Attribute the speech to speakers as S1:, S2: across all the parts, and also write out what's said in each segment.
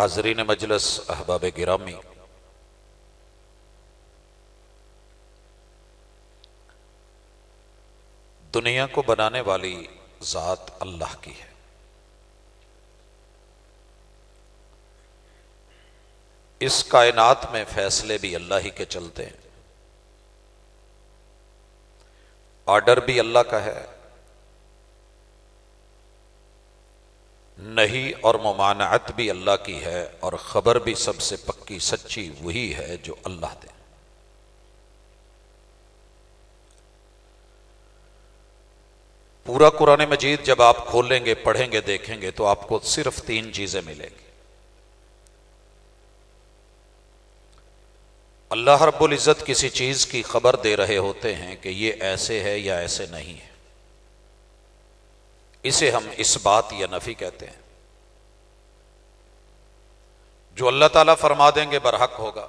S1: हाजरीन मजलस अहबाब गिरामी दुनिया को बनाने वाली ज़ात अल्लाह की है इस कायनात में फैसले भी अल्लाह ही के चलते हैं ऑर्डर भी अल्लाह का है नहीं और ममानत भी अल्लाह की है और ख़बर भी सबसे पक्की सच्ची वही है जो अल्लाह दे पूरा कुरान मजीद जब आप खोलेंगे पढ़ेंगे देखेंगे तो आपको सिर्फ तीन चीज़ें मिलेंगी अल्लाह रब्बुल इज़्ज़त किसी चीज़ की खबर दे रहे होते हैं कि ये ऐसे है या ऐसे नहीं है इसे हम इस बात या नफी कहते हैं जो अल्लाह ताला फरमा देंगे बरहक होगा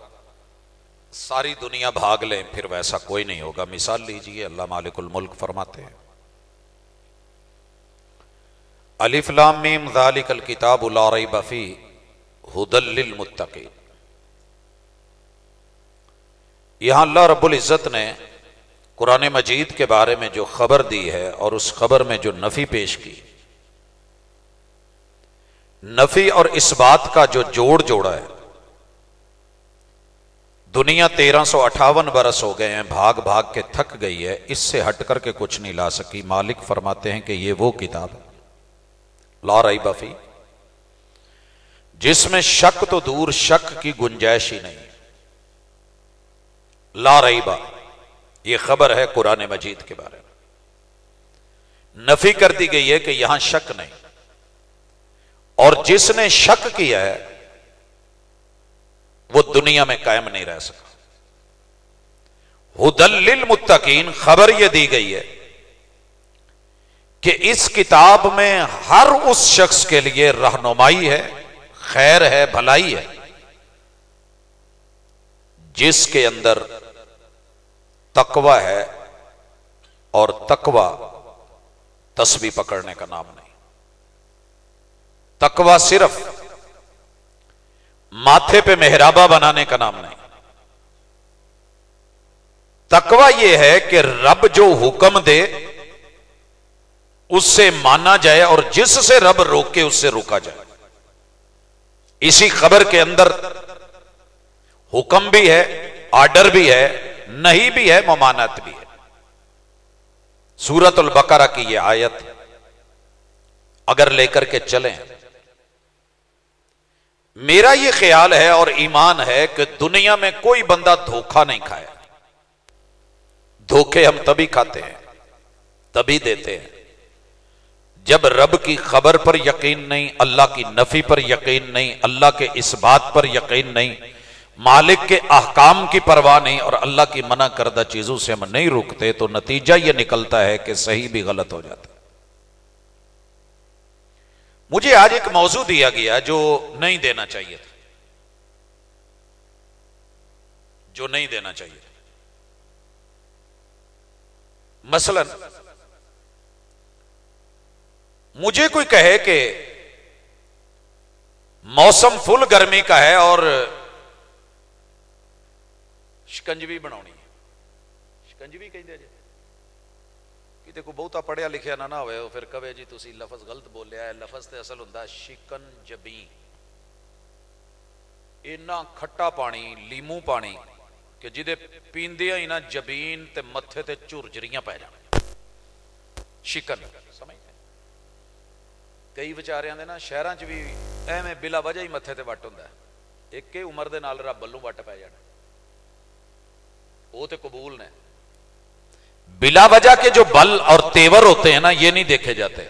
S1: सारी दुनिया भाग लें फिर वैसा कोई नहीं होगा मिसाल लीजिए अल्लाह मालिकुल मुल्क फरमाते हैं अलिफ्लाम मीम जालिकल किताब उलारई बफी हुदल मुत्तकी यहां अल्लाह रब्बुल इज़्ज़त ने कुरान मजीद के बारे में जो खबर दी है और उस खबर में जो नफी पेश की नफी और इस बात का जो जोड़ जोड़ा है दुनिया तेरह सौ अठावन बरस हो गए हैं भाग भाग के थक गई है इससे हट करके कुछ नहीं ला सकी मालिक फरमाते हैं कि ये वो किताब ला रही बफी जिसमें शक तो दूर शक की गुंजाइश ही नहीं ला रही बा ये खबर है कुरान मजीद के बारे में नफी कर दी गई है कि यहां शक नहीं और जिसने शक किया है वो दुनिया में कायम नहीं रह सका हुदल मुत्तकीन खबर यह दी गई है कि इस किताब में हर उस शख्स के लिए रहनुमाई है खैर है भलाई है जिसके अंदर तकवा है और तकवा तस्बी पकड़ने का नाम नहीं तकवा सिर्फ माथे पे मेहराबा बनाने का नाम नहीं तकवा यह है कि रब जो हुक्म दे उससे माना जाए और जिससे रब रोके उससे रोका जाए इसी खबर के अंदर हुक्म भी है आर्डर भी है नहीं भी है ममानत भी है सूरत बकरा की यह आयत अगर लेकर के चलें मेरा यह ख्याल है और ईमान है कि दुनिया में कोई बंदा धोखा नहीं खाए धोखे हम तभी खाते हैं तभी देते हैं जब रब की खबर पर यकीन नहीं अल्लाह की नफी पर यकीन नहीं अल्लाह के इस बात पर यकीन नहीं मालिक के अहकाम की परवाह नहीं और अल्लाह की मना करदा चीजों से हम नहीं रुकते तो नतीजा यह निकलता है कि सही भी गलत हो जाता मुझे आज एक मौजू दिया गया जो नहीं देना चाहिए था जो नहीं देना चाहिए मसलन मुझे कोई कहे कि मौसम फुल गर्मी का है और ਸ਼ਿਕੰਜਵੀ ਬਣਾਉਣੀ ਹੈ ਸ਼ਿਕੰਜਵੀ ਕਹਿੰਦੇ ਜੀ ਕਿਤੇ ਕੋ ਬਹੁਤਾ ਪੜਿਆ ਲਿਖਿਆ ਨਾ ਨਾ ਹੋਵੇ ਉਹ ਫਿਰ ਕਵੇ ਜੀ ਤੁਸੀਂ ਲਫ਼ਜ਼ ਗਲਤ ਬੋਲਿਆ ਹੈ ਲਫ਼ਜ਼ ਤੇ ਅਸਲ ਹੁੰਦਾ ਸ਼ਿਕੰਜਬੀ ਇੰਨਾ ਖੱਟਾ ਪਾਣੀ ਲੀਮੂ ਪਾਣੀ ਕਿ ਜਿਹਦੇ ਪੀਂਦਿਆਂ ਹੀ ਨਾ ਜਬੀਨ ਤੇ ਮੱਥੇ ਤੇ ਝੁਰਝਰੀਆਂ ਪੈ ਜਾਣ ਸ਼ਿਕਨ ਸਮਝਦੇ ਕਈ ਵਿਚਾਰਿਆਂ ਦੇ ਨਾ ਸ਼ਹਿਰਾਂ 'ਚ ਵੀ ਐਵੇਂ ਬਿਲਾ ਵਜ੍ਹਾ ਹੀ ਮੱਥੇ ਤੇ ਵੱਟ ਹੁੰਦਾ ਇੱਕੇ ਉਮਰ ਦੇ ਨਾਲ ਰੱਬ ਵੱਲੋਂ ਵੱਟ ਪੈ ਜਾਣਾ वो तो कबूल ने बिला वजह के जो बल और तेवर होते हैं ना ये नहीं देखे जाते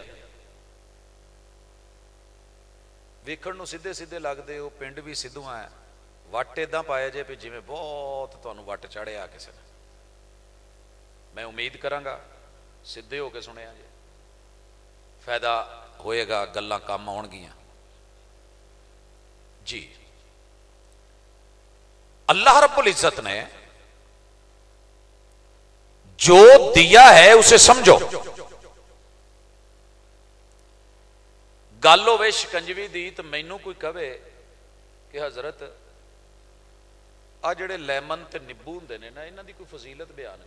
S1: वेखण सीधे सीधे लगते हो पिंड भी सिद्धू है वट इदा पाया जे भी जिम्मे बहुत तो वट चढ़िया किसी ने मैं उम्मीद करा सीधे होके सुने जे फायदा होएगा गल् कम आनगियां जी अल्लाह रबुल इज्जत ने जो दिया है उसे समझो गल ਹੋਵੇ शिकंजवी ਦੀ तो मैनू कोई ਕਵੇ कि हजरत आ जड़े लैमन ਤੇ ਨਿੰਬੂ ਹੁੰਦੇ ਨੇ ਨਾ ਇਹਨਾਂ ਦੀ ਕੋਈ ਫਜ਼ੀਲਤ ਬਿਆਨ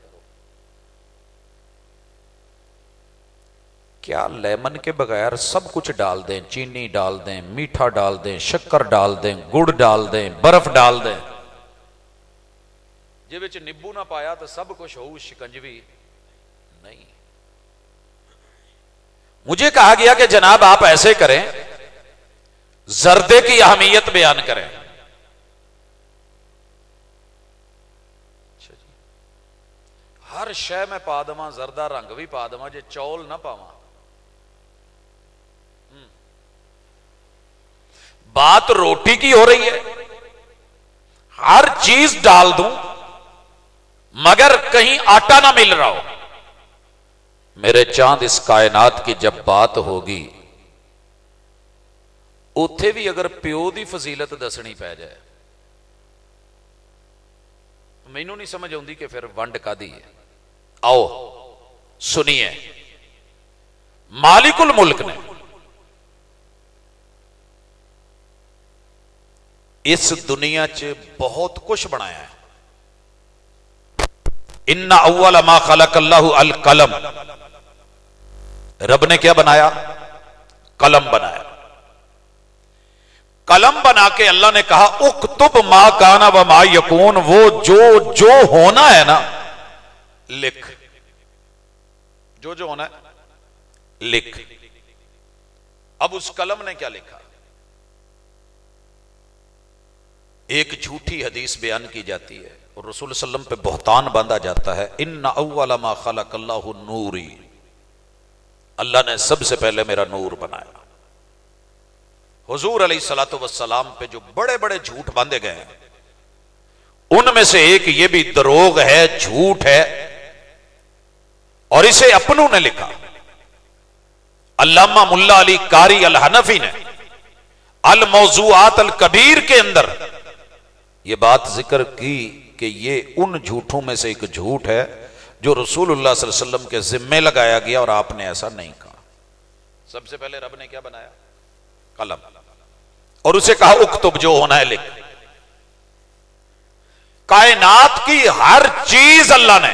S1: क्या लेमन के बगैर सब कुछ डाल दें चीनी डाल दें मीठा डाल दें शक्कर डाल दें गुड़ डाल दें बर्फ डाल दें जे बच्चे निबू ना पाया तो सब कुछ हो शिकंजवी नहीं मुझे कहा गया कि जनाब आप ऐसे करें जर्दे की अहमियत बयान करें हर शह में पा दवा जरदा रंग भी पा दवा जे चौल ना पाव बात रोटी की हो रही है हर चीज डाल दूं मगर कहीं आटा ना मिल रहा हो मेरे चांद इस कायनात की जब बात होगी उथे भी अगर प्यो की फजीलत दसनी पै जाए मैनू नहीं समझ आती कि फिर वंड का दी है आओ सुनिए मालिकुल मुल्क ने इस दुनिया च बहुत कुछ बनाया है इन्ना अव्वल मा खलक अल कलम रब ने क्या बनाया कलम बनाया कलम बना के अल्लाह ने कहा उक मा काना व मा यकून वो जो जो होना है ना लिख जो जो होना है लिख अब उस कलम ने क्या लिखा एक झूठी हदीस बयान की जाती है और रसूल वसम पे बहतान बांधा जाता है इन अव्वलमा खलक अल्लाह नूरी अल्लाह ने सबसे पहले मेरा नूर बनाया हजूर अली सलात वसलाम पे जो बड़े बड़े झूठ बांधे गए हैं उनमें से एक ये भी दरोग है झूठ है और इसे अपनों ने लिखा अल्लामा मुल्ला अली कारी अल हनफी ने अल मौजूआत अल कबीर के अंदर यह बात जिक्र की कि ये उन झूठों में से एक झूठ है जो रसूल वसल्लम के जिम्मे लगाया गया और आपने ऐसा नहीं कहा सबसे पहले रब ने क्या बनाया कलम और उसे कहा उक्तुब जो होना है लिख कायनात की हर चीज अल्लाह ने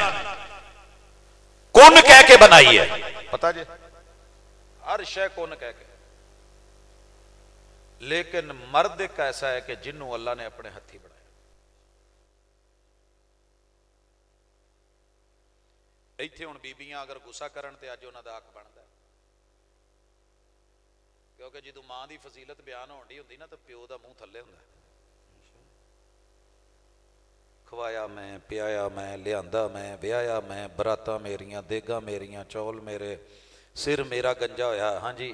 S1: कौन कह के बनाई है पता जी हर शय कौन कह के लेकिन मर्द एक ऐसा है कि जिन्हों अल्लाह ने अपने हथी बनाया ਇੱਥੇ ਹੁਣ ਬੀਬੀਆਂ ਅਗਰ ਗੁੱਸਾ ਕਰਨ ਤੇ ਅੱਜ ਉਹਨਾਂ ਦਾ ਹੱਕ ਬਣਦਾ ਕਿਉਂਕਿ ਜਦੋਂ ਮਾਂ ਦੀ ਫਜ਼ੀਲਤ ਬਿਆਨ ਹੋਣੀ ਹੁੰਦੀ ਨਾ ਤਾਂ ਪਿਓ ਦਾ ਮੂੰਹ ਥੱਲੇ ਹੁੰਦਾ ਖਵਾਇਆ ਮੈਂ ਪਿਆਇਆ ਮੈਂ ਲਿਆਂਦਾ ਮੈਂ ਵਿਆਹਿਆ ਮੈਂ ਬਰਾਤਾਂ ਮੇਰੀਆਂ ਦੇਗਾ ਮੇਰੀਆਂ ਚੌਲ ਮੇਰੇ ਸਿਰ ਮੇਰਾ ਗੰਜਾ ਹੋਇਆ ਹਾਂਜੀ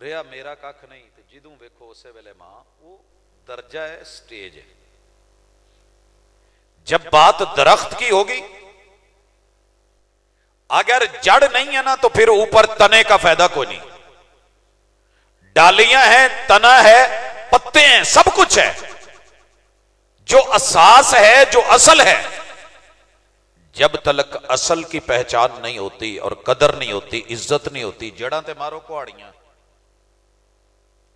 S1: ਰਿਆ ਮੇਰਾ ਕੱਖ ਨਹੀਂ ਤੇ ਜਦੋਂ ਵੇਖੋ ਉਸੇ ਵੇਲੇ ਮਾਂ ਉਹ ਦਰਜਾ ਹੈ ਸਟੇਜ ਹੈ ਬਾਤ ਦਰਖਤ ਕੀ ਹੋ ਗਈ अगर जड़ नहीं है ना तो फिर ऊपर तने का फायदा कोई नहीं डालियां हैं तना है पत्ते हैं सब कुछ है जो असास है जो असल है जब तलक असल की पहचान नहीं होती और कदर नहीं होती इज्जत नहीं होती जड़ा ते मारो कुहाड़ियां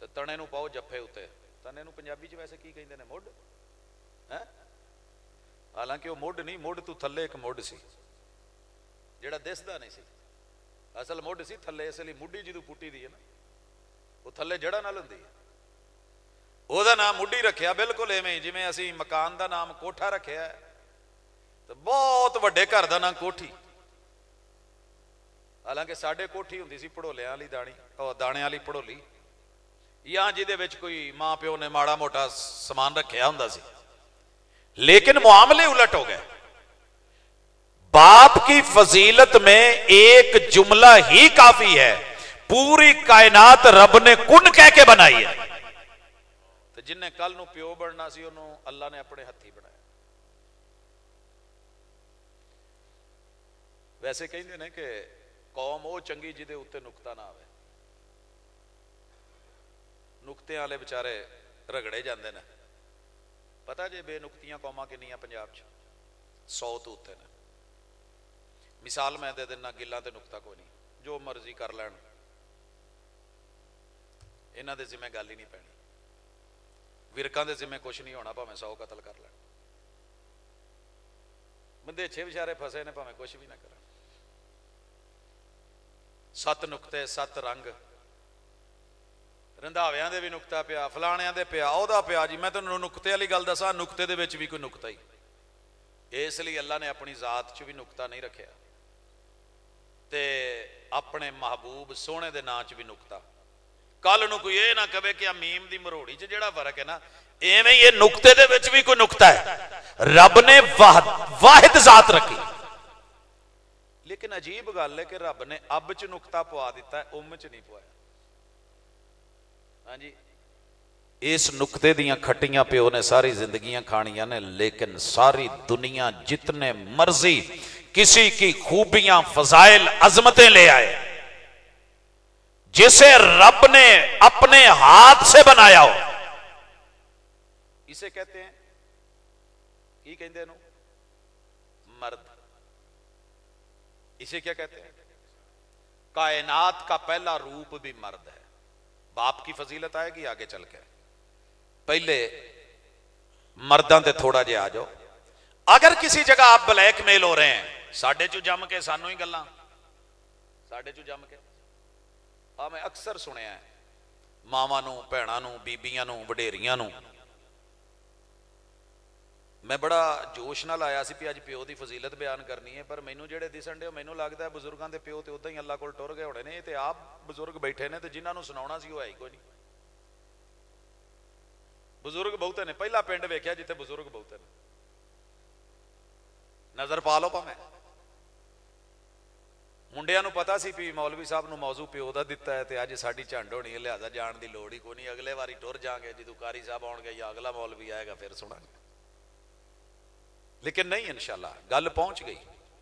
S1: तो तने पाओ ਪਾਓ उ ਉੱਤੇ ਤਣੇ वैसे की कहते ਵੈਸੇ ਕੀ ਕਹਿੰਦੇ ਨੇ ਮੁੱਢ ਹੈ ਹਾਲਾਂਕਿ ਉਹ ਮੁੱਢ ਨਹੀਂ ਮੁੱਢ ਤੋਂ ਜਿਹੜਾ ਦਿਸਦਾ ਨਹੀਂ ਸੀ ਅਸਲ ਮੁੱਢ ਸੀ ਥੱਲੇ ਇਸ ਲਈ ਮੁੱਢੀ ਜਿਹਦੂ ਪੁੱਟੀ ਦੀ ਹੈ ਨਾ ਉਹ ਥੱਲੇ ਜੜਾ ਨਾਲ ਹੁੰਦੀ ਹੈ ਉਹਦਾ ਨਾਮ ਮੁੱਢੀ ਰੱਖਿਆ ਬਿਲਕੁਲ ਐਵੇਂ ਜਿਵੇਂ ਅਸੀਂ ਮਕਾਨ ਦਾ ਨਾਮ ਕੋਠਾ ਰੱਖਿਆ ਤੇ ਬਹੁਤ ਵੱਡੇ ਘਰ ਦਾ ਨਾਮ ਕੋਠੀ ਹਾਲਾਂਕਿ ਸਾਡੇ ਕੋਠੀ ਹੁੰਦੀ ਸੀ ਪੜੋਲਿਆਂ ਵਾਲੀ ਦਾਣੀ ਉਹ ਦਾਣਿਆਂ ਵਾਲੀ ਪੜੋਲੀ ਜਾਂ ਜਿਹਦੇ ਵਿੱਚ ਕੋਈ ਮਾਂ ਪਿਓ ਨੇ ਮਾੜਾ ਮੋਟਾ ਸਮਾਨ ਰੱਖਿਆ ਹੁੰਦਾ ਸੀ ਲੇਕਿਨ ਮਾਮਲੇ ਉਲਟ ਹੋ ਗਏ बाप की फजीलत में एक जुमला ही काफी है पूरी कायनात रब ने कुन कह के बनाई है तो जिन्हें कल प्यो बनना सी अल्लाह ने अपने हाथी बनाया वैसे कहते ने कि कौम वो चंगी जिदे उ नुकता ना आवे नुकते वाले बेचारे रगड़े जाते हैं पता जे बेनुकतियां कौम कि पंजाब सौ तो उत्ते ने ਮਿਸਾਲ ਮੈਂ ਦੇ ਦਿੰਨਾ ਗਿੱਲਾਂ ਤੇ ਨੁਕਤਾ ਕੋਈ ਨਹੀਂ ਜੋ ਮਰਜ਼ੀ ਕਰ ਲੈਣ ਇਹਨਾਂ ਦੇ ਜ਼ਿੰਮੇ ਗੱਲ ਹੀ ਨਹੀਂ ਪੈਣੀ ਵਿਰਕਾਂ ਦੇ ਜ਼ਿੰਮੇ ਕੁਝ ਨਹੀਂ ਹੋਣਾ ਭਾਵੇਂ 100 ਕਤਲ ਕਰ ਲੈਣ ਬੰਦੇ ਛੇ ਵਿਚਾਰੇ ਫਸੇ ਨੇ ਭਾਵੇਂ ਕੁਝ ਵੀ ਨਾ ਕਰਨ ਸੱਤ ਨੁਕਤੇ ਸੱਤ ਰੰਗ ਰੰਧਾਵਿਆਂ ਦੇ ਵੀ ਨੁਕਤਾ ਪਿਆ ਫਲਾਣਿਆਂ ਦੇ ਪਿਆ ਉਹਦਾ ਪਿਆ ਜੀ ਮੈਂ ਤੁਹਾਨੂੰ ਨੁਕਤੇ ਵਾਲੀ ਗੱਲ ਦੱਸਾਂ ਨੁਕਤੇ ਦੇ ਵਿੱਚ ਵੀ ਕੋਈ ਨੁਕਤਾ ਹੀ ਇਸ ਲਈ ਅੱਲਾ ਨੇ ਆਪਣੀ ਜ਼ਾਤ 'ਚ ਵੀ ਨੁਕਤਾ ਨਹੀਂ ਰੱਖਿਆ ਤੇ ਆਪਣੇ ਮਹਿਬੂਬ ਸੋਹਣੇ ਦੇ ਨਾਂ 'ਚ ਵੀ ਨੁਕਤਾ ਕੱਲ ਨੂੰ ਕੋਈ ਇਹ ਨਾ ਕਵੇ ਕਿ ਆ ਮੀਮ ਦੀ ਮਰੋੜੀ 'ਚ ਜਿਹੜਾ ਫਰਕ ਹੈ ਨਾ ਐਵੇਂ ਇਹ ਨੁਕਤੇ ਦੇ ਵਿੱਚ ਵੀ ਕੋਈ ਨੁਕਤਾ ਹੈ ਰੱਬ ਨੇ ਵਾਹਿਦ ਜ਼ਾਤ ਰੱਖੀ ਲੇਕਿਨ ਅਜੀਬ ਗੱਲ ਹੈ ਕਿ ਰੱਬ ਨੇ ਅੱਬ 'ਚ ਨੁਕਤਾ ਪਵਾ ਦਿੱਤਾ ਉਮ 'ਚ ਨਹੀਂ ਪਵਾਇਆ ਹਾਂਜੀ ਇਸ ਨੁਕਤੇ ਦੀਆਂ ਖੱਟੀਆਂ ਪਿਓ ਨੇ ਸਾਰੀ ਜ਼ਿੰਦਗੀਆਂ ਖਾਣੀਆਂ ਨੇ ਲੇਕਿਨ ਸਾਰੀ ਦੁਨੀਆ ਜਿਤਨੇ ਮਰਜ਼ੀ किसी की खूबियां फजाइल अजमतें ले आए जिसे रब ने अपने हाथ से बनाया हो इसे कहते हैं की कहते हैं मर्द इसे क्या कहते हैं कायनात का पहला रूप भी मर्द है बाप की फजीलत आएगी आगे चल के पहले मर्दा थोड़ा जहा आ जाओ अगर किसी जगह आप ब्लैकमेल हो रहे हैं ਸਾਡੇ ਚੋਂ ਜੰਮ ਕੇ ਸਾਨੂੰ ਹੀ ਗੱਲਾਂ ਸਾਡੇ ਚੋਂ ਜੰਮ ਕੇ ਆ ਮੈਂ ਅਕਸਰ ਸੁਣਿਆ ਹੈ ਮਾਵਾਂ ਨੂੰ ਭੈਣਾਂ ਨੂੰ ਬੀਬੀਆਂ ਨੂੰ ਵਡੇਰੀਆਂ ਨੂੰ ਮੈਂ ਬੜਾ ਜੋਸ਼ ਨਾਲ ਆਇਆ ਸੀ ਵੀ ਅੱਜ ਪਿਓ ਦੀ ਫਜ਼ੀਲਤ ਬਿਆਨ ਕਰਨੀ ਹੈ ਪਰ ਮੈਨੂੰ ਜਿਹੜੇ ਦਿਸਣ ਦੇ ਮੈਨੂੰ ਲੱਗਦਾ ਬਜ਼ੁਰਗਾਂ ਦੇ ਪਿਓ ਤੇ ਉਦਾਂ ਹੀ ਅੱਲਾ ਕੋਲ ਟੁਰ ਗਏ ਹੋਣੇ ਨੇ ਤੇ ਆਪ ਬਜ਼ੁਰਗ ਬੈਠੇ ਨੇ ਤੇ ਜਿਨ੍ਹਾਂ ਨੂੰ ਸੁਣਾਉਣਾ ਸੀ ਉਹ ਆਈ ਕੋਈ ਨਹੀਂ ਬਜ਼ੁਰਗ ਬਹੁਤੇ ਨੇ ਪਹਿਲਾ ਪਿੰਡ ਵੇਖਿਆ ਜਿੱਥੇ ਬਜ਼ੁਰਗ ਬਹੁਤੇ ਨੇ ਨਜ਼ਰ ਪਾ ਲਓ ਭਾਵੇਂ मुंडिया पता से भी मौलवी साहब नौजू प्यो का दिता है तो अच्छ सा झंड होनी है लिहाजा जाने की लड़ ही कौन नहीं अगले बारी टुर जाएंगे जो कारी साहब आवगे या अगला मौलवी आएगा फिर सुना लेकिन नहीं इंशाला गल पहुंच गई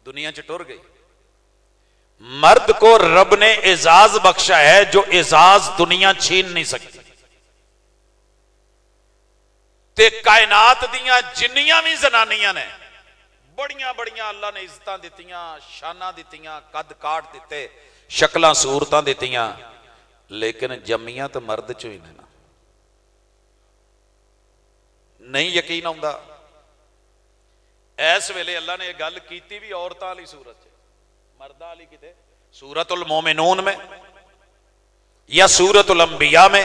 S1: दुनिया च टुर गई मर्द को रब ने एजाज बख्शा है जो एजाज दुनिया छीन नहीं सकती कायनात दिन भी जनानिया ने बड़िया बड़िया अल्लाह ने इज्जत दतिया शाना दिखा कद काट दिते शक्ल सूरत दतिया लेकिन जमिया तो मर्द चो ही ना नहीं यकीन आता इस वेले अल्लाह ने गल की भी औरत सूरत मरदा कि सूरत उल मोमे में या सूरत उलंबिया में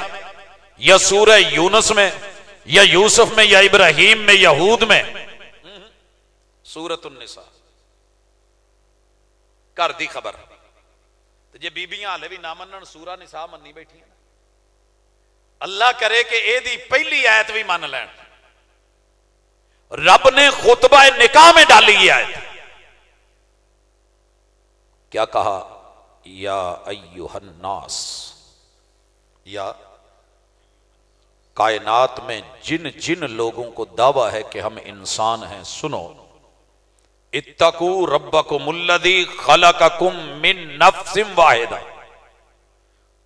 S1: या सूरह यूनस में या यूसुफ में या इब्राहिम में यहूद में सूरत उन्निसा घर की खबर तो जे बीबिया हाले भी ना मन सूरा निसा मनी बैठी अल्लाह करे कि यदि पहली आयत भी मान लैन रब ने खुतबा निकाह में डाली आयत क्या कहा या अयुहन्नास या कायनात में जिन जिन लोगों को दावा है कि हम इंसान हैं सुनो इतकू रब्बको मुल्लदी मिन नफसिम वाहिदा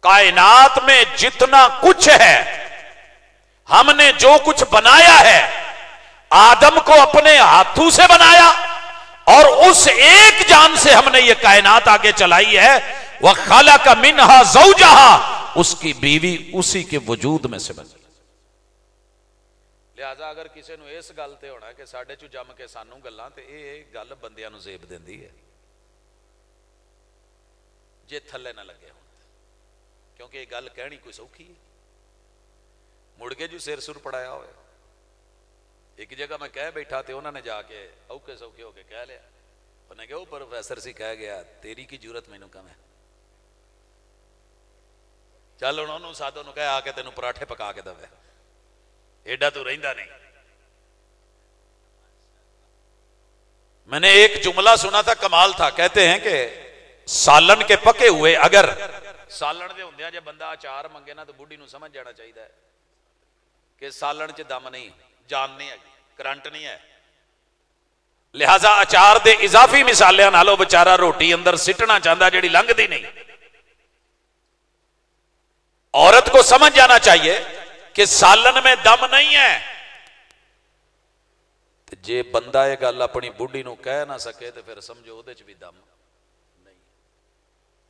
S1: कायनात में जितना कुछ है हमने जो कुछ बनाया है आदम को अपने हाथों से बनाया और उस एक जान से हमने ये कायनात आगे चलाई है वह खाला का मिनहा जऊजहा उसकी बीवी उसी के वजूद में से बनी ਲਿਆਜ਼ਾ ਅਗਰ ਕਿਸੇ ਨੂੰ ਇਸ ਗੱਲ ਤੇ ਹੋਣਾ ਕਿ ਸਾਡੇ ਚੋਂ ਜੰਮ ਕੇ ਸਾਨੂੰ ਗੱਲਾਂ ਤੇ ਇਹ ਗੱਲ ਬੰਦਿਆਂ ਨੂੰ ਜ਼ੇਬ ਦਿੰਦੀ ਹੈ ਜੇ ਥੱਲੇ ਨਾ ਲੱਗੇ ਹੁਣ ਕਿਉਂਕਿ ਇਹ ਗੱਲ ਕਹਿਣੀ ਕੋਈ ਸੌਖੀ ਹੈ ਮੁੜ ਕੇ ਜੂ ਸਿਰ ਸੁਰ ਪੜਾਇਆ ਹੋਇਆ ਇੱਕ ਜਗ੍ਹਾ ਮੈਂ ਕਹਿ ਬੈਠਾ ਤੇ ਉਹਨਾਂ ਨੇ ਜਾ ਕੇ ਔਕੇ ਸੌਕੇ ਹੋ ਕੇ ਕਹਿ ਲਿਆ ਉਹਨੇ ਕਿਹਾ ਉਹ ਪ੍ਰੋਫੈਸਰ ਸੀ ਕਹਿ ਗਿਆ ਤੇਰੀ ਕੀ ਜੁਰਤ ਮੈਨੂੰ ਕਮ ਹੈ ਚੱਲ ਹੁਣ ਉਹਨੂੰ ਸਾਧੋ ਨੂੰ ਕਹਿ ਆ ਕੇ ਤੈਨੂੰ ਪਰਾਠੇ ਪਕਾ ਕੇ ਦਵੇ एडा तो रहा नहीं मैंने एक जुमला सुना था कमाल था कहते हैं कि सालन के पके हुए अगर सालन के होंद जब बंदा अचार मंगे ना तो बुढ़ी समझ जाना चाहिए कि सालन च दम नहीं जान नहीं है करंट नहीं है लिहाजा अचार के इजाफी मिसालिया नो बेचारा रोटी अंदर सिटना चाहता जी लंघती नहीं औरत को समझ जाना चाहिए कि सालन में दम नहीं है जे बंदा यह गल अपनी बुढ़ी कह ना सके तो फिर समझो भी दम नहीं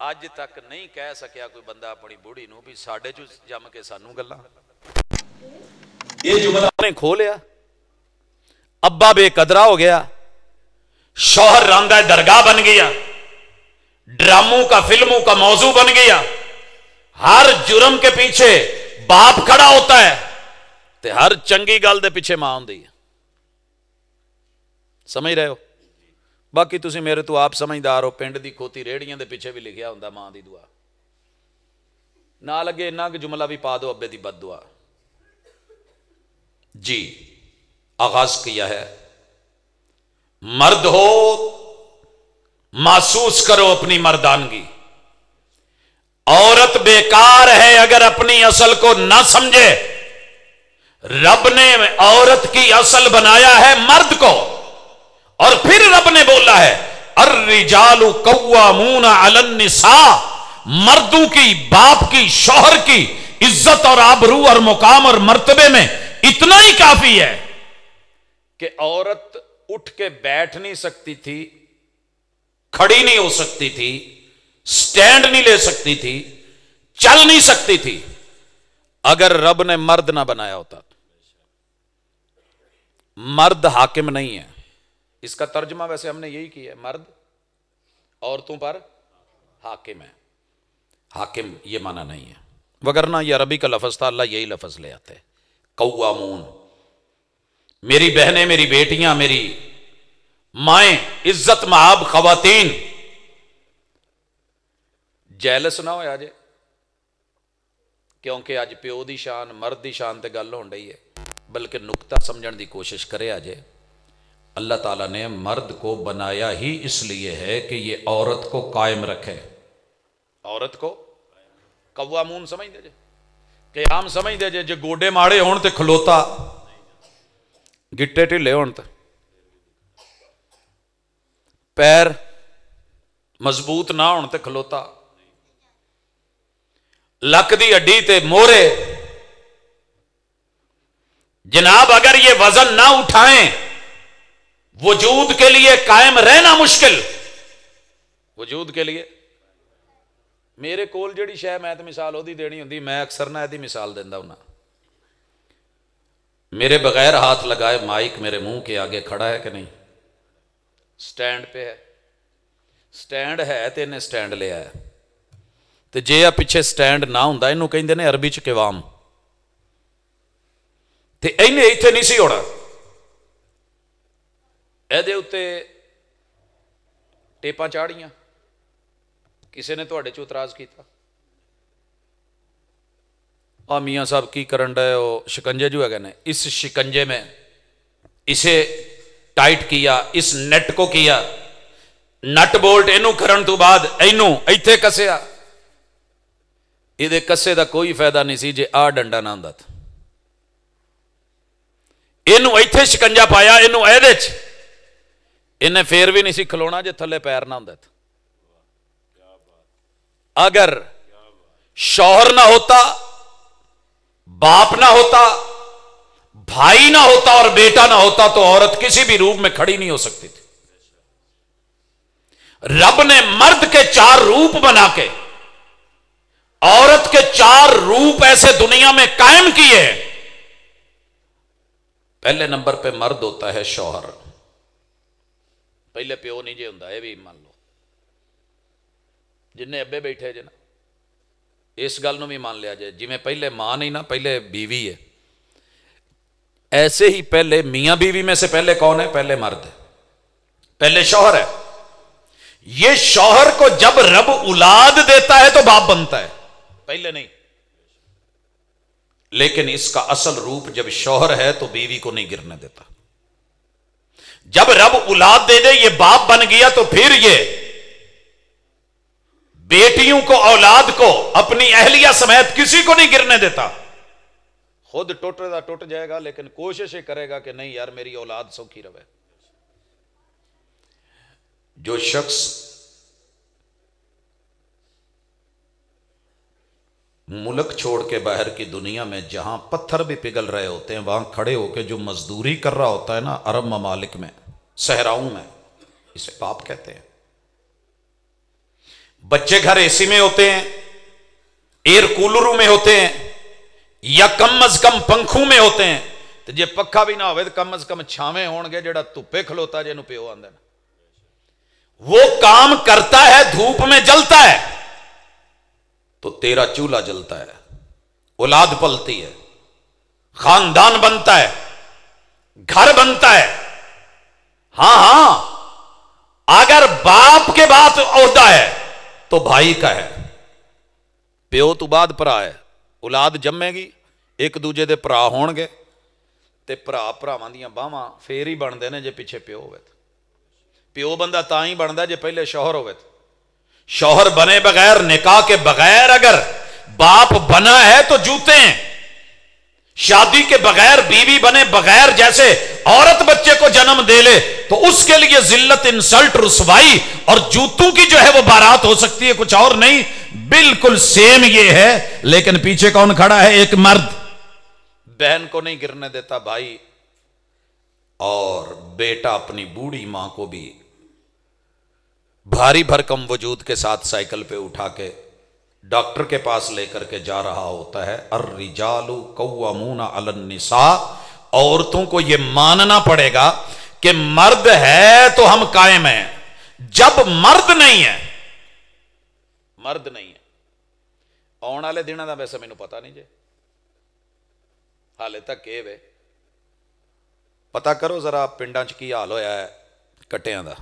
S1: अज तक नहीं कह सकया कोई बंदा अपनी बुढ़ी भी साढ़े चु जम के सू ग खो लिया अबा बेकदरा हो गया शोहर रामदाय दरगाह बन गया ड्रामू का फिल्मों का मौजू बन गया हर जुर्म के पीछे बाप खड़ा होता है तो हर चंकी गल के पिछे मां आती है समझ रहे हो बाकी तुसी मेरे तो आप समझदार हो पिंड की खोती रेहड़िया के पिछे भी लिखा हों मां की दुआ ना लगे इन्ना क जुमला भी पा दो अबे की बद दुआ जी आगाज किया है मर्द हो महसूस करो अपनी मरदानगी औरत बेकार है अगर अपनी असल को ना समझे रब ने औरत की असल बनाया है मर्द को और फिर रब ने बोला है अर्री जालू कौआ मूना अलनिसा मर्दों की बाप की शोहर की इज्जत और आबरू और मुकाम और मर्तबे में इतना ही काफी है कि औरत उठ के बैठ नहीं सकती थी खड़ी नहीं हो सकती थी स्टैंड नहीं ले सकती थी चल नहीं सकती थी अगर रब ने मर्द ना बनाया होता तो। मर्द हाकिम नहीं है इसका तर्जमा वैसे हमने यही किया है मर्द औरतों पर हाकिम है हाकिम ये माना नहीं है वगरना यह अरबी का लफज था अल्लाह यही लफज ले आते कौआ मून मेरी बहनें मेरी बेटियां मेरी माए इज्जत महाब खातन जैलस ना हो जे क्योंकि अज प्यो की शान मर्द की शान तो गल हो रही है बल्कि नुकता समझ की कोशिश करे ਜੇ अल्लाह ताला ने मर्द को बनाया ही इसलिए है कि ये औरत को कायम रखे औरत को कौआ मून समझ दे कि आम समझ दे जे, जे गोडे माड़े हो खलोता गिटे ढिले हो पैर मजबूत ना होलोता लक की अड्डी ਤੇ जनाब अगर ये वजन ना उठाएं वजूद के लिए कायम रहना मुश्किल वजूद के लिए मेरे कोल जी शह मैं तो मिसाल ओदी देनी होंगी मैं अक्सर ना यदि मिसाल देता हूं मेरे बगैर हाथ लगाए माइक मेरे मुंह के आगे खड़ा है कि नहीं स्टैंड पे है स्टैंड है तो इन्हें स्टैंड लिया है ਤੇ ਜੇ ਆ ਪਿੱਛੇ ਸਟੈਂਡ ਨਾ ਹੁੰਦਾ ਇਹਨੂੰ ਕਹਿੰਦੇ ਨੇ ਅਰਬੀ ਚ ਕਿਵਾਮ ਤੇ ਇਹਨੇ ਇੱਥੇ ਨਹੀਂ ਸੀ ਹੋਣਾ ਇਹਦੇ ਉੱਤੇ ਟੇਪਾਂ ਚਾੜੀਆਂ ਕਿਸੇ ਨੇ ਤੁਹਾਡੇ ਚ ਉਤਰਾਜ਼ ਕੀਤਾ ਆ ਮੀਆਂ ਸਾਹਿਬ ਕੀ ਕਰਨ ਦਾ ਉਹ ਸ਼ਿਕੰਜੇ ਜੂ ਹੈਗੇ ਨੇ ਇਸ ਸ਼ਿਕੰਜੇ ਮੈਂ ਇਸੇ ਟਾਈਟ ਕੀਆ ਇਸ ਨੈਟ ਕੋ ਕੀਆ ਨਟ ਬੋਲਟ ਇਹਨੂੰ ਕਰਨ ਤੋਂ ਬਾਅਦ ਇਹਨੂੰ ਇੱਥੇ ਕਸਿਆ ये कस्से का कोई फायदा नहीं जे आ डंडा ना हों इन इतने शिकंजा पाया इन इन्हें फिर भी नहीं खिलौना जे थले पैर ना हों अगर शौहर ना होता बाप ना होता भाई ना होता और बेटा ना होता तो औरत किसी भी रूप में खड़ी नहीं हो सकती थी रब ने मर्द के चार रूप बना के औरत के चार रूप ऐसे दुनिया में कायम किए पहले नंबर पे मर्द होता है शौहर पहले प्यो नहीं जे हों भी मान लो जिन्हें अबे बैठे जे ना इस गल भी मान लिया जाए जिमें पहले मां नहीं ना पहले बीवी है ऐसे ही पहले मियां बीवी में से पहले कौन है पहले मर्द है पहले शौहर है ये शौहर को जब रब उलाद देता है तो बाप बनता है पहले नहीं लेकिन इसका असल रूप जब शोहर है तो बीवी को नहीं गिरने देता जब रब औलाद दे दे ये बाप बन गया तो फिर ये बेटियों को औलाद को अपनी अहलिया समेत किसी को नहीं गिरने देता खुद टोटेगा टूट जाएगा लेकिन कोशिश ही करेगा कि नहीं यार मेरी औलाद सौखी रवे जो शख्स मुल्क छोड़ के बाहर की दुनिया में जहाँ पत्थर भी पिघल रहे होते हैं वहाँ खड़े होकर जो मजदूरी कर रहा होता है ना अरब ममालिक में सहराओं में इसे पाप कहते हैं बच्चे घर एसी में होते हैं एयर कूलरों में होते हैं या कम अज कम पंखों में होते हैं तो जे पखा भी ना हो तो कम अज कम छावे हो गए जो धुप्पे खलोता जेनू प्यो आंदा वो काम करता है धूप में जलता है तो तेरा चूल्हा जलता है औलाद पलती है खानदान बनता है घर बनता है हां हां अगर बाप के बाद औहदा है तो भाई का है ਪਿਓ ਤੋਂ ਬਾਅਦ ਭਰਾ ਹੈ ਔਲਾਦ ਜੰਮੇਗੀ ਇੱਕ ਦੂਜੇ ਦੇ ਭਰਾ ਹੋਣਗੇ ਤੇ ਭਰਾ ਭਰਾਵਾਂ ਦੀਆਂ ਬਾਹਾਂ ਫੇਰ ਹੀ ਬਣਦੇ ਨੇ ਜੇ ਪਿੱਛੇ ਪਿਓ ਹੋਵੇ ਪਿਓ ਬੰਦਾ ਤਾਂ ਹੀ ਬਣਦਾ ਜੇ ਪਹਿਲੇ ਸ਼ੌਹਰ ਹੋਵੇ शौहर बने बगैर निकाह के बगैर अगर बाप बना है तो जूते हैं शादी के बगैर बीवी बने बगैर जैसे औरत बच्चे को जन्म दे ले तो उसके लिए जिल्लत इंसल्ट रसवाई और जूतों की जो है वो बारात हो सकती है कुछ और नहीं बिल्कुल सेम ये है लेकिन पीछे कौन खड़ा है एक मर्द बहन को नहीं गिरने देता भाई और बेटा अपनी बूढ़ी मां को भी भारी भरकम वजूद के साथ साइकिल पे उठा के डॉक्टर के पास लेकर के जा रहा होता है अर्रिजालू कौमूना अलनिसा औरतों को यह मानना पड़ेगा कि मर्द है तो हम कायम हैं जब मर्द नहीं है मर्द नहीं है आने वाले दिन का वैसे मैं पता नहीं जे हाले तक के वे पता करो जरा पिंड की हाल होया ਹੋਇਆ का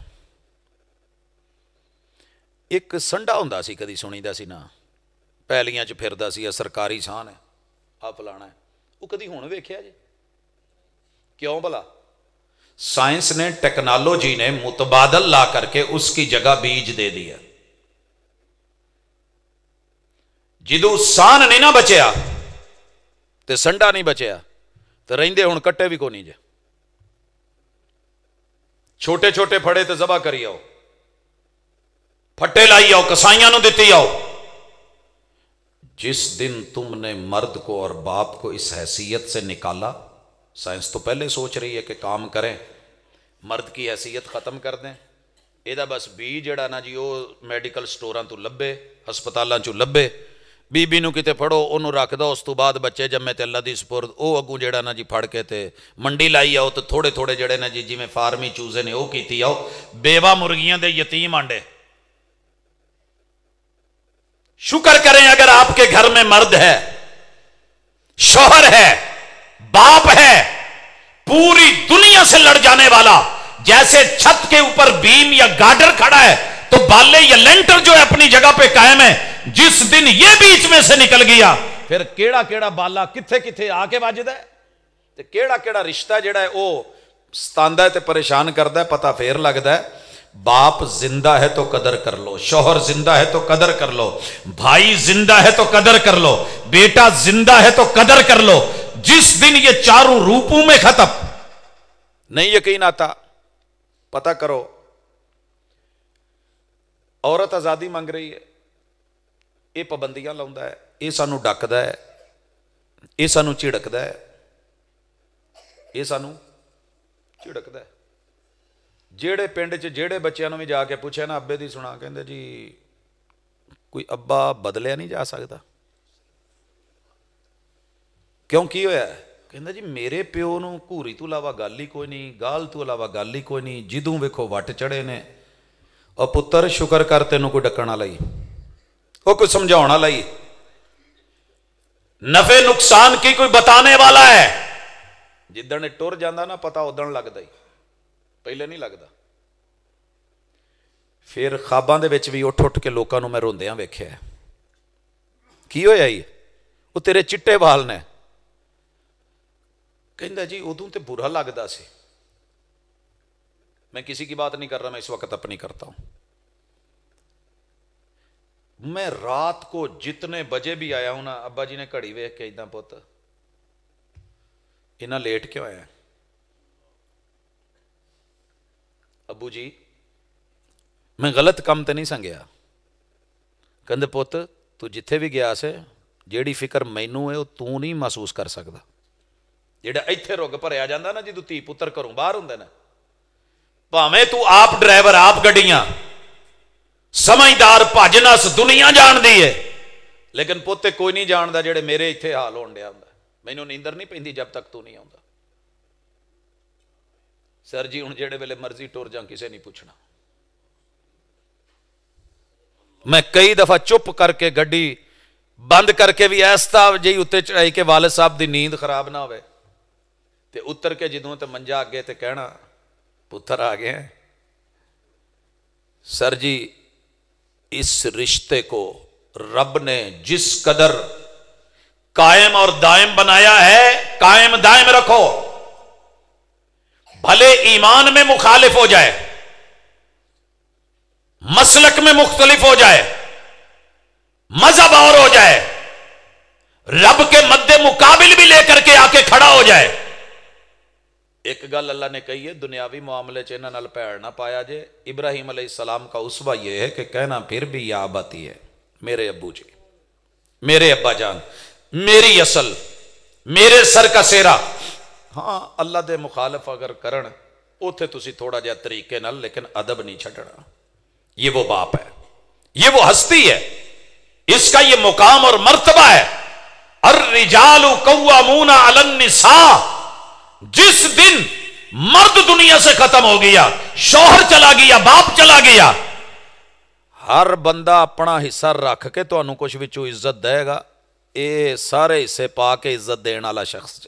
S1: एक संडा हों ਸੀ ਕਦੀ ਸੁਣੀਦਾ ਸੀ ਨਾ ਪੈਲੀਆਂ 'ਚ ਫਿਰਦਾ है ਆ ਸਰਕਾਰੀ ਸਾਨ ਹੈ ਆ ਫਲਾਣਾ ਉਹ ਕਦੀ क्यों भला साइंस ने टेक्नोलॉजी ने मुतबादल ला करके उसकी जगह बीज दे दिया जिदू सान नहीं ना बचया तो संडा नहीं बचया तो रेंदे हूं कट्टे भी को नहीं जे छोटे छोटे फड़े तो जबा करी आओ फट्टे लाई आओ कसाइया दी आओ जिस दिन तुमने मर्द को और बाप को इस हैसियत से निकाला साइंस तो पहले सोच रही है कि काम करें मर्द की हैसियत ख़त्म कर दें ਇਹਦਾ ਬਸ ਬੀ ਜਿਹੜਾ ਨਾ ਜੀ ਉਹ ਮੈਡੀਕਲ ਸਟੋਰਾਂ ਤੋਂ ਲੱਭੇ ਹਸਪਤਾਲਾਂ ਚੋਂ ਲੱਭੇ ਬੀਬੀ ਨੂੰ ਕਿਤੇ ਫੜੋ ਉਹਨੂੰ ਰੱਖ ਦੋ ਉਸ ਤੋਂ ਬਾਅਦ ਬੱਚੇ ਜੰਮੇ ਤੇ ਅੱਲਾ ਦੀ ਸਪੁਰਦ ਉਹ ਅੱਗੂ ਜਿਹੜਾ ਨਾ ਜੀ ਫੜ ਕੇ ਤੇ ਮੰਡੀ ਲਾਈ ਆਓ ਤੇ ਥੋੜੇ ਥੋੜੇ ਜਿਹੜੇ ਨਾ ਜੀ ਜਿਵੇਂ ਫਾਰਮੀ ਚੂਜ਼ੇ ਨੇ ਉਹ ਕੀਤੀ ਆਓ ਬੇਵਾ ਮੁਰਗੀਆਂ ਦੇ ਯਤੀਮ ਆਂਡੇ शुक्र करें अगर आपके घर में मर्द है शोहर है बाप है पूरी दुनिया से लड़ जाने वाला जैसे छत के ऊपर बीम या गार्डर खड़ा है तो बाले या लेंटर जो है अपनी जगह पे कायम है जिस दिन ये बीच में से निकल गया फिर केड़ा केड़ा बाला किथे किथे आके वाजद है केड़ा रिश्ता जोड़ा है वह सता परेशान करता है पता फिर लगता है बाप जिंदा है तो कदर कर लो शोहर जिंदा है तो कदर कर लो भाई जिंदा है तो कदर कर लो बेटा जिंदा है तो कदर कर लो जिस दिन ये चारों रूपों में खत्म नहीं यकीन आता पता करो औरत आजादी मंग रही है ये पाबंदियां लाता है ये सानू डकद है ये सानू झिड़कद है ये सानू झिड़कद है ਜਿਹੜੇ ਪਿੰਡ 'ਚ ਜਿਹੜੇ ਬੱਚਿਆਂ ਨੂੰ ਵੀ ਜਾ ਕੇ ਪੁੱਛਿਆ ਨਾ ਅੱਬੇ ਦੀ ਸੁਣਾ ਕਹਿੰਦੇ ਜੀ ਕੋਈ ਅੱਬਾ ਬਦਲਿਆ ਨਹੀਂ ਜਾ ਸਕਦਾ ਕਿਉਂ ਕੀ ਹੋਇਆ ਕਹਿੰਦਾ ਜੀ ਮੇਰੇ ਪਿਓ ਨੂੰ ਘੂਰੀ ਤੋਂ ਇਲਾਵਾ ਗੱਲ ਹੀ ਕੋਈ ਨਹੀਂ ਗਾਲ ਤੋਂ ਇਲਾਵਾ ਗੱਲ ਹੀ ਕੋਈ ਨਹੀਂ ਜਿੱਦੋਂ ਵੇਖੋ ਵੱਟ ਚੜੇ ਨੇ ਉਹ ਪੁੱਤਰ ਸ਼ੁਕਰ ਕਰ ਤੈਨੂੰ ਕੋਈ ਡੱਕਣ ਆ ਲਈ ਉਹ ਕੋਈ ਸਮਝਾਉਣ ਆ ਲਈ ਨਫੇ ਨੁਕਸਾਨ ਕੀ ਕੋਈ ਬਤਾਨੇ ਵਾਲਾ ਹੈ ਜਿੱਦਣ ਟੁਰ ਜਾਂਦਾ ਨਾ ਪਤਾ ਉਦਣ ਲੱਗਦਾ ਹੀ ਪਹਿਲੇ ਨਹੀਂ ਲੱਗਦਾ ਫਿਰ ਖਾਬਾਂ ਦੇ ਵਿੱਚ ਵੀ ਉੱਠ ਉੱਠ ਕੇ ਲੋਕਾਂ ਨੂੰ ਮੈਂ ਰੋਂਦਿਆਂ ਵੇਖਿਆ ਕੀ ਹੋਇਆ ਈ ਉਹ ਤੇਰੇ ਚਿੱਟੇ ਵਾਲ ਨੇ ਕਹਿੰਦਾ ਜੀ ਉਦੋਂ ਤੇ ਬੁਰਾ ਲੱਗਦਾ ਸੀ ਮੈਂ ਕਿਸੇ ਦੀ ਬਾਤ ਨਹੀਂ ਕਰ ਰਹਾ ਮੈਂ ਇਸ ਵਕਤ ਆਪਣੀ ਕਰਤਾ ਹਾਂ ਮੈਂ ਰਾਤ ਕੋ ਜਿੰਨੇ ਵਜੇ ਵੀ ਆਇਆ ਹੁਣ ਅੱਬਾ ਜੀ ਨੇ ਘੜੀ ਵੇਖ ਕੇ ਇਦਾਂ ਪੁੱਤ ਇਨਾ ਲੇਟ ਕਿਉਂ ਆਇਆ ਅੱਬੂ ਜੀ ਮੈਂ ਗਲਤ ਕੰਮ ਤੇ ਨਹੀਂ ਸੰਗਿਆ ਕਹਿੰਦੇ ਪੁੱਤ ਤੂੰ ਜਿੱਥੇ ਵੀ ਗਿਆ ਸੇ ਜਿਹੜੀ ਫਿਕਰ ਮੈਨੂੰ ਹੈ ਉਹ ਤੂੰ ਨਹੀਂ ਮਹਿਸੂਸ ਕਰ ਸਕਦਾ ਜਿਹੜਾ ਇੱਥੇ ਰੁਗ ਭਰਿਆ ਜਾਂਦਾ ਨਾ ਜਦੋਂ ਧੀ ਪੁੱਤਰ ਘਰੋਂ ਬਾਹਰ ਹੁੰਦੇ ਨੇ ਭਾਵੇਂ ਤੂੰ ਆਪ ਡਰਾਈਵਰ ਆਪ ਗੱਡੀਆਂ ਸਮਝਦਾਰ ਭੱਜ ਨਸ ਦੁਨੀਆ ਜਾਣਦੀ ਏ ਲੇਕਿਨ ਪੁੱਤੇ ਕੋਈ ਨਹੀਂ ਜਾਣਦਾ ਜਿਹੜੇ ਮੇਰੇ ਇੱਥੇ ਹਾਲ ਹੋਣ ਡਿਆ ਹੁੰਦਾ ਮੈਨੂੰ ਨੀਂਦਰ ਨਹੀਂ ਪੈਂਦੀ ਜਦ ਤੱਕ ਤੂੰ ਨਹੀਂ ਆਉਂਦਾ सर जी हूं जेड़े वेले मर्जी टुर जा किसे नहीं पूछना मैं कई दफा चुप करके गड्डी बंद करके भी ऐसा जी उत्ते चढ़ाई के वाल साहब की नींद खराब ना हो ते उतर के जो तो मंजा अगे तो कहना पुत्र आ गए सर जी इस रिश्ते को रब ने जिस कदर कायम और दायम बनाया है कायम दायम रखो भले ईमान में मुखालिफ हो जाए मसलक में मुख्तलिफ हो जाए मजहब और हो जाए रब के मद्दे मुकाबिल भी लेकर के आके खड़ा हो जाए एक गल अल्लाह ने कही है दुनियावी मामले च इन्होंने भैड़ ना पाया जे इब्राहिम सलाम का उसवा यह है कि कहना फिर भी यह आबाती है मेरे अबू जी मेरे अब्बा जान मेरी असल मेरे सर का सेरा हाँ अल्लाह के मुखालफ अगर कर ਉਥੇ ਤੁਸੀਂ ਥੋੜਾ ਜਿਹਾ ਤਰੀਕੇ ਨਾਲ ਲੇਕਿਨ ਅਦਬ ਨਹੀਂ ਛੱਡਣਾ ਇਹ ये वो हस्ती है इसका ये मुकाम और मर्तबा है अर जिस दिन मर्द दुनिया से खत्म हो गया शोहर चला गया बाप चला गया हर बंदा अपना हिस्सा रख के तो कुछ भी इज्जत देगा ये सारे हिस्से पा के इज्जत देने वाला शख्स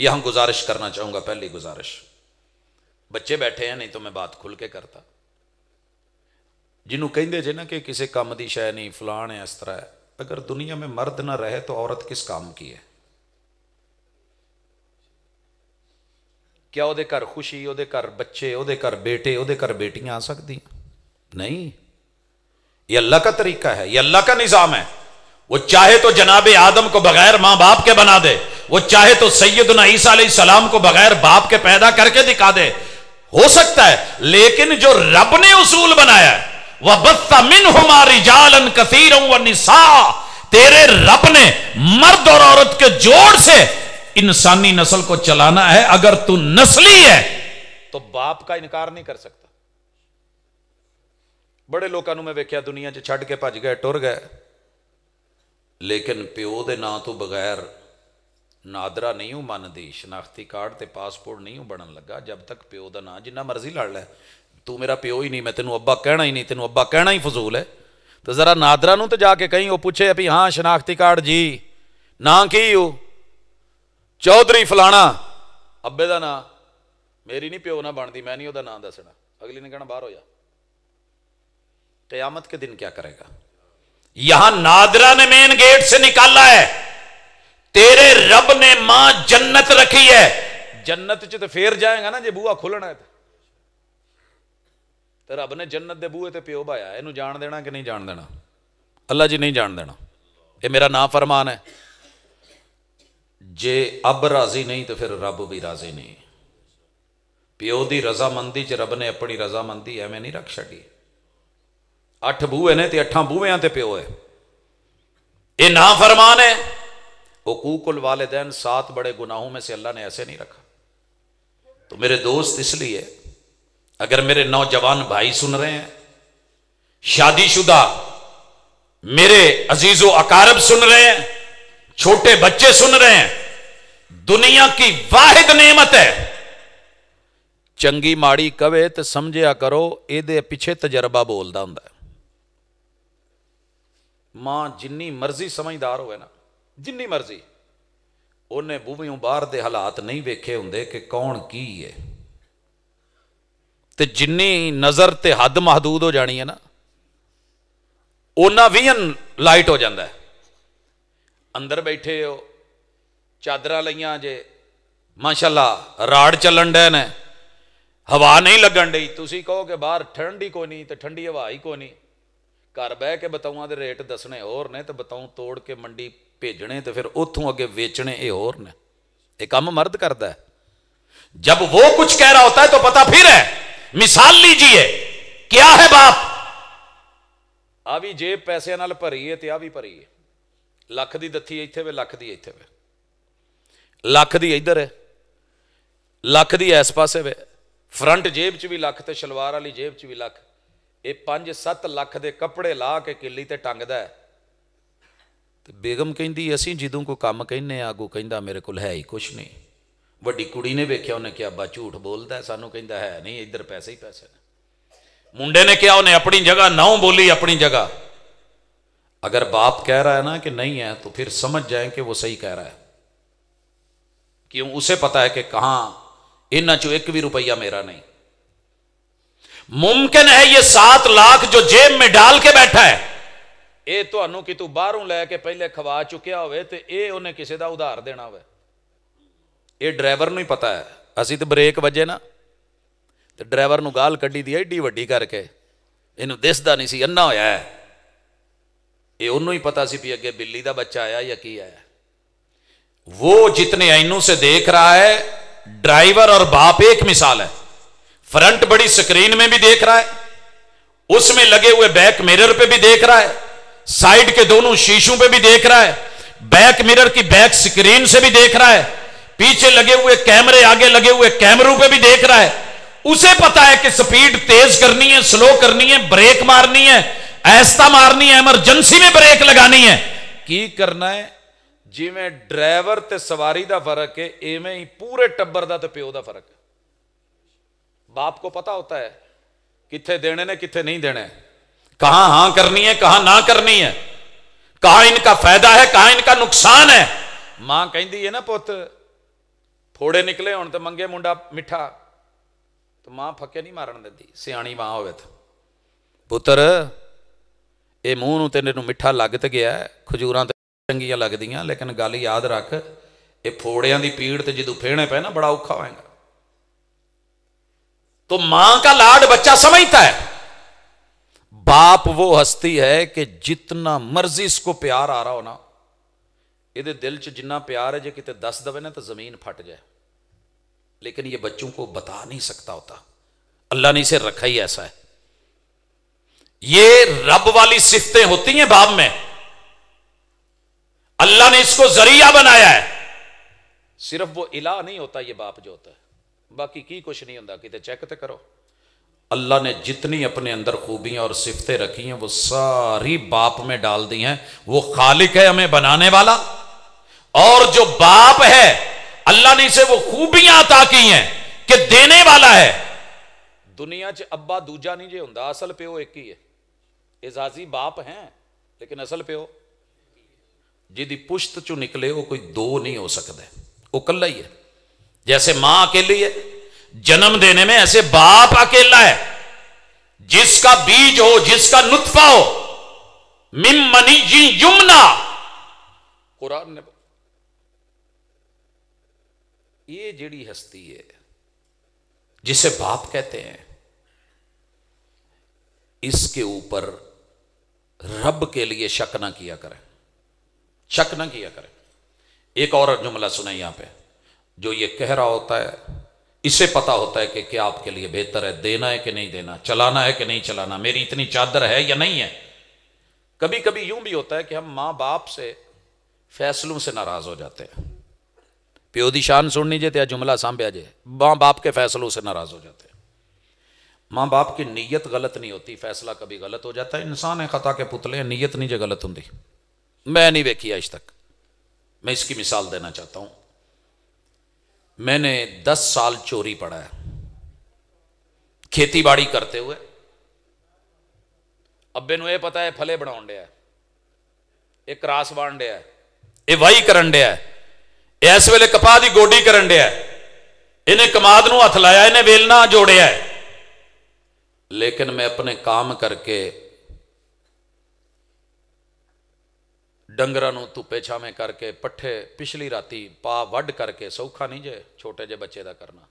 S1: यहां गुजारिश करना चाहूंगा पहली गुजारिश बच्चे बैठे हैं नहीं तो मैं बात खुल के करता जिन्हों कहते जे ना कि किसी काम की शह नहीं फलान है इस तरह है अगर दुनिया में मर्द ना रहे तो औरत किस काम की है क्या वो घर खुशी वो घर बच्चे वो घर बेटे वो घर बेटियां आ सकती नहीं ये अल्लाह का तरीका है ये अल्लाह का निजाम है वो चाहे तो जनाबे आदम को बगैर मां बाप के बना दे वो चाहे तो सैयद ईसा सलाम को बगैर बाप के पैदा करके दिखा दे हो सकता है लेकिन जो रब ने उसूल बनाया वह बत्ता मिन हमारी जालन कसीर निशा तेरे रब ने मर्द और औरत के जोड़ से इंसानी नस्ल को चलाना है अगर तू नस्ली है तो बाप का इनकार नहीं कर सकता बड़े लोगों ਨੂੰ वेख्या दुनिया ਦੁਨੀਆ 'ਚ ਛੱਡ गए ਭੱਜ ਗਏ ਟੁਰ ਗਏ ਲੇਕਿਨ ਪਿਓ ਦੇ ਨਾਂ ਨਾਦਰਾ ਨਹੀਂ ਉਹ ਮਨ ਦੀ ਸ਼ਨਾਖਤੀ ਕਾਰਡ ਤੇ ਪਾਸਪੋਰਟ ਨਹੀਂ ਉਹ ਬਣਨ ਲੱਗਾ ਜਦ ਤੱਕ ਪਿਓ ਦਾ ਨਾਂ ਜਿੰਨਾ ਮਰਜ਼ੀ ਲੜ ਲੈ ਤੂੰ ਮੇਰਾ ਪਿਓ ਹੀ ਨਹੀਂ ਮੈਂ ਤੈਨੂੰ ਅੱਬਾ ਕਹਿਣਾ ਹੀ ਨਹੀਂ ਤੈਨੂੰ ਅੱਬਾ ਕਹਿਣਾ ਹੀ ਫਜ਼ੂਲ ਹੈ ਤੇ ਜ਼ਰਾ ਨਾਦਰਾ ਨੂੰ ਤੇ ਜਾ ਕੇ ਕਹੀਂ ਉਹ ਪੁੱਛੇ ਵੀ ਹਾਂ ਸ਼ਨਾਖਤੀ ਕਾਰਡ ਜੀ ਨਾਂ ਕੀ ਹੋ ਚੌਧਰੀ ਫਲਾਣਾ ਅੱਬੇ ਦਾ ਨਾਂ ਮੇਰੀ ਨਹੀਂ ਪਿਓ ਨਾ ਬਣਦੀ ਮੈਂ ਨਹੀਂ ਉਹਦਾ ਨਾਂ ਦੱਸਣਾ ਅਗਲੀ ਨੇ ਕਹਿਣਾ ਬਾਹਰ ਹੋ ਜਾ कयामत के दिन क्या करेगा यहां नादरा ने मेन गेट से निकाला है तेरे रब ने मां जन्नत रखी है जन्नत च तो फिर जाएगा ना जे बुआ खुलना है तो रब ने जन्नत के बूहे तो प्यो भाया इन जान देना कि नहीं जान देना अल्लाह जी नहीं जान देना यह मेरा ना फरमान है जे अब राजी नहीं तो फिर रब भी राजी नहीं प्यो की रजामंदी च रब ने अपनी रजामंदी एवें नहीं रख छी अठ बूहे ने अठा बूहे प्यो है यह ना फरमान है हकूकुल वालदेन सात बड़े गुनाहों में से अल्लाह ने ऐसे नहीं रखा तो मेरे दोस्त इसलिए अगर मेरे नौजवान भाई सुन रहे हैं शादीशुदा मेरे अजीजो अकारब सुन रहे हैं छोटे बच्चे सुन रहे हैं दुनिया की वाहिद नेमत है चंगी माड़ी कवे तो समझिया करो ये पिछे तजर्बा बोलता हूं मां जिनी मर्जी समझदार हो ना ਜਿੰਨੀ ਮਰਜ਼ੀ ਉਹਨੇ ਬੂਵਿਓਂ ਬਾਹਰ ਦੇ ਹਾਲਾਤ ਨਹੀਂ ਵੇਖੇ ਹੁੰਦੇ ਕਿ ਕੌਣ ਕੀ ਹੈ ਤੇ ਜਿੰਨੀ ਨਜ਼ਰ ਤੇ ਹੱਦ ਮਹਦੂਦ ਹੋ ਜਾਣੀ ਹੈ ਨਾ ਉਹਨਾਂ ਵੀਨ ਲਾਈਟ ਹੋ ਜਾਂਦਾ ਅੰਦਰ ਬੈਠੇ ਹੋ ਚਾਦਰਾਂ ਲਈਆਂ ਜੇ ਮਾਸ਼ਾਅੱਲਾ ਰਾੜ ਚੱਲਣ ਡੈ ਨੇ ਹਵਾ ਨਹੀਂ ਲੱਗਣ ਡਈ ਤੁਸੀਂ ਕਹੋ ਕਿ ਬਾਹਰ ਠੰਡੀ ਕੋਈ ਨਹੀਂ ਤੇ ਠੰਡੀ ਹਵਾ ਹੀ ਕੋਈ ਨਹੀਂ ਘਰ ਬਹਿ ਕੇ ਬਤਾਉਆਂ ਦੇ ਰੇਟ ਦੱਸਣੇ ਹੋਰ ਨੇ ਤੇ ਬਤਾਉਂ ਤੋੜ ਕੇ ਮੰਡੀ ਭੇਜਣੇ ਤੇ ਫਿਰ ਉੱਥੋਂ ਅੱਗੇ ਵੇਚਣੇ ਇਹ ਹੋਰ ਨੇ ਇਹ ਕੰਮ ਮਰਦ ਕਰਦਾ ਹੈ जब वो कुछ कह रहा होता है तो पता फिर है मिसाल लीजिए क्या ਹੈ ਬਾਪ ਆ ਵੀ ਜੇਬ ਪੈਸਿਆਂ ਨਾਲ ਭਰੀ ਹੈ ਤੇ ਆ ਵੀ ਭਰੀ ਹੈ ਲੱਖ ਦੀ ਦਿੱਤੀ ਇੱਥੇ ਵੇ ਲੱਖ ਦੀ ਇੱਥੇ ਵੇ ਲੱਖ ਦੀ ਇੱਧਰ ਹੈ ਲੱਖ ਦੀ ਇਸ ਪਾਸੇ ਵੇ ਫਰੰਟ ਜੇਬ 'ਚ ਵੀ ਲੱਖ ਤੇ ਸ਼ਲਵਾਰ ਵਾਲੀ ਜੇਬ 'ਚ ਵੀ ਲੱਖ ਇਹ 5-7 ਲੱਖ ਦੇ ਕੱਪੜੇ ਲਾ ਕੇ ਕਿੱਲੀ ਤੇ ਟੰਗਦਾ ਹੈ बेगम कहती असं जदों को कम कहें आगू कहता मेरे को है ही कुछ नहीं वो कुी ने वेख्या उन्हें क्या अबा झूठ बोलता सानू कहता है नहीं इधर पैसे ही पैसे मुंडे ने कहा उन्हें अपनी जगह नौ बोली अपनी जगह अगर बाप कह रहा है ना कि नहीं है तो फिर समझ जाए कि वो सही कह रहा है क्यों उसे पता है कि कहां इन्हों चो एक भी रुपया मेरा नहीं मुमकिन है ये सात लाख जो जेब में डाल के बैठा है ਇਹ ਤੁਹਾਨੂੰ ਕਿਤੋਂ ਬਾਹਰੋਂ ਲੈ ਕੇ ਪਹਿਲੇ ਖਵਾ ਚੁੱਕਿਆ ਹੋਵੇ ਤੇ ਇਹ ਉਹਨੇ ਕਿਸੇ ਦਾ ਉਧਾਰ ਦੇਣਾ ਹੋਵੇ ਇਹ ਡਰਾਈਵਰ ਨੂੰ ਹੀ ਪਤਾ ਹੈ ਅਸੀਂ ਤੇ ਬ੍ਰੇਕ ਵੱਜੇ ਨਾ ਤੇ ਡਰਾਈਵਰ ਨੂੰ ਗਾਲ ਕੱਢੀ ਦੀ ਐਡੀ ਵੱਡੀ ਕਰਕੇ ਇਹਨੂੰ ਦਿਸਦਾ ਨਹੀਂ ਸੀ ਅੰਨਾ ਹੋਇਆ ਹੈ ਇਹ ਉਹਨੂੰ ਹੀ ਪਤਾ ਸੀ ਵੀ ਅੱਗੇ ਬਿੱਲੀ ਦਾ ਬੱਚਾ ਆਇਆ ਜਾਂ ਕੀ ਆਇਆ वो जितने आइनों से देख रहा है ड्राइवर और बाप एक मिसाल है फ्रंट बड़ी स्क्रीन में भी देख रहा है उसमें लगे हुए बैक मिरर पे भी देख रहा है साइड के दोनों शीशों पे भी देख रहा है बैक मिरर की बैक स्क्रीन से भी देख रहा है पीछे लगे हुए कैमरे आगे लगे हुए कैमरों पे भी देख रहा है उसे पता है कि स्पीड तेज करनी है स्लो करनी है ब्रेक मारनी है ऐसा मारनी है एमरजेंसी में ब्रेक लगानी है की करना है जिमें ड्राइवर से सवारी का फर्क है ਐਵੇਂ ही पूरे टब्बर का तो प्यो का फर्क ਹੈ ਬਾਪ ਕੋ ਪਤਾ ਹੁੰਦਾ ਹੈ ਕਿੱਥੇ ਦੇਣੇ ਨੇ ਕਿੱਥੇ ਨਹੀਂ ਦੇਣੇ कहां हां करनी है कहां ना करनी है कहा इनका फायदा है कहा इनका नुकसान है मां कहती है ना पुत फोड़े निकले हूं तो मंगे मुंडा मिठा तो मां फके नहीं मारन दी सियाणी मां हो पुत्र ये मूँह ਨੂੰ ਤੇਰੇ ਨੂੰ ਮਿੱਠਾ खजूर ਤੇ ਗਿਆ ਖਜੂਰਾਂ ਤੇ ਚੰਗੀਆਂ ਲੱਗਦੀਆਂ ਲੇਕਿਨ ਗੱਲ ਯਾਦ ਰੱਖ ਇਹ ਫੋੜਿਆਂ ਦੀ ਪੀੜ ਤੇ ਜਦੋਂ ਫੇਣੇ ਪੈ ਨਾ तो मां का लाड बच्चा समझता है बाप वो हस्ती है कि जितना मर्जी इसको प्यार आ रहा हो ना ये दिल च जिन्ना प्यार है जो ਕਿਤੇ दस ਦਵੇ ना तो जमीन फट जाए लेकिन ये बच्चों को बता नहीं सकता होता अल्लाह ने इसे रखा ही ऐसा है ये रब वाली सिफतें होती हैं बाप में अल्लाह ने इसको जरिया बनाया है सिर्फ वो इला नहीं होता ये बाप जो होता है बाकी की कुछ नहीं होता कि चेक तो करो अल्लाह ने जितनी अपने अंदर खूबियाँ और सिफतें रखी हैं वो सारी बाप में डाल दी हैं वो खालिक है हमें बनाने वाला और जो बाप है अल्लाह ने इसे वो खूबियां अता की हैं कि देने वाला है दुनिया च अब्बा दूजा नहीं जो होंगे असल प्यो एक ही है एजाजी बाप हैं लेकिन असल प्यो जिदी पुश्त चो निकले वो कोई दो नहीं हो सकता वो कला ही है जैसे मां अकेली है जन्म देने में ऐसे बाप अकेला है जिसका बीज हो जिसका नुतफा हो मिमनी जी युमना कुरान ने ये जड़ी हस्ती है जिसे बाप कहते हैं इसके ऊपर रब के लिए शक ना किया करें शक ना किया करें एक और जुमला सुना यहां पे जो ये कह रहा होता है इससे पता होता है कि क्या आपके लिए बेहतर है देना है कि नहीं देना चलाना है कि नहीं चलाना मेरी इतनी चादर है या नहीं है कभी कभी यूं भी होता है कि हम माँ बाप से फैसलों से नाराज हो जाते हैं प्यो की शान सुननी जे तो जुमला सामभ्या जे माँ बाप के फैसलों से नाराज हो जाते हैं माँ बाप की नीयत गलत नहीं होती फैसला कभी गलत हो जाता है इंसान है खता के पुतले नीयत नहीं जो गलत होंगी मैं नहीं वेखी आज तक मैं इसकी मिसाल देना चाहता हूँ मैंने दस साल चोरी पड़ा है खेती बाड़ी करते हुए बेन नु पता है फले बना है एक क्रास बन है ये वही करंडे है इस वे कपाह की गोडी करंडे है इन्हें कमाद हथ लाया इन्हें वेलना जोड़िया लेकिन मैं अपने काम करके ਡੰਗਰਾਂ ਨੂੰ ਧੁੱਪੇ ਛਾਵੇਂ ਕਰਕੇ ਪੱਠੇ ਪਿਛਲੀ ਰਾਤੀ ਪਾ ਵੱਢ ਕਰਕੇ ਸੌਖਾ ਨਹੀਂ ਜੇ ਛੋਟੇ ਜੇ ਬੱਚੇ ਦਾ ਕਰਨਾ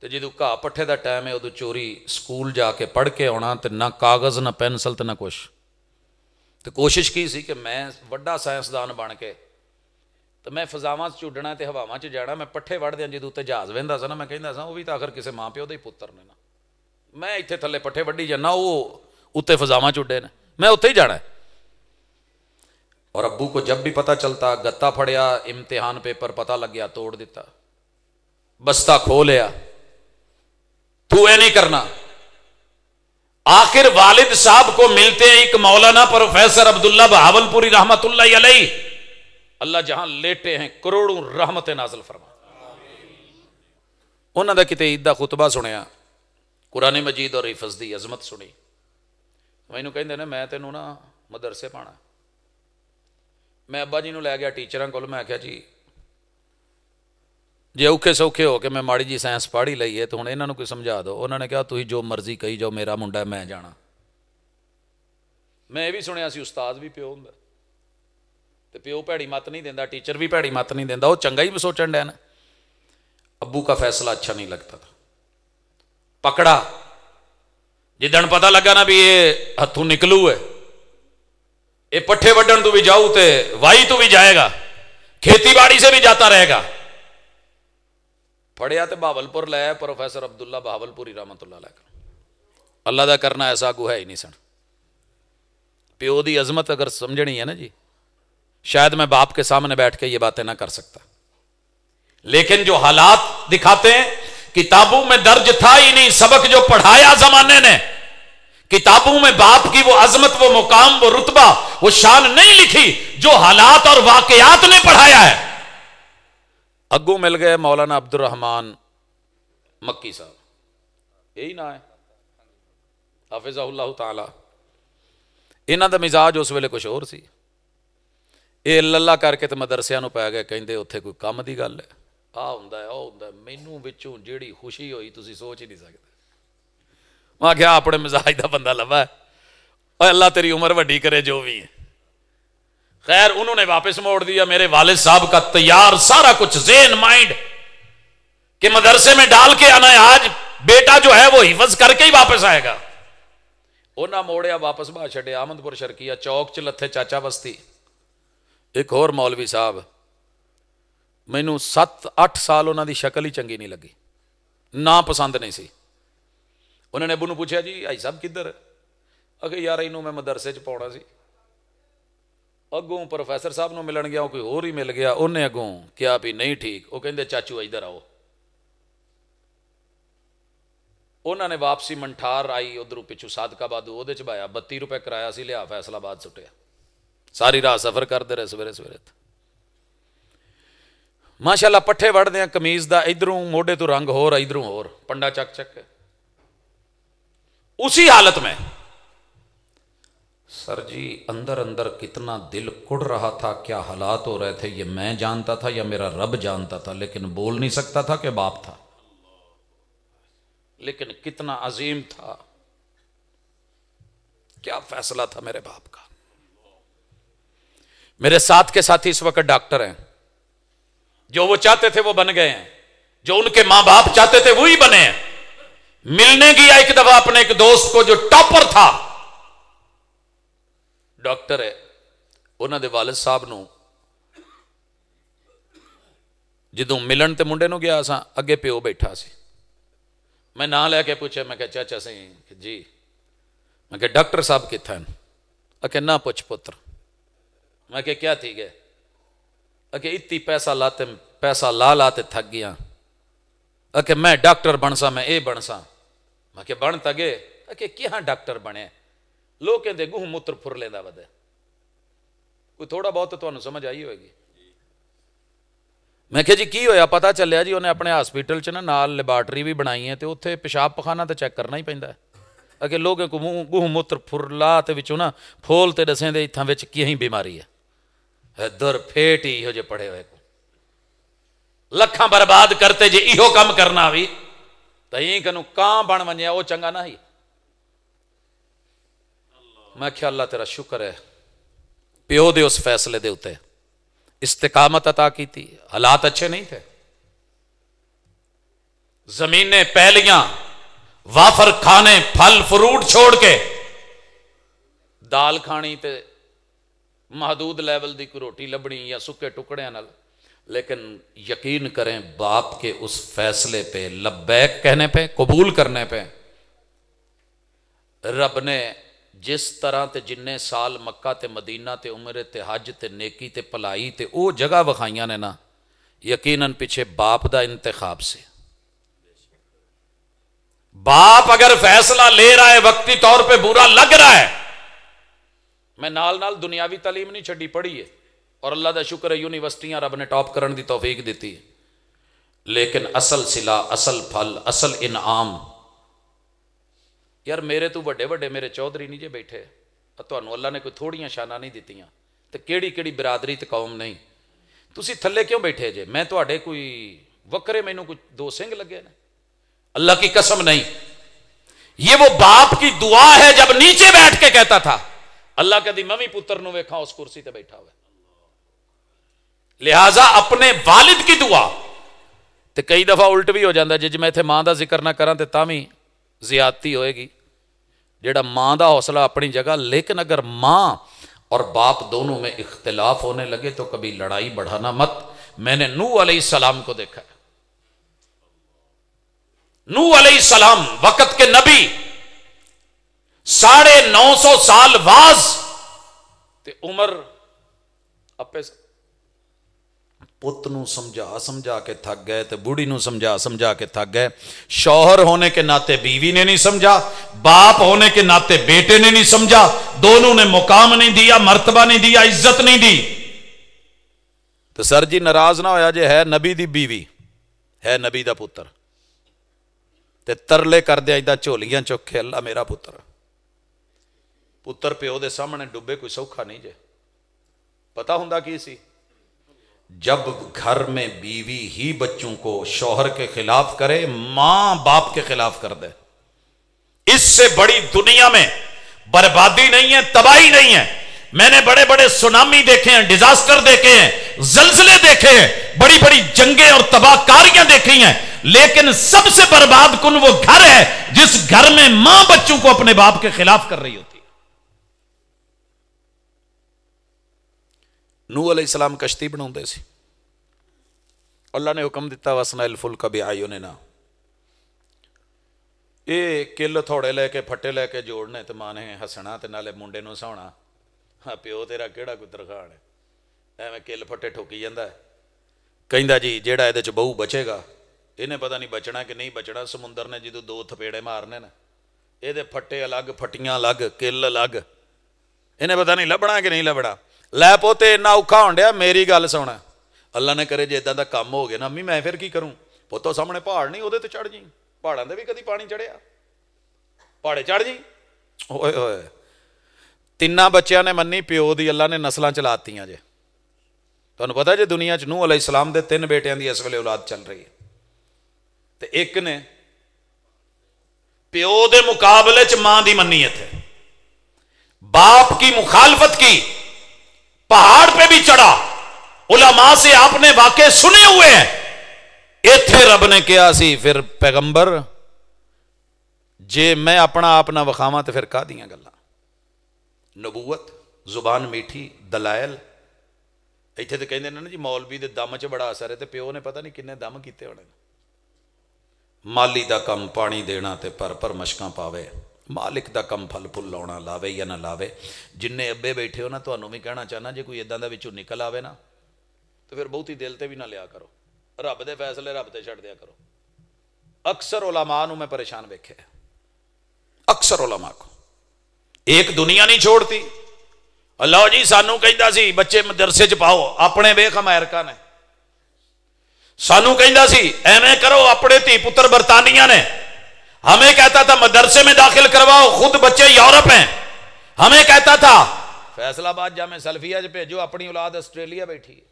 S1: ਤੇ ਜਦੋਂ ਘਾ ਪੱਠੇ ਦਾ ਟਾਈਮ ਹੈ ਉਦੋਂ ਚੋਰੀ ਸਕੂਲ ਜਾ ਕੇ ਪੜ੍ਹ ਕੇ ਆਉਣਾ ਤੇ ਨਾ ਕਾਗਜ਼ ਨਾ ਪੈਨਸਲ ਤੇ ਨਾ ਕੁਛ ਤੇ ਕੋਸ਼ਿਸ਼ ਕੀ ਸੀ ਕਿ ਮੈਂ ਵੱਡਾ ਸਾਇੰਸਦਾਨ ਬਣ ਕੇ ਤੇ ਮੈਂ ਫਜ਼ਾਵਾਂ 'ਚ ਝੁੱਡਣਾ ਤੇ ਹਵਾਵਾਂ 'ਚ ਜਾਣਾ ਮੈਂ ਪੱਠੇ ਵੜਦਿਆਂ ਜਦੋਂ ਉੱਤੇ ਜਹਾਜ਼ ਵਹਿੰਦਾ ਸੀ ਨਾ ਮੈਂ ਕਹਿੰਦਾ ਸਾਂ ਉਹ ਵੀ ਤਾਂ ਆਖਰ ਕਿਸੇ ਮਾਂ ਪਿਓ ਦਾ ਹੀ ਪੁੱਤਰ ਨੇ ਨਾ ਮੈਂ ਇੱਥੇ ਥੱਲੇ ਪੱਠੇ ਵੱਢੀ ਜਾਂਦਾ ਉਹ ਉੱਤੇ ਫਜ਼ਾਵਾਂ 'ਚ ਉੱਡੇ ਨੇ ਮੈਂ ਉੱਥੇ ਹੀ ਜਾਣਾ और अब्बू को जब भी पता चलता गत्ता फड़िया इम्तिहान पेपर पता लग गया तोड़ देता बस्ता खो लिया तू ए नहीं करना आखिर वालिद साहब को मिलते हैं एक मौलाना प्रोफेसर अब्दुल्ला बहावलपुरी रहमतुल्ला अल्लाह जहां लेटे हैं करोड़ों रहमत नाजल फरमा उन्होंने कित ईद का खुतबा सुनिया कुरानी मजीद और हिफज की अजमत सुनी तो मैं कहें मैं तेन ना मदरसे पाना ਮੈਂ ਅੱਬਾ ਜੀ ਨੂੰ ਲੈ ਗਿਆ ਟੀਚਰਾਂ ਕੋਲ ਮੈਂ ਆਖਿਆ ਜੀ ਜੇ ਔਖੇ ਸੌਖੇ ਹੋ ਕੇ ਮੈਂ ਮਾੜੀ ਜੀ ਸਾਇੰਸ ਹੀ ਲਈ ਹੈ ਤਾਂ ਹੁਣ ਇਹਨਾਂ ਨੂੰ ਕੋਈ ਸਮਝਾ ਦਿਓ ਉਹਨਾਂ ਨੇ ਕਿਹਾ ਤੁਸੀਂ ਜੋ ਮਰਜ਼ੀ ਕਹੀ ਜਾਓ ਮੇਰਾ ਮੁੰਡਾ ਮੈਂ ਜਾਣਾ ਮੈਂ ਇਹ ਵੀ ਸੁਣਿਆ ਸੀ ਉਸਤਾਦ ਵੀ ਪਿਓ ਹੁੰਦਾ ਤੇ ਪਿਓ ਭੈੜੀ ਮਤ ਨਹੀਂ ਦਿੰਦਾ ਟੀਚਰ ਵੀ ਭੈੜੀ ਮਤ ਨਹੀਂ ਦਿੰਦਾ ਉਹ ਚੰਗਾ ਹੀ ਸੋਚਣ ਡਿਆ ਨਾ ਅੱਬੂ ਦਾ ਫੈਸਲਾ ਅੱਛਾ ਨਹੀਂ ਲੱਗਦਾ ਪਕੜਾ ਜਿੱਦਣ ਪਤਾ ਲੱਗਾ ਨਾ ਵੀ ਇਹ ਹੱਥੋਂ ਨਿਕਲੂ ਹੈ ये पट्ठे वडन तू भी जाऊ तो वाई तू भी जाएगा खेती बाड़ी से भी जाता रहेगा पढ़िया तो बहावलपुर लै प्रोफेसर अब्दुल्ला बहावलपुरी रहमतुल्ला अल्लाह का करना ऐसा को है ही नहीं सन प्यो की अजमत अगर समझनी है ना जी शायद मैं बाप के सामने बैठ के ये बातें ना कर सकता लेकिन जो हालात दिखाते हैं किताबों में दर्ज था ही नहीं सबक जो पढ़ाया जमाने ने किताबों में बाप की वो अजमत वो मुकाम वो रुतबा वो शान नहीं लिखी जो हालात और वाकयात ने पढ़ाया है अगू मिल गए मौलाना अब्दुलरहमान मक्की साहब यही ना है हाफिजाला इन्हों का मिजाज उस वेले कुछ और ये करके तो मदरसियां पै गया कहें उत्थे कोई कम की गल है आ हों मैनू बिचों जी खुशी हुई तुम सोच ही नहीं सकते मैं क्या अपने मिजाज का ਬੰਦਾ ਲੱਭਾ ਓਏ ਅੱਲਾ ਤੇਰੀ ਉਮਰ ਵੱਡੀ ਕਰੇ ਜੋ ਵੀ ਹੈ खैर उन्होंने वापस मोड़ दिया मेरे वालिद साहब का तैयार सारा कुछ जेन माइंड कि मदरसे में डाल के आना है आज बेटा जो है वो हिफज करके ही वापस आएगा उन्हें मोड़िया वापस बा छे आमदपुर शर्किया चौक च लथे चाचा बस्ती एक होर मौलवी साहब मैनू सत्त अठ साल उन्होंने शकल ही चंकी नहीं लगी ना पसंद नहीं सी उन्होंने अबू ने पूछा जी आई साहब किधर अगे यार इनू मैं मदरसे च पाਉਣਾ ਸੀ ਅੱਗੋਂ ਪ੍ਰੋਫੈਸਰ ਸਾਹਿਬ ਨੂੰ ਮਿਲਣ ਗਿਆ ਕੋਈ ਹੋਰ ਹੀ ਮਿਲ ਗਿਆ ਉਹਨੇ ਅੱਗੋਂ ਕਿਹਾ ਵੀ ਨਹੀਂ ਠੀਕ ਉਹ ਕਹਿੰਦੇ ਚਾਚੂ ਇਧਰ ਆਓ ਉਹਨਾਂ ਨੇ ਵਾਪਸੀ ਮੰਠਾਰ ਆਈ ਉਧਰੋਂ ਪਿੱਛੋਂ ਸਾਦਕਾਬਾਦ ਉਹਦੇ ਚ ਭਾਇਆ 32 ਰੁਪਏ ਕਿਰਾਇਆ ਸੀ ਲਿਆ ਫੈਸਲਾਬਾਦ ਸੁੱਟਿਆ ਸਾਰੀ ਰਾਤ ਸਫ਼ਰ ਕਰਦੇ ਰਹੇ ਸਵੇਰੇ ਸਵੇਰੇ ਮਾਸ਼ਾਅੱਲਾ ਪੱਠੇ ਵੜਦੇ ਆ ਕਮੀਜ਼ ਦਾ ਇਧਰੋਂ ਮੋਢੇ ਤੋਂ ਰੰਗ ਹੋਰ ਇਧਰੋਂ ਹੋਰ ਪੰਡਾ ਚੱਕ ਚੱਕ उसी हालत में सर जी अंदर अंदर कितना दिल कुड़ रहा था क्या हालात हो रहे थे ये मैं जानता था या मेरा रब जानता था लेकिन बोल नहीं सकता था कि बाप था लेकिन कितना अजीम था क्या फैसला था मेरे बाप का मेरे साथ के साथ इस वक्त डॉक्टर हैं जो वो चाहते थे वो बन गए हैं जो उनके मां बाप चाहते थे वही बने हैं मिलने गया एक दफा अपने एक दोस्त को जो टॉपर था डॉक्टर है ਉਹਨਾਂ ਦੇ ਵਾਲਿਦ ਸਾਹਿਬ ਨੂੰ ਜਦੋਂ ਮਿਲਣ ਤੇ ਮੁੰਡੇ ਨੂੰ ਗਿਆ ਸਾਂ ਅੱਗੇ मैं ਬੈਠਾ ਸੀ ਮੈਂ ਨਾਂ ਲੈ ਕੇ ਪੁੱਛਿਆ ਮੈਂ मैं क्या डॉक्टर साहब कितना है अके ना पुछ पुत्र मैं क्या क्या थी गए अके इतनी पैसा लाते पैसा ला लाते थक गया ਅਕੇ ਮੈਂ ਡਾਕਟਰ ਬਣਸਾ ਮੈਂ ਇਹ ਬਣਸਾ ਮੈਂ ਕਿ ਬਣ ਤਗੇ કે ક્યાં ਡਾਕਟਰ ਬਣੇ ਲੋਕ ਕਹਿੰਦੇ ਗੂਹ ਮੂਤਰ ਫੁਰ ਲੈਂਦਾ ਵਦੇ ਕੋਈ ਥੋੜਾ ਬਹੁਤ ਤੁਹਾਨੂੰ ਸਮਝ ਆਈ ਹੋਵੇਗੀ ਮੈਂ ਕਿ ਜੀ ਕੀ ਹੋਇਆ ਪਤਾ ਚੱਲਿਆ ਜੀ ਉਹਨੇ ਆਪਣੇ ਹਸਪੀਟਲ 'ਚ ਨਾ ਨਾਲ ਲੈਬਾਰਟਰੀ ਵੀ ਬਣਾਈ ਹੈ ਤੇ ਉੱਥੇ ਪਿਸ਼ਾਬ ਪਖਾਨਾ ਤਾਂ ਚੈੱਕ ਕਰਨਾ ਹੀ ਪੈਂਦਾ ਅਕੇ ਲੋਕ ਕੋ ਗੂਹ ਮੂਤਰ ਫੁਰਲਾ ਤੇ ਵਿੱਚੋਂ ਨਾ ਫੋਲ ਤੇ ਦਸੇਂਦੇ ਇੱਥਾਂ ਵਿੱਚ ਕੀ ਹੀ ਬਿਮਾਰੀ ਹੈ ਦਰ ਫੇਟ ਹੀ ਹੋ ਜੇ ਪੜੇ ਹੋਏ लखा बर्बाद करते जे इो कम करना भी तो ही कनु बन वे वो चंगा ना ही मैं क्या अल्लाह तेरा शुक्र है प्यो दे उस फैसले के उत्ते इस्तेकामत अता की हालात अच्छे नहीं थे जमीने पहलियां वाफर खाने फल फ्रूट छोड़ के दाल खानी ते महदूद लैवल की रोटी लबनी या सुके टुकड़िया लेकिन यकीन करें बाप के उस फैसले पे लब्बैक कहने पे कबूल करने पे रब ने जिस तरह ते जिन्ने साल मक्का ते मदीना ते उम्र ते हज ते नेकी ते भलाई ते वो जगह विखाइया ने ना यकीनन पीछे बाप का इंतखाब से बाप अगर फैसला ले रहा है वक्ती तौर पे बुरा लग रहा है मैं नाल नाल दुनियावी तालीम नहीं छी पढ़ी है और अल्लाह का शुक्र है यूनिवर्सिटियां रब ने टॉप करने की तोफीक दी लेकिन असल सिला असल फल असल इनाम यार मेरे तू वे वे मेरे चौधरी नहीं जे बैठे तो अल्लाह ने कोई ਥੋੜੀਆਂ शाना नहीं ਦਿੱਤੀਆਂ तो कि बिरादरी तो कौम नहीं तुम थले क्यों बैठे जे मैं थोड़े तो कोई वक्रे मैनू कुछ दो सिंह लगे ਨੇ अल्लाह की कसम नहीं ये वो बाप की दुआ है जब नीचे बैठ के कहता था अल्लाह कभी मैं भी पुत्र वेखा उस कुर्सी ते बैठा हुआ लिहाजा अपने वालिद की दुआ तो कई दफा उल्ट भी हो जाता ਜੇ ਮੈਂ मैं इतने मां का जिक्र ना करा तो भी ज्यादती ਹੋਏਗੀ जोड़ा माँ का हौसला अपनी जगह लेकिन अगर माँ और बाप दोनों में इख्तलाफ होने लगे तो कभी लड़ाई बढ़ाना मत मैंने नू सलाम को देखा है नू सलाम वक्त के नबी साढ़े नौ सौ साल वाज उम्र आपे ਪੁੱਤ ਨੂੰ समझा ਸਮਝਾ ਕੇ ਥੱਕ ਗਏ ਤੇ ਬੁੜੀ समझा समझा के थक गए शौहर होने के नाते बीवी ने नहीं समझा बाप होने के नाते बेटे ने नहीं समझा दोनों ने मुकाम नहीं दिया मर्तबा नहीं दिया इज्जत नहीं दी तो सर जी नाराज ना होया जे है नबी दी बीवी है नबी का पुत्र ते तरले कर दे इदा झोलियां चुके अल्लाह मेरा पुत्र पुत्र प्यो के सामने डुबे कोई सौखा नहीं जे पता हुंदा की सी जब घर में बीवी ही बच्चों को शोहर के खिलाफ करे मां बाप के खिलाफ कर दे इससे बड़ी दुनिया में बर्बादी नहीं है तबाही नहीं है मैंने बड़े बड़े सुनामी देखे हैं डिजास्टर देखे हैं जलजले देखे हैं बड़ी बड़ी जंगे और तबाहकारियां देखी हैं लेकिन सबसे बर्बाद कुन वो घर है जिस घर में मां बच्चों को अपने बाप के खिलाफ कर रही होती ਨੂਹ ਅਲੈਹਿ ਸਲਾਮ ਕਸ਼ਤੀ ਬਣਾਉਂਦੇ ਸੀ ਅੱਲਾ ਨੇ ਹੁਕਮ ਦਿੱਤਾ ਵਸਨਾ ਇਲ ਫੁਲਕ ਬਿਆਯੁਨਿਨਾ ਇਹ ਕਿੱਲ ਥੋੜੇ ਲੈ ਕੇ ਫੱਟੇ ਲੈ ਕੇ ਜੋੜਨੇ ਤੇ ਮਾਨੇ ਨੇ ਹੱਸਣਾ ਤੇ ਨਾਲੇ ਮੁੰਡੇ ਨੂੰ ਸੌਣਾ ਆ ਪਿਓ ਤੇਰਾ ਕਿਹੜਾ ਕੋਈ ਤਰਖਾਣ ਐਵੇਂ ਕਿੱਲ ਫੱਟੇ ਠੋਕੀ ਜਾਂਦਾ ਕਹਿੰਦਾ ਜੀ ਜਿਹੜਾ ਇਹਦੇ ਚ ਬਹੂ ਬਚੇਗਾ ਇਹਨੇ ਪਤਾ ਨਹੀਂ ਬਚਣਾ ਕਿ ਨਹੀਂ ਬਚਣਾ ਸਮੁੰਦਰ ਨੇ ਜਦੋਂ ਦੋ ਥਪੇੜੇ ਮਾਰਨੇ ਨੇ ਇਹਦੇ ਫੱਟੇ ਅਲੱਗ ਫਟੀਆਂ ਅਲੱਗ ਕਿੱਲ ਅਲੱਗ ਇਹਨੇ ਪਤਾ ਨਹੀਂ ਲੱਭਣਾ ਕਿ ਨਹੀਂ ਲੱਭਣਾ ਲੈ ਪੋਤੇ ਇੰਨਾ ਔਖਾ ਹੋਣ ਮੇਰੀ ਗੱਲ ਸੁਣ ਅੱਲਾ ਨੇ ਕਰੇ ਜੇ ਇਦਾਂ ਦਾ ਕੰਮ ਹੋ ਗਿਆ ਨਾ ਅੰਮੀ ਮੈਂ ਫਿਰ ਕੀ ਕਰੂੰ ਪੁੱਤੋ ਸਾਹਮਣੇ ਪਹਾੜ ਨਹੀਂ ਉਹਦੇ ਤੇ ਚੜ ਜੀ ਪਹਾੜਾਂ ਦੇ ਵੀ ਕਦੀ ਪਾਣੀ ਚੜਿਆ ਪਹਾੜੇ ਚੜ ਜੀ ਓਏ ਓਏ ਤਿੰਨਾਂ ਬੱਚਿਆਂ ਨੇ ਮੰਨੀ ਪਿਓ ਦੀ ਅੱਲਾ ਨੇ ਨਸਲਾਂ ਚਲਾਤੀਆਂ ਜੇ ਤੁਹਾਨੂੰ ਪਤਾ ਜੇ ਦੁਨੀਆ 'ਚ ਨੂਹ ਅਲੈਹਿਸਲਾਮ ਦੇ ਤਿੰਨ ਬੇਟਿਆਂ ਦੀ ਇਸ ਵੇਲੇ ਔਲਾਦ ਚੱਲ ਰਹੀ ਹੈ ਤੇ ਇੱਕ ਨੇ ਪਿਓ ਦੇ ਮੁਕਾਬਲੇ 'ਚ ਮਾਂ ਦੀ ਮੰਨੀ ਇੱਥੇ ਬਾਪ ਕੀ ਮੁਖਾਲਫਤ ਕੀ पहाड़ पे भी चढ़ा उलमा से आपने वाक्य सुने हुए हैं इथे रब ने किया सी फिर पैगंबर जे मैं अपना आप ना विखाव तो फिर कह दी गल नबूत जुबान मीठी दलायल इतने तो कहें जी मौलवी के दम च बड़ा असर है तो प्यो ने पता नहीं किन्ने दम किते होने माली का कम पानी देना तो पर पर मशक पावे मालिक का कम फल फुल लाना लावे या ना लावे जिन्हें अबे बैठे हो ना तो भी कहना चाहना जो कोई इदा निकल आवे ना तो फिर बहुत ही दिल से भी ना लिया करो रब के फैसले रब से छट दिया करो अक्सर ओला मां मैं परेशान वेखे अक्सर ओला मां को एक दुनिया नहीं छोड़ती अलाओ जी सानू कहता सी बच्चे मदरसे च पाओ अपने बेख अमेरिका ने सानू कहता सी एवें करो अपने धी पुत्र बरतानिया ने हमें कहता था मदरसे में दाखिल करवाओ खुद बच्चे यूरोप हैं हमें कहता था फैसलाबाद जामे सल्फिया भेजो अपनी औलाद आस्ट्रेलिया बैठी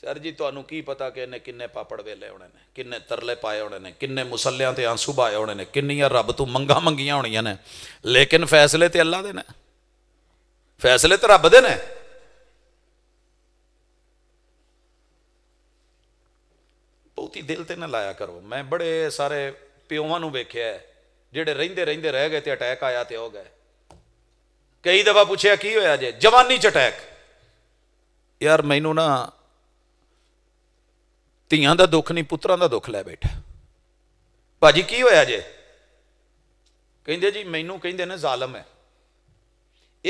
S1: सर जी तू तो पता कि इन्हें किन्ने पापड़ वेले होने ने किन्ने तरले पाए होने ने किन्ने मुसलियां आंसू पाए होने ने किनिया रब तू मंगा मंगिया होनी ने लेकिन फैसले तो अल्लाह देने फैसले तो रब देने बहुत ही दिल ते ना लाया करो मैं बड़े सारे ਪਿਓਾਂ ਨੂੰ ਵੇਖਿਆ ਜਿਹੜੇ ਰਹਿੰਦੇ ਰਹਿੰਦੇ ਰਹਿ ਗਏ ਤੇ ਅਟੈਕ ਆਇਆ ਤੇ ਹੋ ਗਏ ਕਈ ਦਫਾ ਪੁੱਛਿਆ ਕੀ ਹੋਇਆ ਜੇ ਜਵਾਨੀ ਚ ਅਟੈਕ ਯਾਰ ਮੈਨੂੰ ਨਾ ਧੀਆਂ ਦਾ ਦੁੱਖ ਨਹੀਂ ਪੁੱਤਰਾਂ ਦਾ ਦੁੱਖ ਲੈ ਬੈਠਾ ਭਾਜੀ ਕੀ ਹੋਇਆ ਜੇ ਕਹਿੰਦੇ ਜੀ ਮੈਨੂੰ ਕਹਿੰਦੇ ਨੇ ਜ਼ਾਲਮ ਹੈ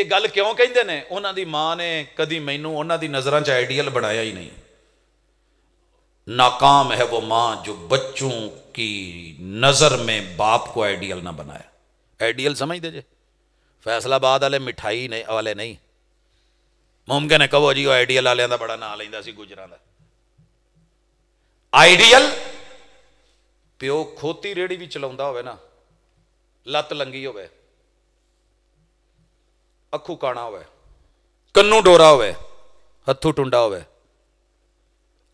S1: ਇਹ ਗੱਲ ਕਿਉਂ ਕਹਿੰਦੇ ਨੇ ਉਹਨਾਂ ਦੀ ਮਾਂ ਨੇ ਕਦੀ ਮੈਨੂੰ ਉਹਨਾਂ ਦੀ ਨਜ਼ਰਾਂ 'ਚ ਆਈਡੀਅਲ ਬਣਾਇਆ ਹੀ ਨਹੀਂ ناکام ہے وہ ماں جو بچوں की नज़र में बाप को आइडियल ना बनाया आइडियल समझ दीजिए फैसलाबाद वाले मिठाई नहीं वाले नहीं मुमकिन है कहो जी आइडियल वाले का बड़ा ना लेंदा सी गुजरां का ਆਈਡੀਅਲ ਪਿਓ ਖੋਤੀ ਰੇੜੀ ਵੀ ਚਲਾਉਂਦਾ ਹੋਵੇ ਨਾ ਲੱਤ ਲੰਗੀ ਹੋਵੇ ਅੱਖੂ ਕਾਣਾ ਹੋਵੇ ਕੰਨੂ ਡੋਰਾ ਹੋਵੇ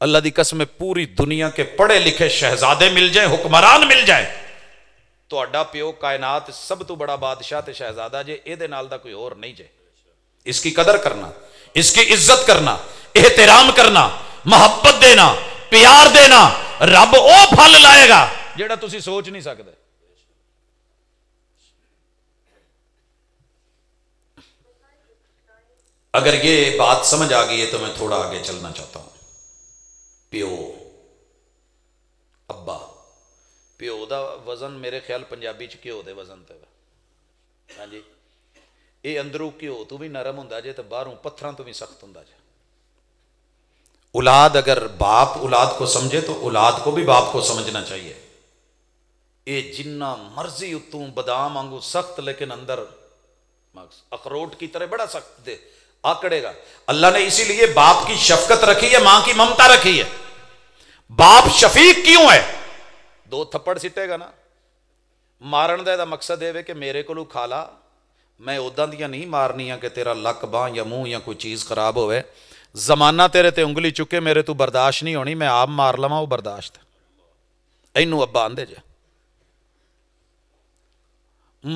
S1: अल्लाह की कसम पूरी दुनिया के पढ़े लिखे शहजादे मिल जाए हुक्मरान मिल जाए तो प्यो कायनात सब तो बड़ा बादशाह शहजादा जे ए कोई और नहीं जे इसकी कदर करना इसकी इज्जत करना एहतराम करना मोहब्बत देना प्यार देना रब ओ फल लाएगा जेड़ा तुसी सोच नहीं सकते अगर ये बात समझ आ गई है तो मैं थोड़ा आगे चलना चाहता हूं प्यो अब्बा प्यो का वजन मेरे ख्याल पंजाबी घ्यो के वजन ਵਜ਼ਨ हाँ जी ये अंदरों घ्यो तू भी नरम हों ਜੇ ਤੇ ਬਾਹਰੋਂ ਪੱਥਰਾਂ ਤੋਂ ਵੀ ਸਖਤ औलाद अगर बाप औलाद को समझे तो औलाद को भी बाप को समझना चाहिए ये जिन्ना मर्जी उतू बदाम आंगू सख्त लेकिन अंदर अखरोट की तरह बड़ा सख्त दे आकड़ेगा
S2: अल्लाह ने इसीलिए
S1: बाप की शफकत रखी है मां की ममता रखी है बाप शफीक क्यों है दो थप्पड़ सिटेगा ना मारण का मकसद है कि मेरे को खाला मैं उदा दियाँ नहीं मारनिया कि तेरा लक बह या मूँह या कोई चीज़ खराब हो जमाना तेरे ते उंगली चुके मेरे तू बर्दाश्त नहीं होनी मैं आप मार लवा वो बर्दाश्त इनू अब आंधे जे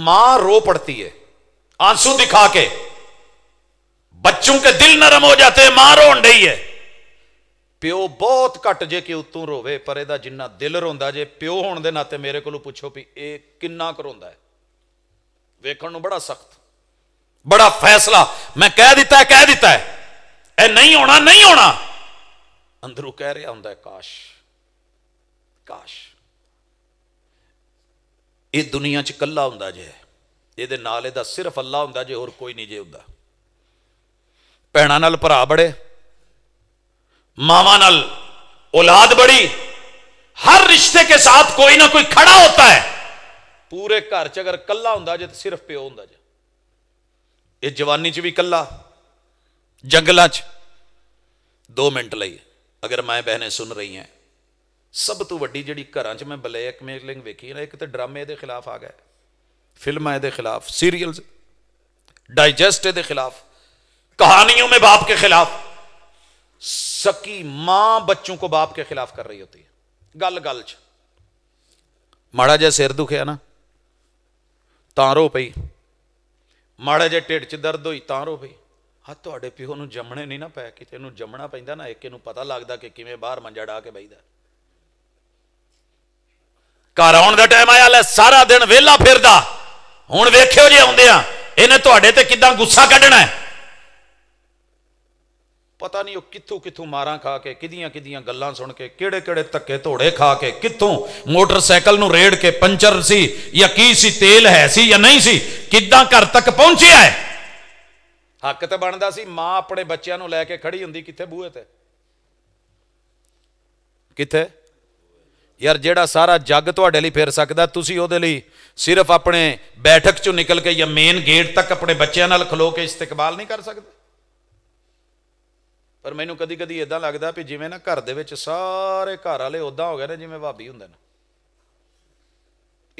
S1: मां रो पड़ती है आंसू दिखा के बच्चों के दिल नरम हो जाते मां रोन रही है ਪਿਓ ਬਹੁਤ ਘੱਟ ਜੇ ਕਿ ਉਤੋਂ ਰੋਵੇ ਪਰ ਇਹਦਾ ਜਿੰਨਾ ਦਿਲ ਰੋਂਦਾ ਜੇ ਪਿਓ ਹੋਣ ਦੇ ਨਾਤੇ ਮੇਰੇ ਕੋਲੋਂ ਪੁੱਛੋ ਵੀ ਇਹ ਕਿੰਨਾ ਕਰੋਂਦਾ ਹੈ ਵੇਖਣ ਨੂੰ ਬੜਾ ਸਖਤ ਬੜਾ ਫੈਸਲਾ ਮੈਂ ਕਹਿ ਦਿੱਤਾ ਕਹਿ ਦਿੱਤਾ ਇਹ ਨਹੀਂ ਹੋਣਾ ਨਹੀਂ ਹੋਣਾ ਅੰਦਰੋਂ ਕਹਿ ਰਿਹਾ ਹੁੰਦਾ ਕਾਸ਼ ਕਾਸ਼ ਇਹ ਦੁਨੀਆ 'ਚ ਇਕੱਲਾ ਹੁੰਦਾ ਜੇ ਇਹਦੇ ਨਾਲ ਇਹਦਾ ਸਿਰਫ ਅੱਲਾ ਹੁੰਦਾ ਜੇ ਹੋਰ ਕੋਈ ਨਹੀਂ ਜੇ ਹੁੰਦਾ ਭੈਣਾਂ ਨਾਲ ਭਰਾ ਬੜੇ मावा नल औलाद बड़ी हर रिश्ते के साथ कोई ना कोई खड़ा होता है पूरे घर च अगर कला हों जे तो सिर्फ प्यो हों जे जवानी च भी कला जंगलों च दो मिनट लिए अगर मैं बहनें सुन रही हैं सब तो वही जी घर मैं ब्लैक मेलिंग वेखी ना एक तो ड्रामे के खिलाफ आ गए फिल्म के खिलाफ सीरीयल डाइजैसट के खिलाफ कहानियों में बाप के खिलाफ सकी मां बच्चों को बाप के खिलाफ कर रही होती है गल गल च ਮਾੜਾ ਜਿਹਾ ਸਿਰ ਦੁਖਿਆ ਨਾ ਤਾਂ ਰੋ ਪਈ ਮਾੜਾ ਜਿਹਾ ਢਿੱਡ 'ਚ ਦਰਦ ਹੋਈ ਤਾਂ ਰੋ ਪਈ ਹਾਂ ਤੁਹਾਡੇ ਪਿਓ ਨੂੰ ਜੰਮਣੇ ਨਹੀਂ ਨਾ ਪੈ ਕਿਤੇ ਨੂੰ ਜੰਮਣਾ ਪੈਂਦਾ ਨਾ ਇੱਕ ਇਹਨੂੰ ਪਤਾ ਲੱਗਦਾ ਕਿ ਕਿਵੇਂ ਬਾਹਰ ਮੰਜਾ ਢਾ ਕੇ ਬੈਠਦਾ ਘਰ ਆਉਣ ਦਾ ਟਾਈਮ ਆਇਆ ਲੈ ਸਾਰਾ ਦਿਨ ਵਿਹਲਾ ਫਿਰਦਾ ਹੁਣ ਵੇਖਿਓ ਜੇ ਆਉਂਦੇ ਆ ਇਹਨੇ ਤੁਹਾਡੇ ਤੇ ਕਿਦਾਂ ਗੁੱਸਾ ਕੱਢਣਾ ਹੈ ਪਤਾ ਨਹੀਂ ਉਹ ਕਿੱਥੋਂ ਕਿੱਥੋਂ ਮਾਰਾਂ ਖਾ ਕੇ ਕਿਦੀਆਂ ਕਿਦੀਆਂ ਗੱਲਾਂ ਸੁਣ ਕੇ ਕਿਹੜੇ ਕਿਹੜੇ ਧੱਕੇ ਧੋੜੇ ਖਾ ਕੇ ਕਿੱਥੋਂ ਮੋਟਰਸਾਈਕਲ ਨੂੰ ਰੇੜ ਕੇ ਪੰਚਰ ਸੀ ਜਾਂ ਕੀ ਸੀ ਤੇਲ ਹੈ ਸੀ ਜਾਂ ਨਹੀਂ ਸੀ ਕਿੱਦਾਂ ਘਰ ਤੱਕ ਪਹੁੰਚਿਆ ਹੈ ਹੱਕ ਤਾਂ ਬਣਦਾ ਸੀ ਮਾਂ ਆਪਣੇ ਬੱਚਿਆਂ ਨੂੰ ਲੈ ਕੇ ਖੜੀ ਹੁੰਦੀ ਕਿੱਥੇ ਬੂਹੇ ਤੇ ਕਿੱਥੇ ਯਾਰ ਜਿਹੜਾ ਸਾਰਾ ਜੱਗ ਤੁਹਾਡੇ ਲਈ ਫੇਰ ਸਕਦਾ ਤੁਸੀਂ ਉਹਦੇ ਲਈ ਸਿਰਫ ਆਪਣੇ ਬੈਠਕ ਚੋਂ ਨਿਕਲ ਕੇ ਜਾਂ ਮੇਨ ਗੇਟ ਤੱਕ ਆਪਣੇ ਬੱਚਿਆਂ ਨਾਲ ਖਲੋ ਕੇ ਇਸਤਕਬਾਲ ਨਹੀਂ ਕਰ ਸਕਦੇ ਪਰ ਮੈਨੂੰ ਕਦੀ ਕਦੀ ਇਦਾਂ ਲੱਗਦਾ ਵੀ ਜਿਵੇਂ ਨਾ ਘਰ ਦੇ ਵਿੱਚ ਸਾਰੇ ਘਰ ਵਾਲੇ ਉਦਾਂ ਹੋ ਗਏ ਨੇ ਜਿਵੇਂ ਭਾਬੀ ਹੁੰਦੇ ਨੇ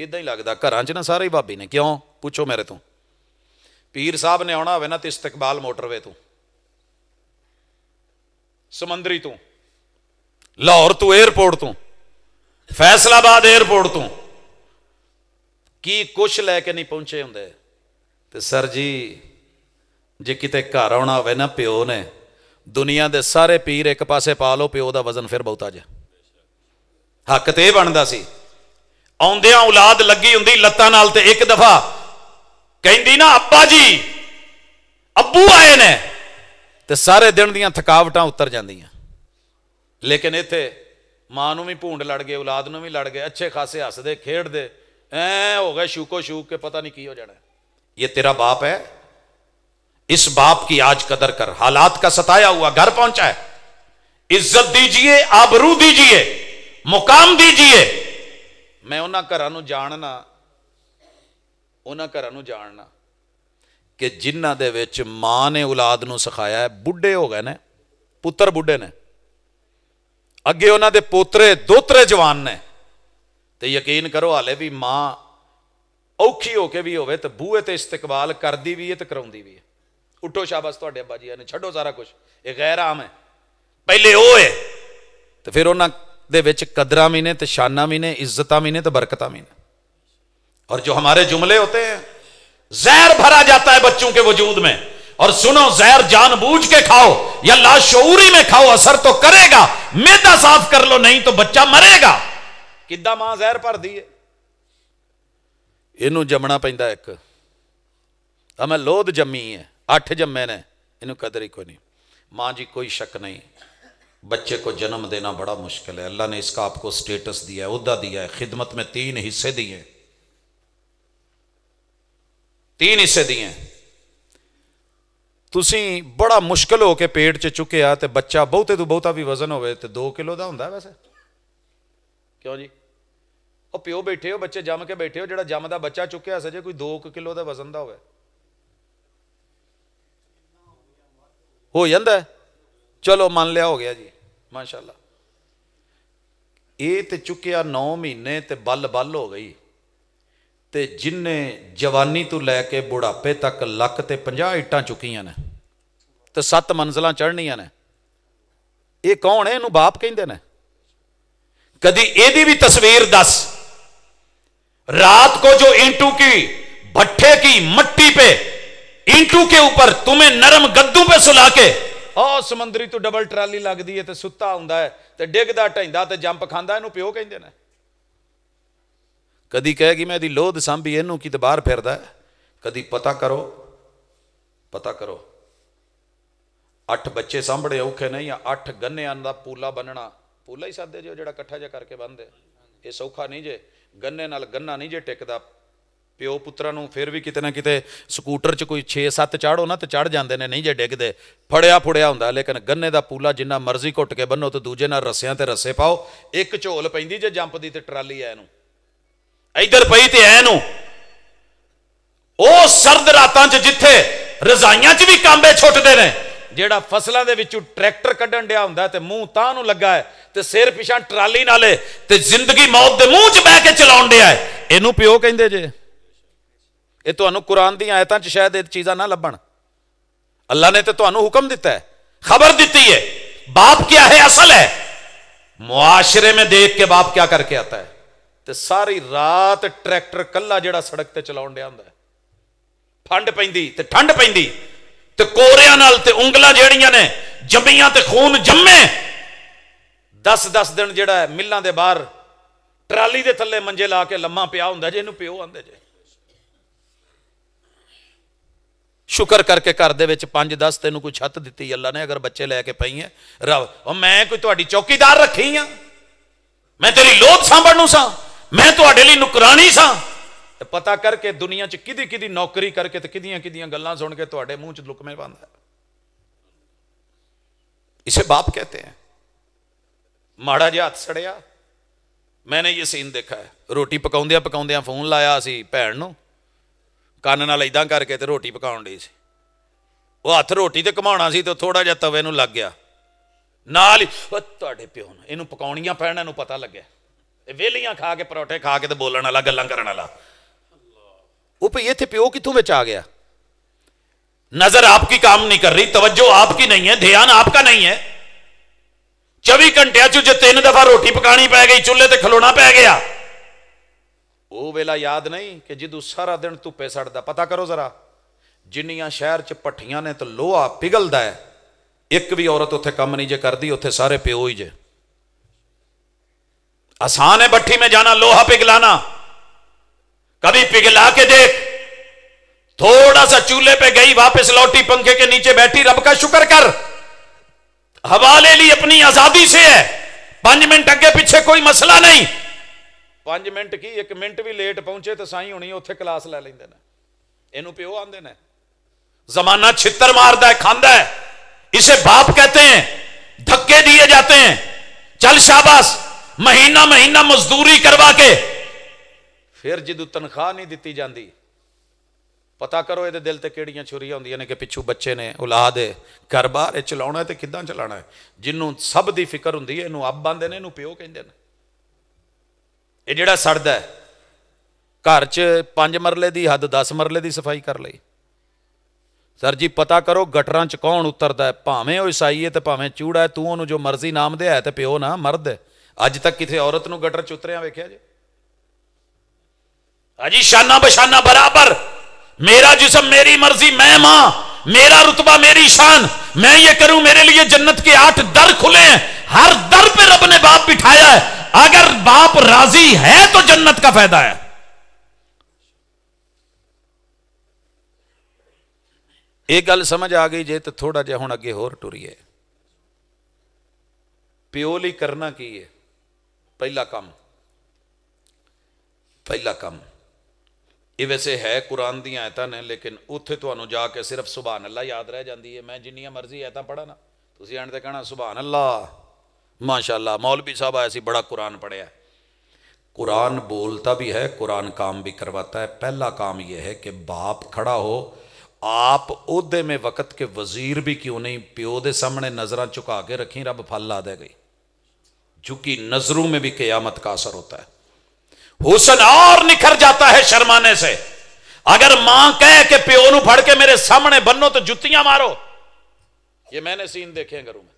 S1: ਇਦਾਂ ਹੀ ਲੱਗਦਾ ਘਰਾਂ 'ਚ ਨਾ ਸਾਰੇ ਹੀ ਭਾਬੀ ਨੇ ਕਿਉਂ ਪੁੱਛੋ ਮੇਰੇ ਤੋਂ ਪੀਰ ਸਾਹਿਬ ਨੇ ਆਉਣਾ ਹੋਵੇ ਨਾ ਤੇ ਇਸਤਕਬਾਲ ਮੋਟਰਵੇ ਤੋਂ ਸਮੁੰਦਰੀ ਤੋਂ ਲਾਹੌਰ ਤੋਂ 에어ਪੋਰਟ ਤੋਂ ਫੈਸਲਾਬਾਦ 에어ਪੋਰਟ ਤੋਂ ਕੀ ਕੁਛ ਲੈ ਕੇ ਨਹੀਂ ਪਹੁੰਚੇ ਹੁੰਦੇ ਤੇ ਸਰ ਜੀ ਜੇ ਕਿਤੇ ਘਰ ਆਉਣਾ ਹੋਵੇ ਨਾ ਪਿਓ ਨੇ ਦੁਨੀਆ ਦੇ ਸਾਰੇ ਪੀਰ ਇੱਕ ਪਾਸੇ ਪਾ ਲਓ ਪਿਓ ਦਾ ਵਜ਼ਨ ਫਿਰ ਬਹੁਤਾ ਜਾ ਹੱਕ ਤੇ ਇਹ ਬਣਦਾ ਸੀ ਆਉਂਦਿਆਂ ਔਲਾਦ ਲੱਗੀ ਹੁੰਦੀ ਲੱਤਾਂ ਨਾਲ ਤੇ ਇੱਕ ਦਫਾ ਕਹਿੰਦੀ ਨਾ ਅੱਪਾ ਜੀ ਅੱਬੂ ਆਏ ਨੇ ਤੇ ਸਾਰੇ ਦਿਨ ਦੀਆਂ ਥਕਾਵਟਾਂ ਉਤਰ ਜਾਂਦੀਆਂ ਲੇਕਿਨ ਇੱਥੇ ਮਾਂ ਨੂੰ ਵੀ ਭੂੰਡ ਲੜ ਗਏ ਔਲਾਦ ਨੂੰ ਵੀ ਲੜ ਗਏ ਅੱਛੇ ਖਾਸੇ ਹੱਸਦੇ ਖੇਡਦੇ ਐ ਹੋ ਗਏ ਸ਼ੂਕੋ ਸ਼ੂਕ ਕੇ ਪਤਾ ਨਹੀਂ ਕੀ ਹੋ ਜਾਣਾ ਇਹ ਤੇਰਾ ਬਾਪ ਹੈ इस बाप की आज कदर कर हालात का सताया हुआ घर पहुंचा है इज्जत दीजिए आबरू दीजिए मुकाम दीजिए मैं उन्होंने घर जानना उन्होंने घर जानना कि जिन्होंने मां ने औलाद न सिखाया है बुढ़े हो गए ने पुत्र बुढ़े ने अगे उन्होंने पोतरे दोतरे जवान ने तो यकीन करो हाले भी मां औखी होके भी हो बूहे ते इस्तकबाल करती भी है तो करवा भी है उठो शाबाश थोड़े ਅੱਬਾ ਜੀ ने ਛੱਡੋ सारा कुछ ਇਹ गैर आम है पहले वो है तो फिर उन्होंने ਦੇ कदरा भी ने तो शाना भी ने इज्जत भी ने तो बरकता भी ने और जो हमारे जुमले होते हैं जहर भरा जाता है बच्चों के वजूद में और सुनो जहर जानबूझ के खाओ या लाशोरी में खाओ असर तो करेगा मेदा साफ कर लो नहीं तो बच्चा मरेगा किदा मां जहर भर दी है इनू जमना पैदा एक हमें लोध जमी है अठ जमे ने इनू कदर ही कोई नहीं माँ जी कोई शक नहीं बच्चे को जन्म देना बड़ा मुश्किल है अल्लाह ने इसका आपको स्टेटस दिया है उहदा दिया है खिदमत में तीन हिस्से दिए तीन हिस्से दिए ਤੁਸੀਂ ਬੜਾ ਮੁਸ਼ਕਲ ਹੋ ਕੇ ਪੇਟ 'ਚ ਚੁੱਕਿਆ ਤੇ ਬੱਚਾ ਬਹੁਤੇ ਤੋਂ ਬਹੁਤਾ ਵੀ ਵਜ਼ਨ ਹੋਵੇ ਤੇ 2 ਕਿਲੋ ਦਾ ਹੁੰਦਾ ਵੈਸੇ ਕਿਉਂ ਜੀ ਉਹ ਪਿਓ ਬੈਠੇ ਹੋ ਬੱਚੇ ਜੰਮ ਕੇ ਬੈਠੇ ਹੋ ਜਿਹੜਾ ਜੰਮਦਾ ਬੱਚਾ ਚੁੱਕਿਆ ਸਜੇ ਕੋਈ का ਕਿਲੋ ਦਾ ਵਜ਼ਨ ਹੋ ਜਾਂਦਾ ਚਲੋ ਮੰਨ ਲਿਆ ਹੋ ਗਿਆ ਜੀ ਮਾਸ਼ਾਅੱਲਾ ਇਹ ਤੇ ਚੁੱਕਿਆ 9 ਮਹੀਨੇ ਤੇ ਬੱਲ ਬੱਲ ਹੋ ਗਈ ਤੇ ਜਿਨਨੇ ਜਵਾਨੀ ਤੋਂ ਲੈ ਕੇ ਬੁਢਾਪੇ ਤੱਕ ਲੱਕ ਤੇ 50 ਇੱਟਾਂ ਚੁੱਕੀਆਂ ਨੇ ਤੇ ਸੱਤ ਮੰਜ਼ਲਾਂ ਚੜ੍ਹਨੀਆਂ ਨੇ ਇਹ ਕੌਣ ਹੈ ਇਹਨੂੰ ਬਾਪ ਕਹਿੰਦੇ ਨੇ ਕਦੀ ਇਹਦੀ ਵੀ ਤਸਵੀਰ ਦੱਸ ਰਾਤ ਕੋ ਜੋ ਇੰਟੂ ਕੀ ਭੱਠੇ ਕੀ ਮੱਟੀ ਪੇ ਇੰਟੂ ਕੇ ਉਪਰ ਤੁਮੇ ਨਰਮ ਗੱਦੂ ਪੇ ਸੁਲਾ ਕੇ ਉਹ ਸਮੁੰਦਰੀ ਤੋਂ ਡਬਲ ਟਰਾਲੀ ਲੱਗਦੀ ਹੈ ਤੇ ਸੁੱਤਾ ਹੁੰਦਾ ਹੈ ਤੇ ਡਿੱਗਦਾ ਢੈਂਦਾ ਤੇ ਜੰਪ ਖਾਂਦਾ ਇਹਨੂੰ ਪਿਓ ਕਹਿੰਦੇ ਨੇ ਕਦੀ ਕਹੇਗੀ ਮੈਂ ਇਹਦੀ ਲੋਧ ਸੰਭੀ ਇਹਨੂੰ ਕੀ ਤੇ ਬਾਹਰ ਫਿਰਦਾ ਕਦੀ ਪਤਾ ਕਰੋ ਪਤਾ ਕਰੋ ਅੱਠ ਬੱਚੇ ਸਾਂਭੜੇ ਔਖੇ ਨਹੀਂ ਆ ਅੱਠ ਗੰਨਿਆਂ ਦਾ ਪੂਲਾ ਬੰਨਣਾ ਪੂਲਾ ਹੀ ਸਾਦੇ ਜਿਹੜਾ ਇਕੱਠਾ ਜਿਹਾ ਕਰਕੇ ਬੰਨਦੇ ਇਹ ਸੌਖਾ ਨਹੀਂ ਜੇ ਗੰਨੇ ਨਾਲ ਗੰਨਾ ਨਹੀਂ ਜੇ ਟਿਕਦਾ ਪਿਓ ਪੁੱਤਰਾਂ ਨੂੰ ਫਿਰ ਵੀ ਕਿਤੇ ਨਾ ਕਿਤੇ ਸਕੂਟਰ 'ਚ ਕੋਈ 6-7 ਚੜ੍ਹੋ ਨਾ ਤੇ ਚੜ ਜਾਂਦੇ ਨੇ ਨਹੀਂ ਜੇ ਡਿੱਗਦੇ ਫੜਿਆ ਫੁੜਿਆ ਹੁੰਦਾ ਲੇਕਿਨ ਗੰਨੇ ਦਾ ਪੂਲਾ ਜਿੰਨਾ ਮਰਜ਼ੀ ਘੁੱਟ ਕੇ ਬੰਨੋ ਤੇ ਦੂਜੇ ਨਾਲ ਰੱਸਿਆਂ ਤੇ ਰੱਸੇ ਪਾਓ ਇੱਕ ਝੋਲ ਪੈਂਦੀ ਜੇ ਜੰਪ ਦੀ ਤੇ ਟਰਾਲੀ ਐ ਨੂੰ ਇਧਰ ਪਈ ਤੇ ਐ ਨੂੰ ਉਹ ਸਰਦ ਰਾਤਾਂ 'ਚ ਜਿੱਥੇ ਰਜ਼ਾਈਆਂ 'ਚ ਵੀ ਕਾਂਬੇ ਛੁੱਟਦੇ ਨੇ ਜਿਹੜਾ ਫਸਲਾਂ ਦੇ ਵਿੱਚੋਂ ਟਰੈਕਟਰ ਕੱਢਣ ਡਿਆ ਹੁੰਦਾ ਤੇ ਮੂੰਹ ਤਾਂ ਨੂੰ ਲੱਗਾ ਤੇ ਸਿਰ ਪਿਛਾਂ ਟਰਾਲੀ ਨਾਲੇ ਤੇ ਜ਼ਿੰਦਗੀ ਮੌਤ ਦੇ ਮੂੰਹ 'ਚ ਬਹਿ ਕੇ ਚਲਾਉਣ ਡਿਆ ਇਹਨੂੰ ਪਿਓ ਕਹਿੰਦੇ ਜੇ ਇਹ ਤੁਹਾਨੂੰ ਕੁਰਾਨ ਦੀਆਂ ਆਇਤਾਂ 'ਚ ਸ਼ਾਇਦ ਇਹ ਚੀਜ਼ਾਂ ਨਾ ਲੱਭਣ ਅੱਲਾ ਨੇ ਤੇ ਤੁਹਾਨੂੰ ਹੁਕਮ ਦਿੱਤਾ ਹੈ ਖਬਰ ਦਿੱਤੀ ਹੈ ਬਾਪ ਕਿਆ ਹੈ ਅਸਲ ਹੈ ਮੁਆਸ਼ਰੇ ਮੇ ਦੇਖ ਕੇ ਬਾਪ ਕਿਆ ਕਰਕੇ ਆਤਾ ਹੈ ਤੇ ਸਾਰੀ ਰਾਤ ਟਰੈਕਟਰ ਕੱਲਾ ਜਿਹੜਾ ਸੜਕ ਤੇ ਚਲਾਉਣ ਡਿਆ ਹੁੰਦਾ ਠੰਡ ਪੈਂਦੀ ਤੇ ਠੰਡ ਪੈਂਦੀ ਤੇ ਕੋਰਿਆਂ ਨਾਲ ਤੇ ਉਂਗਲਾਂ ਜਿਹੜੀਆਂ ਨੇ ਜੰਮੀਆਂ ਤੇ ਖੂਨ ਜੰਮੇ 10-10 ਦਿਨ ਜਿਹੜਾ ਮਿੱਲਾਂ ਦੇ ਬਾਹਰ ਟਰਾਲੀ ਦੇ ਥੱਲੇ ਮੰਜੇ ਲਾ ਕੇ ਲੰਮਾ ਪਿਆ ਹੁੰਦਾ ਜੇ ਇਹਨੂੰ ਪਿਓ ਆਂਦੇ ਜੇ ਸ਼ੁਕਰ ਕਰਕੇ ਘਰ ਦੇ ਵਿੱਚ 5-10 ਤੈਨੂੰ ਕੋਈ ਛੱਤ ਦਿੱਤੀ ਅੱਲਾ ਨੇ ਅਗਰ ਬੱਚੇ ਲੈ ਕੇ ਪਈ ਐ ਰਵ ਉਹ ਮੈਂ ਕੋਈ ਤੁਹਾਡੀ ਚੌਕੀਦਾਰ ਰੱਖੀ ਆ ਮੈਂ ਤੇਰੀ ਲੋਭ ਸਾਂਭਣ ਨੂੰ ਸਾਂ ਮੈਂ ਤੁਹਾਡੇ ਲਈ ਨੁਕਰਾਨੀ ਸਾਂ ਤੇ ਪਤਾ ਕਰਕੇ ਦੁਨੀਆ 'ਚ ਕਿਦੀ ਕਿਦੀ ਨੌਕਰੀ ਕਰਕੇ ਤੇ ਕਿਦੀਆਂ ਕਿਦੀਆਂ ਗੱਲਾਂ ਸੁਣ ਕੇ ਤੁਹਾਡੇ ਮੂੰਹ 'ਚ ਲੁਕਮੇ ਪਾਉਂਦਾ इसे बाप कहते हैं माड़ा जहा हाथ सड़िया मैंने ये सीन देखा है रोटी पकाਉਂਦਿਆਂ ਪਕਾਉਂਦਿਆਂ ਫੋਨ ਲਾਇਆ ਸੀ ਭੈਣ ਨੂੰ ਕੰਨ ਨਾਲ ਇਦਾਂ ਕਰਕੇ ਤੇ ਰੋਟੀ ਪਕਾਉਣ ਲਈ ਸੀ ਉਹ ਹੱਥ ਰੋਟੀ ਤੇ ਘਮਾਉਣਾ ਸੀ ਤੇ ਥੋੜਾ ਜਿਹਾ ਤਵੇ ਨੂੰ ਲੱਗ ਗਿਆ ਨਾਲ ਹੀ ਉਹ ਤੁਹਾਡੇ ਪਿਓ ਨੂੰ ਇਹਨੂੰ ਪਕਾਉਣੀਆਂ ਪੈਣ ਇਹਨੂੰ ਪਤਾ ਲੱਗਿਆ ਇਹ ਵੇਲੀਆਂ ਖਾ ਕੇ ਪਰੌਠੇ ਖਾ ਕੇ ਤੇ ਬੋਲਣ ਵਾਲਾ ਗੱਲਾਂ ਕਰਨ ਵਾਲਾ ਉਹ ਭਈ ਇੱਥੇ ਪਿਓ ਕਿੱਥੋਂ ਵਿੱਚ ਆ ਗਿਆ ਕੰਮ ਨਹੀਂ ਕਰ ਰਹੀ कर ਆਪ ਕੀ ਨਹੀਂ ਹੈ ਧਿਆਨ ਆਪ आपका ਨਹੀਂ ਹੈ 24 ਘੰਟਿਆਂ ਚ ਜੇ ਤਿੰਨ ਦਫਾ ਰੋਟੀ ਪਕਾਣੀ ਪੈ ਗਈ ਚੁੱਲ੍ਹੇ ਤੇ ਖਲੋਣਾ ਪੈ ਗਿਆ वेला याद नहीं कि ਕਿ सारा दिन ਦਿਨ ਧੁੱਪੇ सड़ता पता करो जरा जिन्या शहर च भट्ठिया ने तो लोहा पिघलद एक भी औरत उ कम नहीं ਨਹੀਂ ਜੇ ਕਰਦੀ ਉੱਥੇ ਸਾਰੇ ਪਿਓ ਹੀ आसान है भट्ठी में जाना लोहा पिघलाना कभी पिघला के देख थोड़ा सा चूल्हे पे गई वापस लौटी पंखे के नीचे बैठी रब का शुक्र कर हवा ले ली अपनी आजादी से है पांच मिनट अगे पीछे कोई मसला नहीं 5 ਮਿੰਟ ਕੀ 1 ਮਿੰਟ ਵੀ ਲੇਟ ਪਹੁੰਚੇ ਤਾਂ ਸਾਈ ਹੋਣੀ ਉੱਥੇ ਕਲਾਸ ਲੈ ਲੈਂਦੇ ਨੇ ਇਹਨੂੰ ਪਿਓ ਆਂਦੇ ਨੇ ਜ਼ਮਾਨਾ ਛਿੱਤਰ ਮਾਰਦਾ ਹੈ ਖਾਂਦਾ ਹੈ ਇਸੇ ਬਾਪ ਕਹਤੇ ਹੈ ਧੱਕੇ दिए ਜਾਂਦੇ ਹੈ ਚੱਲ ਸ਼ਾਬਾਸ਼ ਮਹੀਨਾ ਮਹੀਨਾ ਮਜ਼ਦੂਰੀ ਕਰਵਾ ਕੇ ਫਿਰ ਜਦੋਂ ਤਨਖਾਹ ਨਹੀਂ ਦਿੱਤੀ ਜਾਂਦੀ ਪਤਾ ਕਰੋ ਇਹਦੇ ਦਿਲ ਤੇ ਕਿਹੜੀਆਂ ਛੁਰੀਆਂ ਹੁੰਦੀਆਂ ਨੇ ਕਿ ਪਿੱਛੂ ਬੱਚੇ ਨੇ ਔਲਾਦ ਹੈ ਘਰ-ਬਾਰ ਚਲਾਉਣਾ ਤੇ ਕਿੱਦਾਂ ਚਲਾਣਾ ਹੈ ਜਿੰਨੂੰ ਸਭ ਦੀ ਫਿਕਰ ਹੁੰਦੀ ਹੈ ਇਹਨੂੰ ਆਪ ਆਂਦੇ ਨੇ ਇਹਨੂੰ ਪਿਓ ਕਹਿੰਦੇ ਨੇ ਇਹ ਜਿਹੜਾ ਸੜਦਾ ਘਰ 'ਚ 5 ਮਰਲੇ ਦੀ ਹੱਦ 10 ਮਰਲੇ ਦੀ ਸਫਾਈ ਕਰ ਲਈ ਸਰ ਜੀ ਪਤਾ ਕਰੋ ਗਟਰਾਂ 'ਚ ਕੌਣ ਉਤਰਦਾ ਹੈ ਭਾਵੇਂ ਉਹ ਈਸਾਈ ਹੈ ਤੇ ਭਾਵੇਂ ਚੂੜਾ ਹੈ ਤੂੰ ਉਹਨੂੰ ਜੋ ਮਰਜ਼ੀ ਨਾਮ ਦੇ ਹੈ ਤੇ ਪਿਓ ਨਾ ਮਰਦ ਹੈ ਅੱਜ ਤੱਕ ਕਿਥੇ ਔਰਤ ਨੂੰ ਗਟਰ 'ਚ ਉਤਰਿਆ ਵੇਖਿਆ ਜੀ ਅਜੀ ਸ਼ਾਨਾ ਬਸ਼ਾਨਾ ਬਰਾਬਰ मेरा जिसम मेरी मर्जी मैं मां मेरा रुतबा मेरी शान मैं ये करूं मेरे लिए जन्नत के आठ दर खुले हैं हर दर पे रब ने बाप बिठाया है अगर बाप राजी है तो जन्नत का फायदा है एक गल समझ आ गई जे तो थोड़ा जहा हूं अगे होर टुरी है प्योली करना की है पहला काम पहला काम ये वैसे है कुरान दयता ने लेकिन उत्थे तो जाके सिर्फ सुबह अल्लाह याद रह जाती है मैं जिन्या मर्जी ऐत पढ़ा ना तुम एंड कहना सुबह अल्लाह माशाल्लाह मौलवी साहब आया सी बड़ा कुरान पढ़िया कुरान बोलता भी है कुरान काम भी करवाता है पहला काम यह है कि बाप खड़ा हो आप उहदे में वक़्त के वजीर भी क्यों नहीं प्यो दे सामने नज़र झुका के रखी रब फल ला दे गई चूंकि नज़रों में भी क़यामत का असर होता है हुसन और निखर जाता है शर्माने से अगर मां कह के प्यो न फड़ के मेरे सामने बनो तो जुतियां मारो ये मैंने सीन देखे घरों में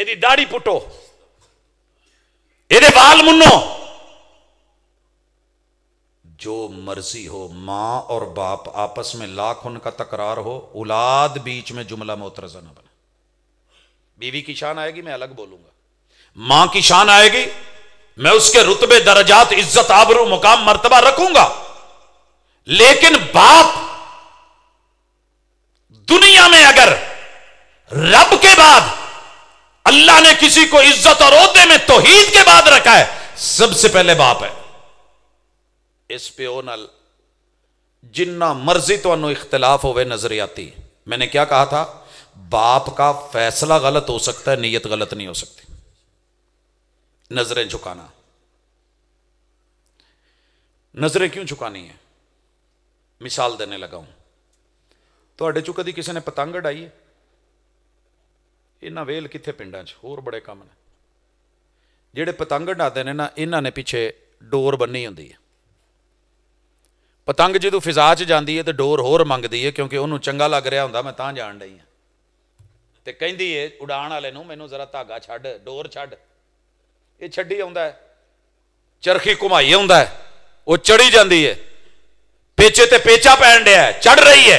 S1: ਇਹਦੀ पुटो ਪੁੱਟੋ ਇਹਦੇ बाल मुन्नो जो मर्जी हो मां और बाप आपस में लाख उनका तकरार हो उलाद बीच में जुमला मोतरजा ना बने बीवी की शान आएगी मैं अलग बोलूंगा मां की शान आएगी मैं उसके रुतबे दर्जात इज्जत आबरू मुकाम मर्तबा रखूंगा लेकिन बाप दुनिया में अगर रब के बाद अल्लाह ने किसी को इज्जत और ओहदे में तोहीद के बाद रखा है सबसे पहले बाप है इस पे ओ नल जिन्ना मर्जी तो इख्तलाफ हो नजरियाती मैंने क्या कहा था बाप का फैसला गलत हो सकता है नीयत गलत नहीं हो सकती नजरें झुकाना नजरें क्यों झुकानी है मिसाल देने लगा हूं तो चू कभी किसी ने पतंग उड़ाई है ਇਹਨਾਂ ਵੇਲ ਕਿੱਥੇ ਪਿੰਡਾਂ 'ਚ ਹੋਰ ਬੜੇ ਕੰਮ ਨੇ ਜਿਹੜੇ ਪਤੰਗ ਉਡਾਉਂਦੇ ਨੇ ਨਾ ਇਹਨਾਂ ਨੇ ਪਿੱਛੇ ਡੋਰ ਬੰਨੀ ਹੁੰਦੀ ਹੈ ਪਤੰਗ ਜਦੋਂ ਫਿਜ਼ਾ 'ਚ ਜਾਂਦੀ ਹੈ ਤੇ ਡੋਰ ਹੋਰ ਮੰਗਦੀ ਹੈ ਕਿਉਂਕਿ ਉਹਨੂੰ ਚੰਗਾ ਲੱਗ ਰਿਹਾ ਹੁੰਦਾ ਮੈਂ ਤਾਂ ਜਾਣ ਡਈ ਹਾਂ ਤੇ ਕਹਿੰਦੀ ਏ ਉਡਾਣ ਵਾਲੇ ਨੂੰ ਮੈਨੂੰ ਜ਼ਰਾ ਧਾਗਾ ਛੱਡ ਡੋਰ ਛੱਡ ਇਹ ਛੱਡੀ ਆਉਂਦਾ ਚਰਖੀ ਘੁਮਾਈ ਆਉਂਦਾ ਉਹ ਚੜੀ ਜਾਂਦੀ ਏ ਪੇਚੇ ਤੇ ਪੇਚਾ ਪੈਣ ਡਿਆ ਚੜ ਰਹੀ ਏ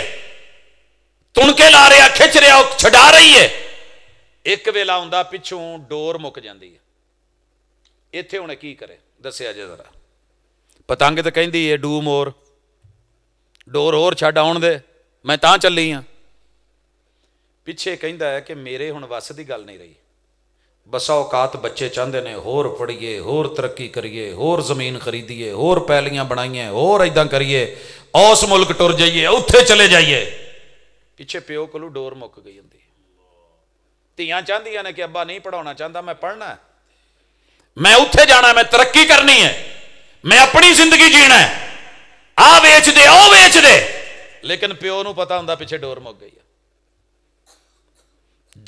S1: ਤੁਣਕੇ ਲਾ ਰਿਹਾ ਖਿੱਚ ਰਿਹਾ ਉਹ ਛਡਾ ਰਹੀ ਏ ਇੱਕ ਵੇਲਾ ਹੁੰਦਾ ਪਿੱਛੋਂ ਡੋਰ ਮੁੱਕ ਜਾਂਦੀ ਹੈ ਇੱਥੇ ਹੁਣ ਕੀ ਕਰੇ ਦੱਸਿਆ ਜੇ ਜ਼ਰਾ ਪਤੰਗ ਤਾਂ ਕਹਿੰਦੀ ਏ ਡੂ ਮੋਰ ਡੋਰ ਹੋਰ ਛੱਡ ਆਉਣ ਦੇ ਮੈਂ ਤਾਂ ਚੱਲੀ ਆ ਪਿੱਛੇ ਕਹਿੰਦਾ ਹੈ ਕਿ ਮੇਰੇ ਹੁਣ ਵੱਸ ਦੀ ਗੱਲ ਨਹੀਂ ਰਹੀ ਬਸਾ ਔਕਾਤ ਬੱਚੇ ਚਾਹੁੰਦੇ ਨੇ ਹੋਰ ਪੜੀਏ ਹੋਰ ਤਰੱਕੀ ਕਰੀਏ ਹੋਰ ਜ਼ਮੀਨ ਖਰੀਦੀਏ ਹੋਰ ਪੈਲੀਆਂ ਬਣਾਈਏ ਹੋਰ ਐਦਾਂ ਕਰੀਏ ਉਸ ਮੁਲਕ ਟੁਰ ਜਾਈਏ ਉੱਥੇ ਚਲੇ ਜਾਈਏ ਪਿੱਛੇ ਪਿਓ ਕੋਲੋਂ ਡੋਰ ਮੁੱਕ ਗਈ ਹੁੰਦੀ ਧੀਆਂ ਚਾਹੁੰਦੀਆਂ ਨੇ ਕਿ ਅੱਬਾ ਨਹੀਂ ਪੜਾਉਣਾ ਚਾਹੁੰਦਾ ਮੈਂ ਪੜਨਾ ਮੈਂ ਉੱਥੇ ਜਾਣਾ ਮੈਂ ਤਰੱਕੀ ਕਰਨੀ ਹੈ ਮੈਂ ਆਪਣੀ ਜ਼ਿੰਦਗੀ ਜੀਣਾ ਹੈ ਆ ਵੇਚ ਦੇ ਉਹ ਵੇਚ ਦੇ ਲੇਕਿਨ ਪਿਓ ਨੂੰ ਪਤਾ ਹੁੰਦਾ ਪਿੱਛੇ ਡੋਰ ਮੁੱਕ ਗਈ ਹੈ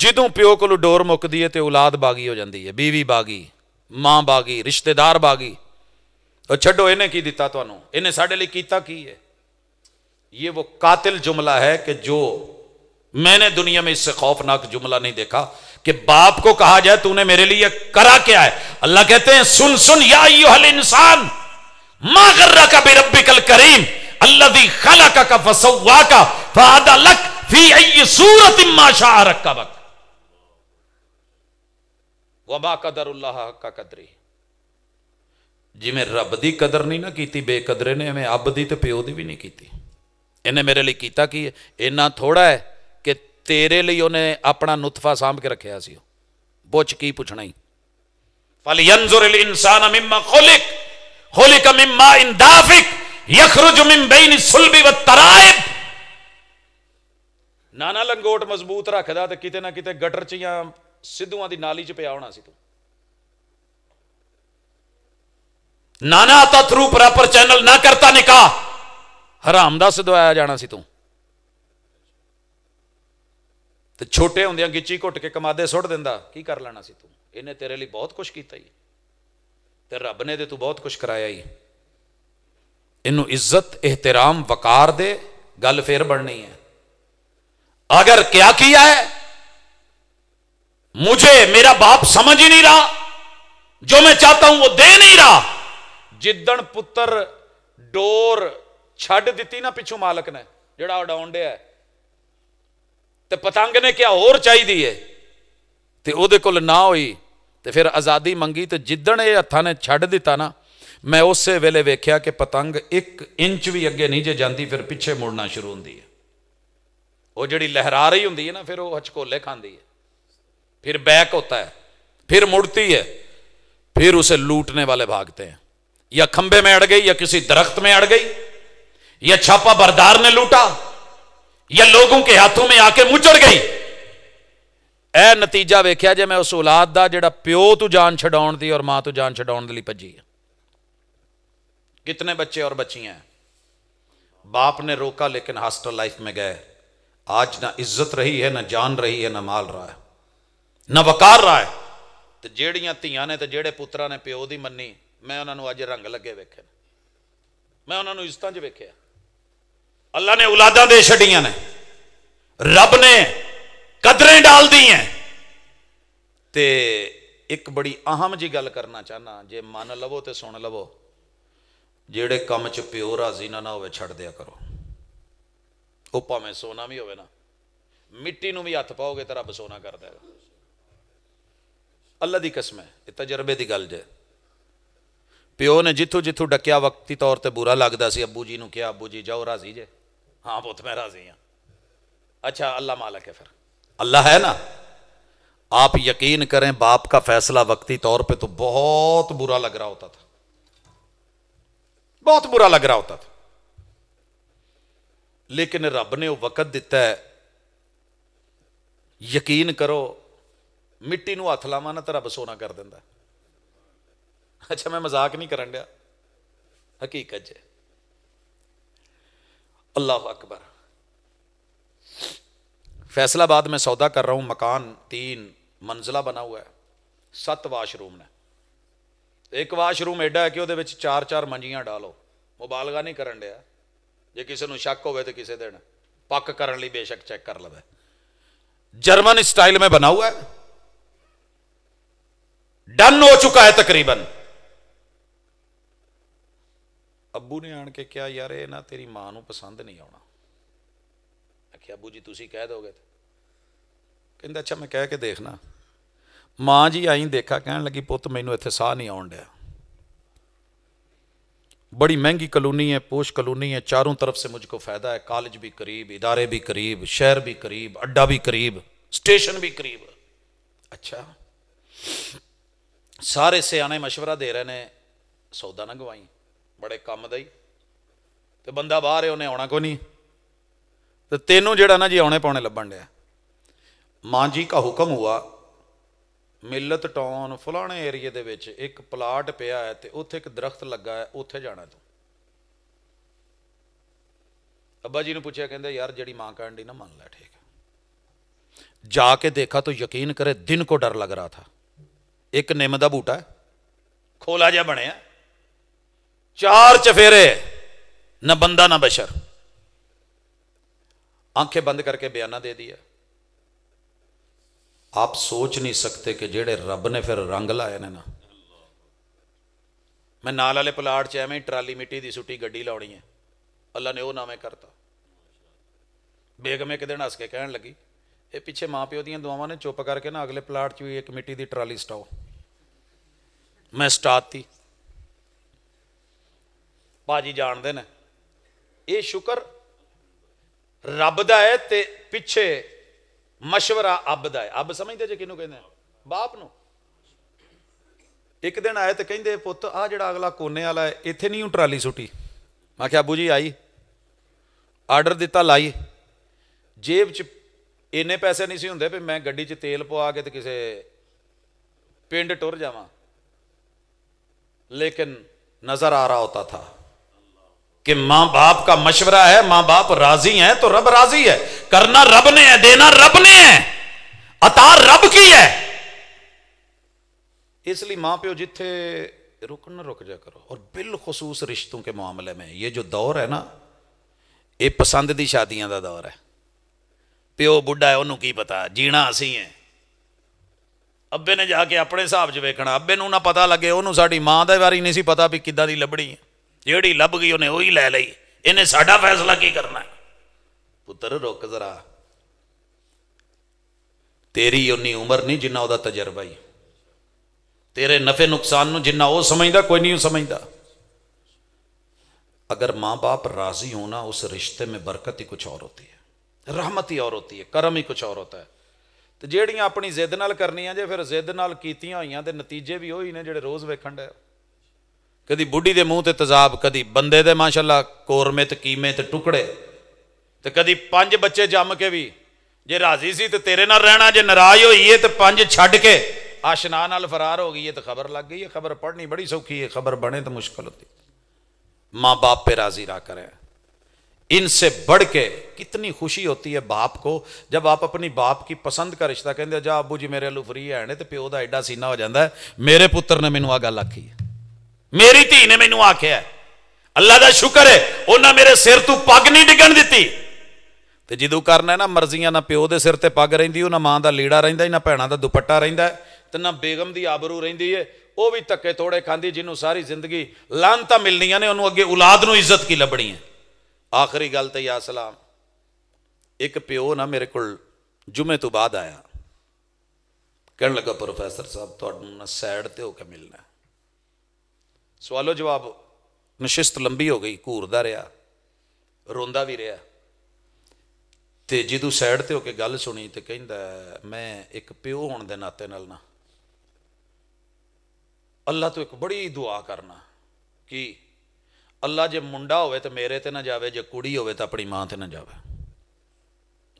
S1: ਜਦੋਂ ਪਿਓ ਕੋਲ ਡੋਰ ਮੁੱਕਦੀ ਹੈ ਤੇ ਔਲਾਦ ਬਾਗੀ ਹੋ ਜਾਂਦੀ ਹੈ بیوی ਬਾਗੀ ਮਾਂ ਬਾਗੀ ਰਿਸ਼ਤੇਦਾਰ ਬਾਗੀ ਉਹ ਛੱਡੋ ਇਹਨੇ ਕੀ ਦਿੱਤਾ ਤੁਹਾਨੂੰ ਇਹਨੇ ਸਾਡੇ ਲਈ ਕੀਤਾ ਕੀ ਹੈ ਇਹ ਉਹ ਕਾਤਿਲ ਜੁਮਲਾ ਹੈ ਕਿ ਜੋ मैंने दुनिया में इससे खौफनाक जुमला नहीं देखा कि बाप को कहा जाए तूने मेरे लिए करा क्या है अल्लाह कहते हैं सुन सुन या हल इंसान मा मागर्रा का रबी कल करीम अल्लाह दी खला का, का फसवा का फादा लक फी सूरत माशा का बक वबा कदर उल्लाह का कदरी जिमें रब की कदर नहीं ना की बेकदरे ने मैं अब दी तो प्यो दी भी नहीं की इन्हें मेरे लिए किया की इन्ना थोड़ा है तेरे लिए उन्हें अपना नुत्फा सामभ के रखा से की पूछना ही लंगोट मजबूत रखता तो कितने ना कि पिया होना नाना तथ रूप चैनल ना करता निका हराम दस दवाया जाना सी तू ਤੇ ਛੋਟੇ ਹੁੰਦਿਆਂ ਗਿੱਚੀ ਘੁੱਟ ਕੇ ਕਮਾਦੇ ਸੁੱਟ ਦਿੰਦਾ ਕੀ ਕਰ ਲੈਣਾ ਸੀ ਤੂੰ ਇਹਨੇ ਤੇਰੇ ਲਈ ਬਹੁਤ ਕੁਝ ਕੀਤਾ ਹੀ ਤੇ ਰੱਬ ਨੇ ਤੇ ਤੂੰ ਬਹੁਤ ਕੁਝ ਕਰਾਇਆ ਹੀ ਇਹਨੂੰ ਇੱਜ਼ਤ ਇhtiram ਵਕਾਰ ਦੇ ਗੱਲ ਫੇਰ ਬਣਨੀ ਹੈ ਅਗਰ ਕਿਆ ਕੀਆ ਹੈ ਮੁਝੇ ਮੇਰਾ ਬਾਪ ਸਮਝ ਹੀ ਨਹੀਂ ਰਹਾ ਜੋ ਮੈਂ ਚਾਹਤਾ ਹੂੰ ਉਹ ਦੇ ਨਹੀਂ ਰਹਾ ਜਿੱਦਣ ਪੁੱਤਰ ਡੋਰ ਛੱਡ ਦਿੱਤੀ ਨਾ ਪਿੱਛੋਂ ਮਾਲਕ ਨੇ ਜਿਹੜਾ ਉਡਾਉਣ ਡਿਆ ਤੇ ਪਤੰਗ ਨੇ ਕਿਹਾ ਹੋਰ ਚਾਹੀਦੀ ਏ ਤੇ ਉਹਦੇ ਕੋਲ ਨਾ ਹੋਈ ਤੇ ਫਿਰ ਆਜ਼ਾਦੀ ਮੰਗੀ ਤੇ ਜਿੱਦਣ ਇਹ ਹੱਥਾਂ ਨੇ ਛੱਡ ਦਿੱਤਾ ਨਾ ਮੈਂ ਉਸੇ ਵੇਲੇ ਵੇਖਿਆ ਕਿ ਪਤੰਗ 1 ਇੰਚ ਵੀ ਅੱਗੇ ਨਹੀਂ ਜੇ ਜਾਂਦੀ ਫਿਰ ਪਿੱਛੇ ਮੁੜਨਾ ਸ਼ੁਰੂ ਹੁੰਦੀ ਹੈ ਉਹ ਜਿਹੜੀ ਲਹਿਰਾ ਰਹੀ ਹੁੰਦੀ ਹੈ ਨਾ ਫਿਰ ਉਹ ਹਚਕੋਲੇ ਖਾਂਦੀ ਹੈ फिर बैक होता है फिर मुड़ती है फिर उसे लूटने वाले भागते हैं या खंबे में अड़ गई या किसी दरख्त में अड़ गई या छापा बरदार ने लूटा या ਲੋਕਾਂ ਕੇ ਹੱਥੋਂ ਮੇ ਆ ਕੇ ਮੁੱਚੜ ਗਈ ਇਹ ਨਤੀਜਾ ਵੇਖਿਆ ਜੇ ਮੈਂ ਉਸ ਔਲਾਦ ਦਾ ਜਿਹੜਾ ਪਿਓ ਤੋਂ ਜਾਨ ਛਡਾਉਣ ਦੀ ਔਰ ਮਾਂ ਤੋਂ ਜਾਨ ਛਡਾਉਣ ਦੇ ਲਈ ਭੱਜੀ ਹੈ कितने बच्चे और बच्चियां हैं बाप ने रोका लेकिन हॉस्टल लाइफ में गए आज ना इज्जत रही है ना जान रही है ना माल रहा है ना वकार रहा है ਤੇ ਜਿਹੜੀਆਂ ਧੀਆਂ ਨੇ ਤੇ ਜਿਹੜੇ ਪੁੱਤਰਾਂ ਨੇ ਪਿਓ ਦੀ ਮੰਨੀ ਮੈਂ ਉਹਨਾਂ ਨੂੰ ਅੱਜ ਰੰਗ ਲੱਗੇ ਵੇਖੇ ਮੈਂ ਉਹਨਾਂ ਨੂੰ ਇੱਜ਼ਤਾਂ 'ਚ ਵੇਖਿਆ ਅੱਲਾ ਨੇ ਔਲਾਦਾਂ ਦੇ ਛੱਡੀਆਂ ਨੇ ਰੱਬ ਨੇ ਕਦਰੇ ਡਾਲਦੀ ਐ ਤੇ ਇੱਕ ਬੜੀ ਅਹਿਮ ਜੀ ਗੱਲ ਕਰਨਾ ਚਾਹਨਾ ਜੇ ਮੰਨ ਲਵੋ ਤੇ ਸੁਣ ਲਵੋ ਜਿਹੜੇ ਕੰਮ 'ਚ ਪਿਓ ਰਾਜ਼ੀ ਨਾ ਨਾ ਹੋਵੇ ਛੱਡ ਦਿਆ ਕਰੋ ਉਹ ਭਾਵੇਂ ਸੋਨਾ ਵੀ ਹੋਵੇ ਨਾ ਮਿੱਟੀ ਨੂੰ ਵੀ ਹੱਥ ਪਾਓਗੇ ਤੇ ਰੱਬ ਸੋਨਾ ਕਰ ਦੇਗਾ ਅੱਲਾ ਦੀ ਕਸਮ ਹੈ ਇਹ ਤਜਰਬੇ ਦੀ ਗੱਲ ਜੇ ਪਿਓ ਨੇ ਜਿੱਥੋਂ ਜਿੱਥੋਂ ਡੱਕਿਆ ਵਕਤੀ ਤੌਰ ਤੇ ਬੁਰਾ ਲੱਗਦਾ ਸੀ ਅੱਬੂ ਜੀ ਨੂੰ ਕਿਹਾ ਅੱਬੂ ਜੀ ਜਾਓ ਰਾਜ਼ੀ ਜੇ हाँ पुत तो मैं राजी हाँ अच्छा अल्लाह मालक है फिर अल्लाह है ना आप यकीन करें बाप का फैसला वक्ती तौर पे तो बहुत बुरा लग रहा होता था बहुत बुरा लग रहा होता था लेकिन रब ने वो वक़्त दिता है यकीन करो मिट्टी ਨੂੰ हथ लावा ना तो रब सोना कर देंदा अच्छा मैं मजाक नहीं करन दिया हकीकत है اللہ اکبر فیصل آباد میں سودا کر رہا ہوں مکان تین منزلہ بنا ہوا ہے ست واش روم نے ایک واش روم ایڈا ہے کہ وہ چار چار منجیاں ڈالو مبالغہ نہیں کرن دیا جی کسی نے شک ہوئے تو کسی دن پک کرنے بے شک چیک کر لو جرمن سٹائل میں بنا ہوا ہے ڈن ہو چکا ہے تقریباً ਅੱਬੂ ਨੇ ਆਣ ਕੇ ਕਿਹਾ ਯਾਰ ਇਹ ਨਾ ਤੇਰੀ ਮਾਂ ਨੂੰ ਪਸੰਦ ਨਹੀਂ ਆਉਣਾ ਆਖਿਆ ਅੱਬੂ ਜੀ ਤੁਸੀਂ ਕਹਿ ਦੋਗੇ ਕਹਿੰਦਾ ਅੱਛਾ ਮੈਂ ਕਹਿ ਕੇ ਦੇਖਣਾ ਮਾਂ ਜੀ ਆਈ ਦੇਖਾ ਕਹਿਣ ਲੱਗੀ ਪੁੱਤ ਮੈਨੂੰ ਇੱਥੇ ਸਾਹ ਨਹੀਂ ਆਉਣ ਡਿਆ बड़ी महंगी कलोनी है पोष कलोनी है चारों तरफ से मुझको फ़ायदा है कॉलेज भी करीब इदारे भी करीब शहर भी करीब अड्डा भी करीब स्टेशन भी करीब अच्छा सारे सियाने मशवरा दे रहे ने सौदा ना गवाई ਬੜੇ ਕੰਮ ਦਾ ਹੀ ਤੇ ਬੰਦਾ ਬਾਹਰ ਹੈ ਉਹਨੇ ਆਉਣਾ ਕੋ ਨਹੀਂ ਤੇ ਤੈਨੂੰ ਜਿਹੜਾ ਨਾ ਜੀ ਆਉਣੇ ਪਾਉਣੇ ਲੱਭਣ ਡਿਆ ਮਾਂ ਜੀ ਦਾ ਹੁਕਮ ਹੁਆ ਮਿਲਤ ਟਾਉਨ ਫਲਾਣੇ ਏਰੀਏ ਦੇ ਵਿੱਚ ਇੱਕ ਪਲਾਟ ਪਿਆ ਹੈ ਤੇ ਉੱਥੇ ਇੱਕ ਦਰਖਤ ਲੱਗਾ ਹੈ ਉੱਥੇ ਜਾਣਾ ਤੂੰ ਅੱਬਾ ਜੀ ਨੂੰ ਪੁੱਛਿਆ ਕਹਿੰਦੇ ਯਾਰ ਜਿਹੜੀ ਮਾਂ ਕਹਿਣ ਦੀ ਨਾ ਮੰਨ ਲੈ ਠੀਕ ਜਾ ਕੇ ਦੇਖਾ ਤੋ ਯਕੀਨ ਕਰੇ ਦਿਨ ਕੋ ਡਰ ਲੱਗ ਰਹਾ ਥਾ ਇੱਕ ਨਿੰਮ ਦਾ ਬੂਟਾ ਖੋਲਾ ਜਿਹਾ ਬਣਿਆ चार चफेरे न बंदा ना बशर आंखें बंद करके बयाना दे दिया आप सोच नहीं सकते कि जेड़े रब ने फिर रंग लाए ने ना मैं नाल वाले पलाट च एवं ट्राली मिट्टी की सुटी गड्डी लाਉਣੀ है अल्लाह ने वह नावें करता बेगमे एक दिन हंस के कहन लगी ये पिछे माँ प्यो दुआव ने चुप करके ना अगले पलाट च भी एक मिट्टी की ट्राली सटाओ मैं स्टाती ਬਾਜੀ ਜਾਣਦੇ ਨੇ ਇਹ ਸ਼ੁਕਰ ਰੱਬ ਦਾ ਹੈ ਤੇ ਪਿੱਛੇ مشورہ ਅੱਬ ਦਾ ਹੈ ਅੱਬ ਸਮਝਦੇ ਜੇ ਕਿਹਨੂੰ ਕਹਿੰਦੇ ਬਾਪ ਨੂੰ ਇੱਕ ਦਿਨ ਆਏ ਤੇ ਕਹਿੰਦੇ ਪੁੱਤ ਆ ਜਿਹੜਾ ਅਗਲਾ ਕੋਨੇ ਵਾਲਾ ਹੈ ਇੱਥੇ ਨਹੀਂ ਉਹ ਟਰਾਲੀ ਸੁੱਟੀ ਮੈਂ ਕਿਹਾ ਅਬੂ ਜੀ ਆਈ ਆਰਡਰ ਦਿੱਤਾ ਲਾਈ ਜੇਬ 'ਚ ਇੰਨੇ ਪੈਸੇ ਨਹੀਂ ਸੀ ਹੁੰਦੇ ਵੀ ਮੈਂ ਗੱਡੀ 'ਚ ਤੇਲ ਪਵਾ ਕੇ ਤੇ ਕਿਸੇ ਪਿੰਡ ਟੁਰ ਜਾਵਾਂ ਲੇਕਿਨ ਨਜ਼ਰ ਆ ਰਹਾ ਹੁੰਦਾ ਥਾ कि मां बाप का मशवरा है मां बाप राजी हैं तो रब राजी है करना रब ने है देना रब ने है अता रब की है इसलिए मां प्यो जिथे रुक ना रुक जा करो और बिलखसूस रिश्तों के मामले में ये जो दौर है ना ये पसंद की शादियां का दौर है प्यो बुढ़ा है उन्होंने की पता जीना असी है अबे ने जाके अपने हिसाब च वेखना अबे ना पता लगे उन्होंने साड़ी मां का बारी नहीं सी पता भी किदा की लबड़ी है ਜਿਹੜੀ ਲੱਭ ਗਈ ਉਹਨੇ ਉਹੀ ਲੈ ਲਈ ਇਹਨੇ ਸਾਡਾ ਫੈਸਲਾ ਕੀ ਕਰਨਾ ਪੁੱਤਰ ਰੁਕ ਜ਼ਰਾ ਤੇਰੀ ਉਨੀ ਉਮਰ ਨਹੀਂ ਜਿੰਨਾ ਉਹਦਾ ਤਜਰਬਾ ਹੀ ਤੇਰੇ ਨਫੇ ਨੁਕਸਾਨ ਨੂੰ ਜਿੰਨਾ ਉਹ ਸਮਝਦਾ ਕੋਈ ਨਹੀਂ ਸਮਝਦਾ अगर माँ ਰਾਜ਼ੀ राजी होना उस रिश्ते में बरकत ही कुछ और होती है रहमत ही और होती है करम ही कुछ और होता है ਤੇ ਜਿਹੜੀਆਂ ਆਪਣੀ ਜ਼ਿੱਦ ਨਾਲ ਕਰਨੀਆਂ ਜੇ ਫਿਰ ਜ਼ਿੱਦ ਨਾਲ ਕੀਤੀਆਂ ਹੋਈਆਂ ਤੇ ਨਤੀਜੇ ਵੀ ਉਹੀ ਨੇ ਜਿਹੜੇ ਰੋਜ਼ ਵੇਖਣ ਦੇ कभी बुढ़ी के मूँह से तेजाब कभी बंदे दे माशाला कोरमे तो कीमे तो टुकड़े तो कभी पं बच्चे जम के भी जे राजी सी तो तेरे न रहना जे नाराज हो तो पं छड़ के आशना फरार हो गई है तो खबर लग गई है खबर पढ़नी बड़ी सौखी है खबर बने तो मुश्किल होती माँ बाप पे राजी रा करें इनसे बढ़ के कितनी खुशी होती है बाप को जब आप अपनी बाप की पसंद का रिश्ता कहें जा आबू जी मेरे लू फ्री है तो प्यो का एडा सीना हो जाता है मेरे पुत्र ने मैनू आ गल आखी है ਮੇਰੀ ਧੀ ਨੇ ਮੈਨੂੰ ਆਖਿਆ ਅੱਲਾ ਦਾ ਸ਼ੁਕਰ ਹੈ ਉਹਨਾਂ ਮੇਰੇ ਸਿਰ ਤੋਂ ਪੱਗ ਨਹੀਂ ਡਿੱਗਣ ਦਿੱਤੀ ਤੇ ਜਦੋਂ ਕਰਨਾ ਨਾ ਮਰਜ਼ੀਆਂ ਨਾ ਪਿਓ ਦੇ ਸਿਰ ਤੇ ਪੱਗ ਰਹਿੰਦੀ ਉਹ ਨਾ ਮਾਂ ਦਾ ਲੀੜਾ ਰਹਿੰਦਾ ਨਾ ਭੈਣਾਂ ਦਾ ਦੁਪੱਟਾ ਰਹਿੰਦਾ ਤੇ ਨਾ ਬੇਗਮ ਦੀ ਆਬਰੂ ਰਹਿੰਦੀ ਏ ਉਹ ਵੀ ਤੱਕੇ ਤੋੜੇ ਖਾਂਦੀ ਜਿਹਨੂੰ ਸਾਰੀ ਜ਼ਿੰਦਗੀ ਲਾਂਤਾਂ ਮਿਲਣੀਆਂ ਨੇ ਉਹਨੂੰ ਅੱਗੇ ਔਲਾਦ ਨੂੰ ਇੱਜ਼ਤ ਕੀ ਲੱਭਣੀ ਹੈ ਆਖਰੀ ਗੱਲ ਤੇ ਯਾ ਸਲਾਮ ਇੱਕ ਪਿਓ ਨਾ ਮੇਰੇ ਕੋਲ ਜੁਮੇ ਤੋਂ ਬਾਅਦ ਆਇਆ ਕਹਿਣ ਲੱਗਾ ਪ੍ਰੋਫੈਸਰ ਸਾਹਿਬ ਤੁਹਾਨੂੰ ਨਾ ਸਾਈਡ ਤੇ ਹੋ ਕੇ ਮਿਲਣਾ ਸਵਾਲੋ ਜਵਾਬ ਨਸ਼ਿਸਤ ਲੰਬੀ ਹੋ ਗਈ ਘੂਰਦਾ ਰਿਹਾ ਰੋਂਦਾ ਵੀ ਰਿਹਾ ਤੇ ਜਿੱਦੂ ਸਾਈਡ ਤੇ ਹੋ ਕੇ ਗੱਲ ਸੁਣੀ ਤੇ ਕਹਿੰਦਾ ਮੈਂ ਇੱਕ ਪਿਓ ਹੋਣ ਦੇ ਨਾਤੇ ਨਾਲ ਨਾ ਅੱਲਾ ਤੋਂ ਇੱਕ ਬੜੀ ਦੁਆ ਕਰਨਾ ਕਿ ਅੱਲਾ ਜੇ ਮੁੰਡਾ ਹੋਵੇ ਤੇ ਮੇਰੇ ਤੇ ਨਾ ਜਾਵੇ ਜੇ ਕੁੜੀ ਹੋਵੇ ਤਾਂ ਆਪਣੀ ਮਾਂ ਤੇ ਨਾ ਜਾਵੇ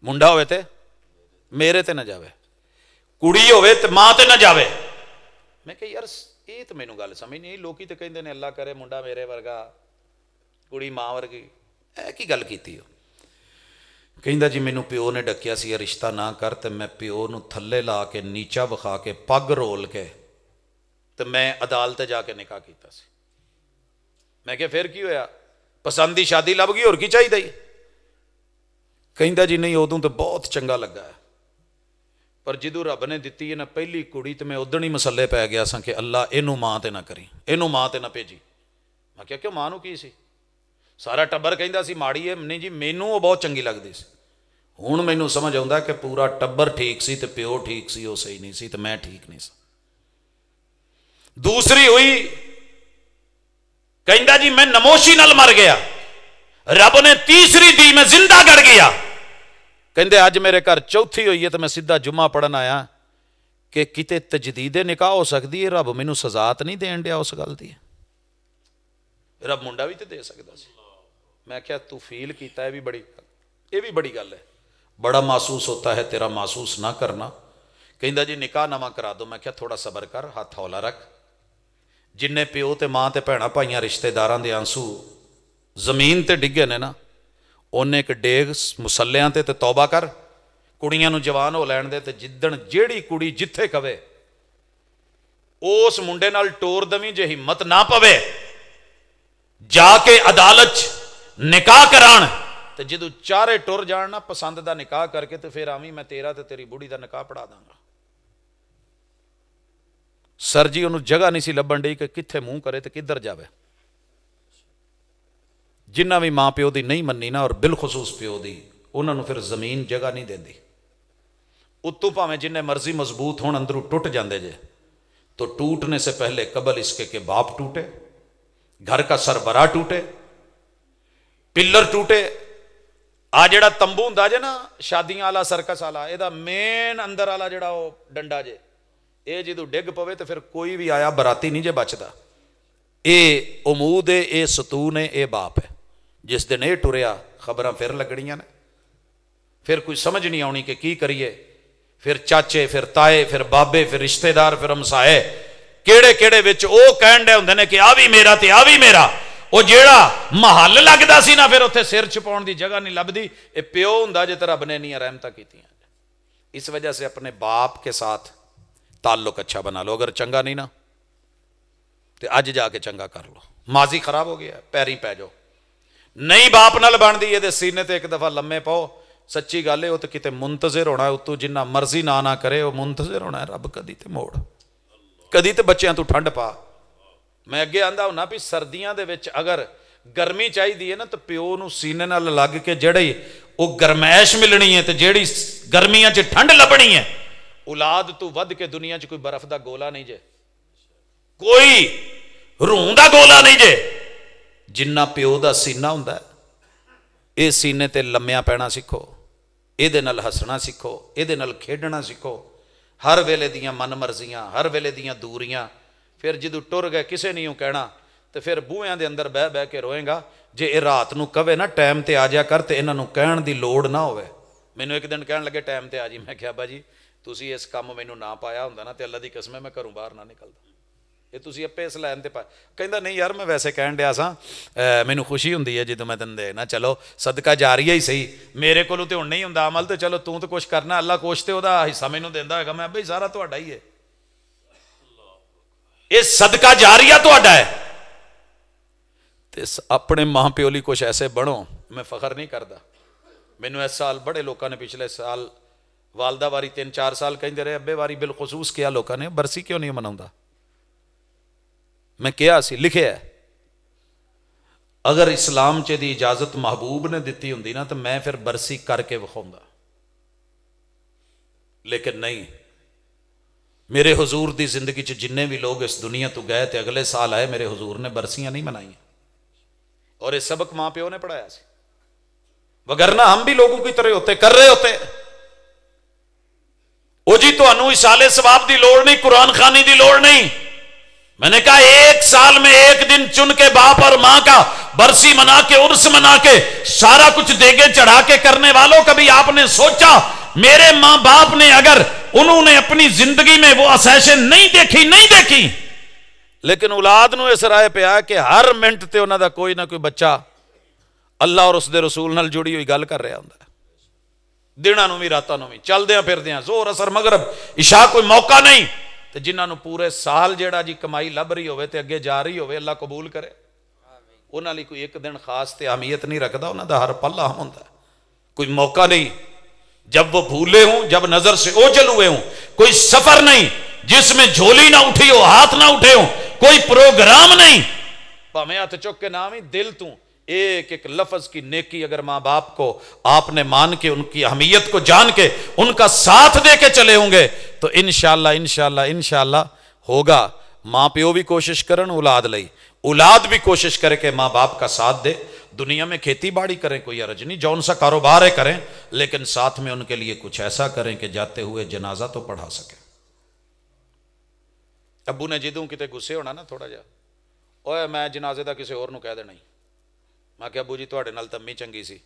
S1: ਮੁੰਡਾ ਹੋਵੇ ਤੇ ਮੇਰੇ ਤੇ ਨਾ ਜਾਵੇ ਕੁੜੀ ਹੋਵੇ ਤੇ ਮਾਂ ਤੇ ਨਾ ਜਾਵੇ ਮੈਂ ਕਿਹਾ ਯਾਰ ਇਹ ਤਾਂ ਮੈਨੂੰ ਗੱਲ ਸਮਝ ਨਹੀਂ ਲੋਕੀ ਤਾਂ ਕਹਿੰਦੇ ਨੇ ਅੱਲਾ ਕਰੇ ਮੁੰਡਾ ਮੇਰੇ ਵਰਗਾ ਕੁੜੀ ਮਾਂ ਵਰਗੀ ਇਹ ਕੀ ਗੱਲ ਕੀਤੀ ਉਹ ਕਹਿੰਦਾ ਜੀ ਮੈਨੂੰ ਪਿਓ ਨੇ ਡੱਕਿਆ ਸੀ ਇਹ ਰਿਸ਼ਤਾ ਨਾ ਕਰ ਤੇ ਮੈਂ ਪਿਓ ਨੂੰ ਥੱਲੇ ਲਾ ਕੇ ਨੀਚਾ ਵਿਖਾ ਕੇ ਪੱਗ ਰੋਲ ਕੇ ਤੇ ਮੈਂ ਅਦਾਲਤ ਜਾ ਕੇ ਨਿਕਾਹ ਕੀਤਾ ਸੀ ਮੈਂ ਕਿਹਾ ਫਿਰ ਕੀ ਹੋਇਆ ਪਸੰਦੀ ਸ਼ਾਦੀ ਲੱਭ ਗਈ ਹੋਰ ਕੀ ਚਾਹੀਦਾ ਹੀ ਕਹਿੰਦਾ ਜੀ ਨਹੀਂ ਉਦੋਂ ਤਾਂ ਬਹੁਤ ਚੰਗਾ ਲੱਗਾ ਪਰ ਜਦੋਂ ਰੱਬ ਨੇ ਦਿੱਤੀ ਇਹਨਾਂ ਪਹਿਲੀ ਕੁੜੀ ਤੇ ਮੈਂ ਉਦਣ ਹੀ ਮਸੱਲੇ ਪੈ ਗਿਆ ਸਾਂ ਕਿ ਅੱਲਾ ਇਹਨੂੰ ਮਾਂ ਤੇ ਨਾ ਕਰੀ ਇਹਨੂੰ ਮਾਂ ਤੇ ਨਾ ਭੇਜੀ ਮੈਂ ਕਿਹਾ ਕਿਉਂ ਮਾਂ ਨੂੰ ਕੀ ਸੀ ਸਾਰਾ ਟੱਬਰ ਕਹਿੰਦਾ ਸੀ ਮਾੜੀ ਏ ਨਹੀਂ ਜੀ ਮੈਨੂੰ ਉਹ ਬਹੁਤ ਚੰਗੀ ਲੱਗਦੀ ਸੀ ਹੁਣ ਮੈਨੂੰ ਸਮਝ ਆਉਂਦਾ ਕਿ ਪੂਰਾ ਟੱਬਰ ਠੀਕ ਸੀ ਤੇ ਪਿਓ ਠੀਕ ਸੀ ਉਹ ਸਹੀ ਨਹੀਂ ਸੀ ਤੇ ਮੈਂ ਠੀਕ ਨਹੀਂ ਸੀ ਦੂਸਰੀ ਹੋਈ ਕਹਿੰਦਾ ਜੀ ਮੈਂ ਨਮੋਸ਼ੀ ਨਾਲ ਮਰ ਗਿਆ ਰੱਬ ਨੇ ਤੀਸਰੀ ਦੀ ਮੈਂ ਜ਼ਿੰਦਾ ਗੜ ਗਿਆ ਕਹਿੰਦੇ ਅੱਜ ਮੇਰੇ ਘਰ ਚੌਥੀ ਹੋਈ ਹੈ ਤੇ ਮੈਂ ਸਿੱਧਾ ਜੁਮਾ ਪੜਨ ਆਇਆ ਕਿ ਕਿਤੇ ਤਜਦੀਦੇ ਨਿਕਾਹ ਹੋ ਸਕਦੀ ਹੈ ਰੱਬ ਮੈਨੂੰ ਸਜ਼ਾ ਤਾਂ ਨਹੀਂ ਦੇਣ ਡਿਆ ਉਸ ਗੱਲ ਦੀ ਰੱਬ ਮੁੰਡਾ ਵੀ ਤੇ ਦੇ ਸਕਦਾ ਸੀ ਮੈਂ ਕਿਹਾ ਤੂੰ ਫੀਲ ਕੀਤਾ ਇਹ ਵੀ ਬੜੀ ਇਹ ਵੀ ਬੜੀ ਗੱਲ ਹੈ ਬੜਾ ਮਹਿਸੂਸ ਹੁੰਦਾ ਹੈ ਤੇਰਾ ਮਹਿਸੂਸ ਨਾ ਕਰਨਾ ਕਹਿੰਦਾ ਜੀ ਨਿਕਾਹ ਨਵਾਂ ਕਰਾ ਦੋ ਮੈਂ ਕਿਹਾ ਥੋੜਾ ਸਬਰ ਕਰ ਹੱਥ ਹੌਲਾ ਰੱਖ ਜਿੰਨੇ ਪਿਓ ਤੇ ਮਾਂ ਤੇ ਭੈਣਾ ਭਾਈਆਂ ਰਿਸ਼ਤੇਦਾਰਾਂ ਦੇ ਆਂਸੂ ਜ਼ਮੀਨ ਤੇ ਡਿੱਗੇ ਨੇ ਨਾ ਉਹਨੇ ਇੱਕ ਡੇਗ ਮੁਸੱਲਿਆਂ ਤੇ ਤੇ ਤੌਬਾ ਕਰ ਕੁੜੀਆਂ ਨੂੰ ਜਵਾਨ ਹੋ ਲੈਣ ਦੇ ਤੇ ਜਿੱਦਣ ਜਿਹੜੀ ਕੁੜੀ ਜਿੱਥੇ ਕਵੇ ਉਸ ਮੁੰਡੇ ਨਾਲ ਟੋਰ ਦਵੀਂ ਜੇ ਹਿੰਮਤ ਨਾ ਪਵੇ ਜਾ ਕੇ ਅਦਾਲਤ 'ਚ ਨਿਕਾਹ ਕਰਾਣ ਤੇ ਜਦੋਂ ਚਾਰੇ ਟੁਰ ਜਾਣ ਨਾ ਪਸੰਦ ਦਾ ਨਿਕਾਹ ਕਰਕੇ ਤੇ ਫਿਰ ਆਵੀਂ ਮੈਂ ਤੇਰਾ ਤੇ ਤੇਰੀ ਬੁੜੀ ਦਾ ਨਿਕਾਹ ਪੜਾ ਦਾਂਗਾ ਸਰ ਜੀ ਉਹਨੂੰ ਜਗ੍ਹਾ ਨਹੀਂ ਸੀ ਲੱਭਣ ਦੀ ਕਿ ਕਿੱਥੇ ਮੂੰਹ ਕਰੇ ਤੇ ਕਿੱਧਰ ਜਾਵੇ जिन्ना भी माँ प्यो की नहीं मनी ना और बिलखसूस प्यो की उन्होंने फिर जमीन जगह नहीं ਨਹੀਂ उत्तू भावें जिन्हें मर्जी मजबूत हो अंदरू टुट जाते जे तो टूटने से पहले कबल इसके के बाप टूटे घर का सरबरा टूटे पिलर टूटे आ जड़ा तंबू हों ना शादियां वाला सर्कस वाला ए मेन अंदर वाला जड़ा वो डंडा जे ये जो डिग पवे तो फिर कोई भी आया बराती नहीं जे बचता ये उमूद है ये सतू ने यह बाप है ਜਿਸ ਦਿਨ ਇਹ ਟੁਰਿਆ ਖਬਰਾਂ ਫਿਰ ਲੱਗਣੀਆਂ ਨੇ ਫਿਰ ਕੋਈ ਸਮਝ ਨਹੀਂ ਆਉਣੀ ਕਿ ਕੀ ਕਰੀਏ ਫਿਰ ਚਾਚੇ ਫਿਰ ਤਾਏ ਫਿਰ ਬਾਬੇ ਫਿਰ ਰਿਸ਼ਤੇਦਾਰ ਫਿਰ ਹਮਸਾਏ ਕਿਹੜੇ ਕਿਹੜੇ ਵਿੱਚ ਉਹ ਕਹਿਣ ਦੇ ਹੁੰਦੇ ਨੇ ਕਿ ਆ ਵੀ ਮੇਰਾ ਤੇ ਆ ਵੀ ਮੇਰਾ ਉਹ ਜਿਹੜਾ ਮਹੱਲ ਲੱਗਦਾ ਸੀ ਨਾ ਫਿਰ ਉੱਥੇ ਸਿਰ ਛਪਾਉਣ ਦੀ ਜਗ੍ਹਾ ਨਹੀਂ ਲੱਭਦੀ ਇਹ ਪਿਓ ਹੁੰਦਾ ਜੇ ਤੇ ਰੱਬ ਨੇ ਨਹੀਂ ਰਹਿਮਤਾਂ ਕੀਤੀਆਂ इस वजह से अपने बाप के साथ ताल्लुक अच्छा बना लो अगर चंगा नहीं ना तो अज जाके चंगा कर लो माजी खराब हो गया पैरी पै जाओ ਨਹੀਂ ਬਾਪ ਨਾਲ ਬਣਦੀ ਇਹਦੇ ਸੀਨੇ ਤੇ ਇੱਕ ਦਫਾ ਲੰਮੇ ਪਾਓ ਸੱਚੀ ਗੱਲ ਹੈ ਉਹ ਤੇ ਕਿਤੇ ਮੁੰਤਜ਼ਰ ਹੋਣਾ ਉਤੋਂ ਜਿੰਨਾ ਮਰਜ਼ੀ ਨਾ ਨਾ ਕਰੇ ਉਹ ਮੁੰਤਜ਼ਰ ਹੋਣਾ ਰੱਬ ਕਦੀ ਤੇ ਮੋੜ ਕਦੀ ਤੇ ਬੱਚਿਆਂ ਤੋਂ ਠੰਡ ਪਾ ਮੈਂ ਅੱਗੇ ਆਂਦਾ ਹੁਣਾ ਵੀ ਸਰਦੀਆਂ ਦੇ ਵਿੱਚ ਅਗਰ ਗਰਮੀ ਚਾਹੀਦੀ ਹੈ ਨਾ ਤਾਂ ਪਿਓ ਨੂੰ ਸੀਨੇ ਨਾਲ ਲੱਗ ਕੇ ਜਿਹੜੇ ਉਹ ਗਰਮੈਸ਼ ਮਿਲਣੀ ਹੈ ਤੇ ਜਿਹੜੀ ਗਰਮੀਆਂ 'ਚ ਠੰਡ ਲੱਭਣੀ ਹੈ ਔਲਾਦ ਤੋਂ ਵੱਧ ਕੇ ਦੁਨੀਆ 'ਚ ਕੋਈ ਬਰਫ਼ ਦਾ ਗੋਲਾ ਨਹੀਂ ਜੇ ਕੋਈ ਰੂਹ ਦਾ ਗੋਲਾ ਨਹੀਂ ਜੇ ਜਿੰਨਾ ਪਿਓ ਦਾ ਸੀਨਾ ਹੁੰਦਾ ਇਹ ਸੀਨੇ ਤੇ ਲੰਮਿਆਂ ਪੈਣਾ ਸਿੱਖੋ ਇਹਦੇ ਨਾਲ ਹੱਸਣਾ ਸਿੱਖੋ ਇਹਦੇ ਨਾਲ ਖੇਡਣਾ ਸਿੱਖੋ ਹਰ ਵੇਲੇ ਦੀਆਂ ਮਨਮਰਜ਼ੀਆਂ ਹਰ ਵੇਲੇ ਦੀਆਂ ਦੂਰੀਆਂ ਫਿਰ ਜਦੋਂ ਟੁਰ ਗਏ ਕਿਸੇ ਨਹੀਂ ਉਹ ਕਹਿਣਾ ਤੇ ਫਿਰ ਬੂਹਿਆਂ ਦੇ ਅੰਦਰ ਬਹਿ ਬਹਿ ਕੇ ਰੋਏਗਾ ਜੇ ਇਹ ਰਾਤ ਨੂੰ ਕਵੇ ਨਾ ਟਾਈਮ ਤੇ ਆ ਜਾ ਕਰ ਤੇ ਇਹਨਾਂ ਨੂੰ ਕਹਿਣ ਦੀ ਲੋੜ ਨਾ ਹੋਵੇ ਮੈਨੂੰ ਇੱਕ ਦਿਨ ਕਹਿਣ ਲੱਗੇ ਟਾਈਮ ਤੇ ਆ ਜੀ ਮੈਂ ਕਿਹਾ ਬਾਜੀ ਤੁਸੀਂ ਇਸ ਕੰਮ ਮੈਨੂੰ ਨਾ ਪਾਇਆ ਹੁੰਦਾ ਨਾ ਤੇ ਅੱਲਾ ਦੀ ਕਸਮ ਹੈ ਮੈਂ ਘਰੋਂ ਬਾਹਰ ਨਾ ਨਿਕਲਦਾ ਇਹ ਤੁਸੀਂ ਆਪੇ ਇਸ ਲਾਈਨ ਤੇ ਪਾ ਕਹਿੰਦਾ ਨਹੀਂ ਯਾਰ ਮੈਂ ਵੈਸੇ ਕਹਿਣ ਡਿਆ ਸਾਂ ਮੈਨੂੰ ਖੁਸ਼ੀ ਹੁੰਦੀ ਹੈ ਜਦੋਂ ਮੈਂ ਤੈਨੂੰ ਦੇਣਾ ਚਲੋ ਸਦਕਾ ਜਾਰੀਆ ਹੀ ਸਹੀ ਮੇਰੇ ਕੋਲੋਂ ਤੇ ਹੁਣ ਨਹੀਂ ਹੁੰਦਾ ਅਮਲ ਤੇ ਚਲੋ ਤੂੰ ਤਾਂ ਕੁਝ ਕਰਨਾ ਅੱਲਾ ਕੋਸ਼ ਤੇ ਉਹਦਾ ਹਿੱਸਾ ਮੈਨੂੰ ਦਿੰਦਾ ਹੈਗਾ ਮੈਂ ਬਈ ਸਾਰਾ ਤੁਹਾਡਾ ਹੀ ਹੈ ਇਹ ਸਦਕਾ ਜਾਰੀਆ ਤੁਹਾਡਾ ਹੈ ਤੇ ਆਪਣੇ ਮਾਂ ਪਿਓ ਲਈ ਕੁਝ ਐਸੇ ਬਣੋ ਮੈਂ ਫਖਰ ਨਹੀਂ ਕਰਦਾ ਮੈਨੂੰ ਇਸ ਸਾਲ ਬੜੇ ਲੋਕਾਂ ਨੇ ਪਿਛਲੇ ਸਾਲ ਵਾਲਦਾ ਵਾਰੀ 3-4 ਸਾਲ ਕਹਿੰਦੇ ਰਹੇ ਅੱਬੇ ਵਾਰੀ ਬਿਲਖਸੂਸ ਕਿਹਾ ਲੋਕਾਂ ਨੇ ਬਰਸੀ ਕਿਉਂ ਨਹੀਂ ਮਨਾਉਂਦਾ मैं क्या लिखे है अगर इस्लाम च इजाजत महबूब ने दी होंगी ना तो मैं फिर बरसी करके विखा लेकिन नहीं मेरे हजूर की जिंदगी जिन्हें भी लोग इस दुनिया तो गए थे अगले साल आए मेरे हजूर ने बरसियां नहीं मनाई और ये सबक मां प्यो ने पढ़ाया वगरना हम भी लोगों की तरह होते कर रहे होते जी थानू तो इशाले स्वाब की लड़ नहीं कुरान खानी की लड़ नहीं मैंने कहा एक साल में एक दिन चुन के बाप और मां का बरसी मना के उर्स मना के सारा कुछ देगे चढ़ा के करने वालों कभी आपने सोचा मेरे मां बाप ने अगर उन्होंने अपनी जिंदगी में वो असहशन नहीं देखी नहीं देखी लेकिन औलाद न इस राय ਪਿਆ आया कि हर मिनट से उन्होंने कोई ना कोई बच्चा अल्लाह और उसके रसूल न जुड़ी हुई गल कर रहा हूं दिनों भी रातों भी चलद फिरद जोर असर मगरब इशा कोई मौका नहीं ਤੇ ਜਿਨ੍ਹਾਂ ਨੂੰ ਪੂਰੇ ਸਾਲ ਜਿਹੜਾ ਜੀ ਕਮਾਈ ਲੱਭ ਰਹੀ ਹੋਵੇ ਤੇ ਅੱਗੇ ਜਾ ਰਹੀ ਹੋਵੇ ਅੱਲਾ ਕਬੂਲ ਕਰੇ ਉਹਨਾਂ ਲਈ ਕੋਈ ਇੱਕ ਦਿਨ ਖਾਸ ਤੇ ਅਹਿਮੀਅਤ ਨਹੀਂ ਰੱਖਦਾ ਉਹਨਾਂ ਦਾ ਹਰ ਪਲ ਅਹਿਮ ਹੁੰਦਾ कोई मौका नहीं जब वो भूले हों जब नजर से ओझल हुए हों कोई सफर नहीं जिसमें झोली ना उठी हो हाथ ना उठे हो कोई प्रोग्राम नहीं भावे हाथ चुक के नाम ही दिल तू एक एक लफज की नेकी अगर माँ बाप को आपने मान के उनकी अहमियत को जान के उनका साथ दे के चले होंगे तो इन शाह इन शाला होगा माँ प्यो भी कोशिश करन औलाद लई औलाद भी कोशिश करे के माँ बाप का साथ दे दुनिया में खेती बाड़ी करें कोई अरज नहीं जौन सा कारोबार है करें लेकिन साथ में उनके लिए कुछ ऐसा करें कि जाते हुए जनाजा तो पढ़ा सके अबू ने जिदू कितने गुस्से होना ना थोड़ा जा ओए मैं जनाजे का किसी और कह देना ही ਮੈਂ ਕਿਹਾ ਅਬੂ ਜੀ ਤੁਹਾਡੇ ਨਾਲ ਤਾਂ ਅੰਮੀ ਚੰਗੀ ਸੀ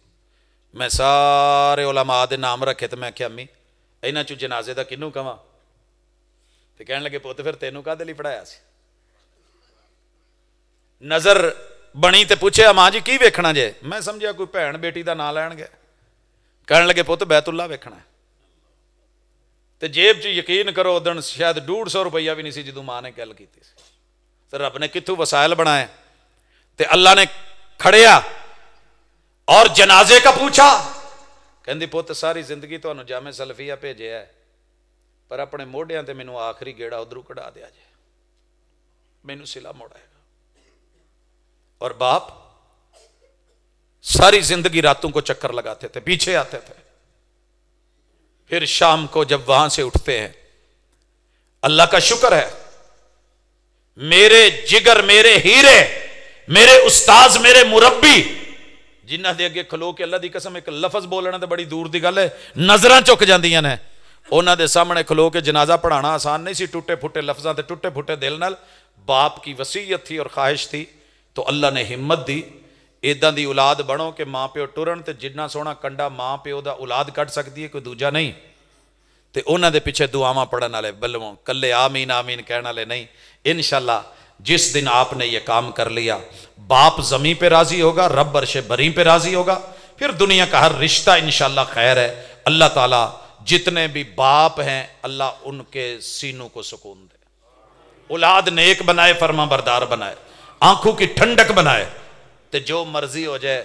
S1: ਮੈਂ ਸਾਰੇ ਉਲਮਾ ਦੇ ਨਾਮ ਰੱਖੇ ਤੇ ਮੈਂ ਕਿਹਾ ਅਮੀ ਇਹਨਾਂ ਚੋਂ ਜਨਾਜ਼ੇ ਦਾ ਕਿੰਨੂੰ ਕਵਾਂ ਤੇ ਕਹਿਣ ਲੱਗੇ ਪੁੱਤ ਫਿਰ ਤੈਨੂੰ ਕਾਹਦੇ ਲਈ ਪੜਾਇਆ ਸੀ ਨਜ਼ਰ ਬਣੀ ਤੇ ਪੁੱਛਿਆ ਮਾਂ ਜੀ ਕੀ ਵੇਖਣਾ ਜੇ ਮੈਂ ਸਮਝਿਆ ਕੋਈ ਭੈਣ ਬੇਟੀ ਦਾ ਨਾਂ ਲੈਣਗੇ ਕਹਿਣ ਲੱਗੇ ਪੁੱਤ ਬੈਤੁੱਲਾ ਵੇਖਣਾ ਤੇ ਜੇਬ 'ਚ ਯਕੀਨ ਕਰੋ ਉਦੋਂ ਸ਼ਾਇਦ 150 ਰੁਪਈਆ ਵੀ ਨਹੀਂ ਸੀ ਜਦੋਂ ਮਾਂ ਨੇ ਗੱਲ ਕੀਤੀ ਸੀ ਤੇ ਰੱਬ ਨੇ ਕਿੱਥੋਂ ਵਸਾਇਲ ਬਣਾਏ ਤੇ ਅੱਲਾ ਨੇ खड़िया और जनाजे का पूछा केंद्र पुत सारी जिंदगी तो जामे सलफिया भेजे है पर अपने मोडिया से मैनू आखिरी गेड़ा उधरू कढ़ा दिया जाए मैनू सिला मुड़ाएगा और बाप सारी जिंदगी रातों को चक्कर लगाते थे पीछे आते थे फिर शाम को जब वहां से उठते हैं अल्लाह का शुक्र है मेरे जिगर मेरे हीरे मेरे उस्ताज मेरे मुरब्बी ਜਿਨ੍ਹਾਂ ਦੇ ਅੱਗੇ ਖਲੋ ਕੇ ਅੱਲਾ ਦੀ ਕਸਮ ਇੱਕ ਲਫ਼ਜ਼ ਬੋਲਣਾ ਤਾਂ ਬੜੀ ਦੂਰ ਦੀ ਗੱਲ ਹੈ ਨਜ਼ਰਾਂ ਝੁਕ ਜਾਂਦੀਆਂ ਨੇ ਉਹਨਾਂ ਦੇ ਸਾਹਮਣੇ ਖਲੋ ਕੇ ਜਨਾਜ਼ਾ ਪੜਾਣਾ ਆਸਾਨ ਨਹੀਂ ਸੀ ਟੁੱਟੇ ਫੁੱਟੇ ਲਫ਼ਜ਼ਾਂ ਤੇ ਟੁੱਟੇ ਫੁੱਟੇ ਦਿਲ ਨਾਲ ਬਾਪ ਕੀ ਵਸੀਅਤ ਥੀ ਔਰ ਖਾਹਿਸ਼ ਥੀ ਤੋ ਅੱਲਾ ਨੇ ਹਿੰਮਤ ਦੀ ਇਦਾਂ ਦੀ ਔਲਾਦ ਬਣੋ ਕਿ ਮਾਂ ਪਿਓ ਟੁਰਨ ਤੇ ਜਿੰਨਾ ਸੋਹਣਾ ਕੰਡਾ ਮਾਂ ਪਿਓ ਦਾ ਔਲਾਦ ਕੱਢ ਸਕਦੀ ਹੈ ਕੋਈ ਦੂਜਾ ਨਹੀਂ ਤੇ ਉਹਨਾਂ ਦੇ ਪਿੱਛੇ ਦੁਆਵਾਂ ਪੜਨ ਵਾਲੇ ਬੱਲਵੋਂ ਕੱਲੇ ਆਮੀਨ ਆਮੀਨ ਕਹਿਣ ਵਾਲੇ ਨਹੀਂ ਇਨਸ਼ਾਅੱਲਾ जिस दिन आपने ये काम कर लिया बाप जमी पे राजी होगा रब अरशे बरी पे राजी होगा फिर दुनिया का हर रिश्ता इनशाला खैर है अल्लाह ताला जितने भी बाप हैं अल्लाह उनके सीनों को सुकून दे औलाद नेक बनाए फर्मा बरदार बनाए आंखों की ठंडक बनाए तो जो मर्जी हो जाए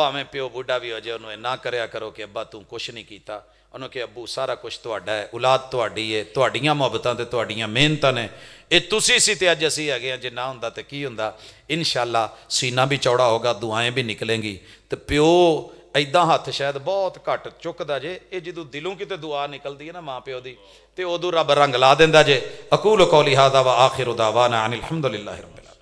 S1: भावें प्यो बुढ़ा भी हो जाए उन्होंने ना करो कि अब्बा तू कुछ नहीं किया ਉਹਨਾਂ ਕਿ ਅੱਬੂ ਸਾਰਾ ਕੁਝ ਤੁਹਾਡਾ ਹੈ ਔਲਾਦ ਤੁਹਾਡੀ ਹੈ ਤੁਹਾਡੀਆਂ ਮੁਹੱਬਤਾਂ ਤੇ ਤੁਹਾਡੀਆਂ ਮਿਹਨਤਾਂ ਨੇ ਇਹ ਤੁਸੀਂ ਸੀ ਤੇ ਅੱਜ ਅਸੀਂ ਹੈਗੇ ਆ ਜੇ ਨਾ ਹੁੰਦਾ ਤੇ ਕੀ ਹੁੰਦਾ ਇਨਸ਼ਾਅੱਲਾ ਸੀਨਾ ਵੀ ਚੌੜਾ ਹੋਗਾ ਦੁਆਏਂ ਵੀ ਨਿਕਲेंगी ਤੇ ਪਿਓ ਐਦਾਂ ਹੱਥ ਸ਼ਾਇਦ ਬਹੁਤ ਘੱਟ ਚੁੱਕਦਾ ਜੇ ਇਹ ਜਦੋਂ ਦਿਲੋਂ ਕਿਤੇ ਦੁਆ ਨਿਕਲਦੀ ਹੈ ਨਾ ਮਾਂ ਪਿਓ ਦੀ ਤੇ ਉਦੋਂ ਰੱਬ ਰੰਗ ਲਾ ਦਿੰਦਾ ਜੇ ਅਕੂਲ ਕੌਲੀ ਹਾਦਾ ਵਾ ਆਖਿਰ ਦਾਵਾਨਾ ਅਨਿਲ ਹਮਦੁਲਿਲਾਹਿ ਰੱਬਿਲ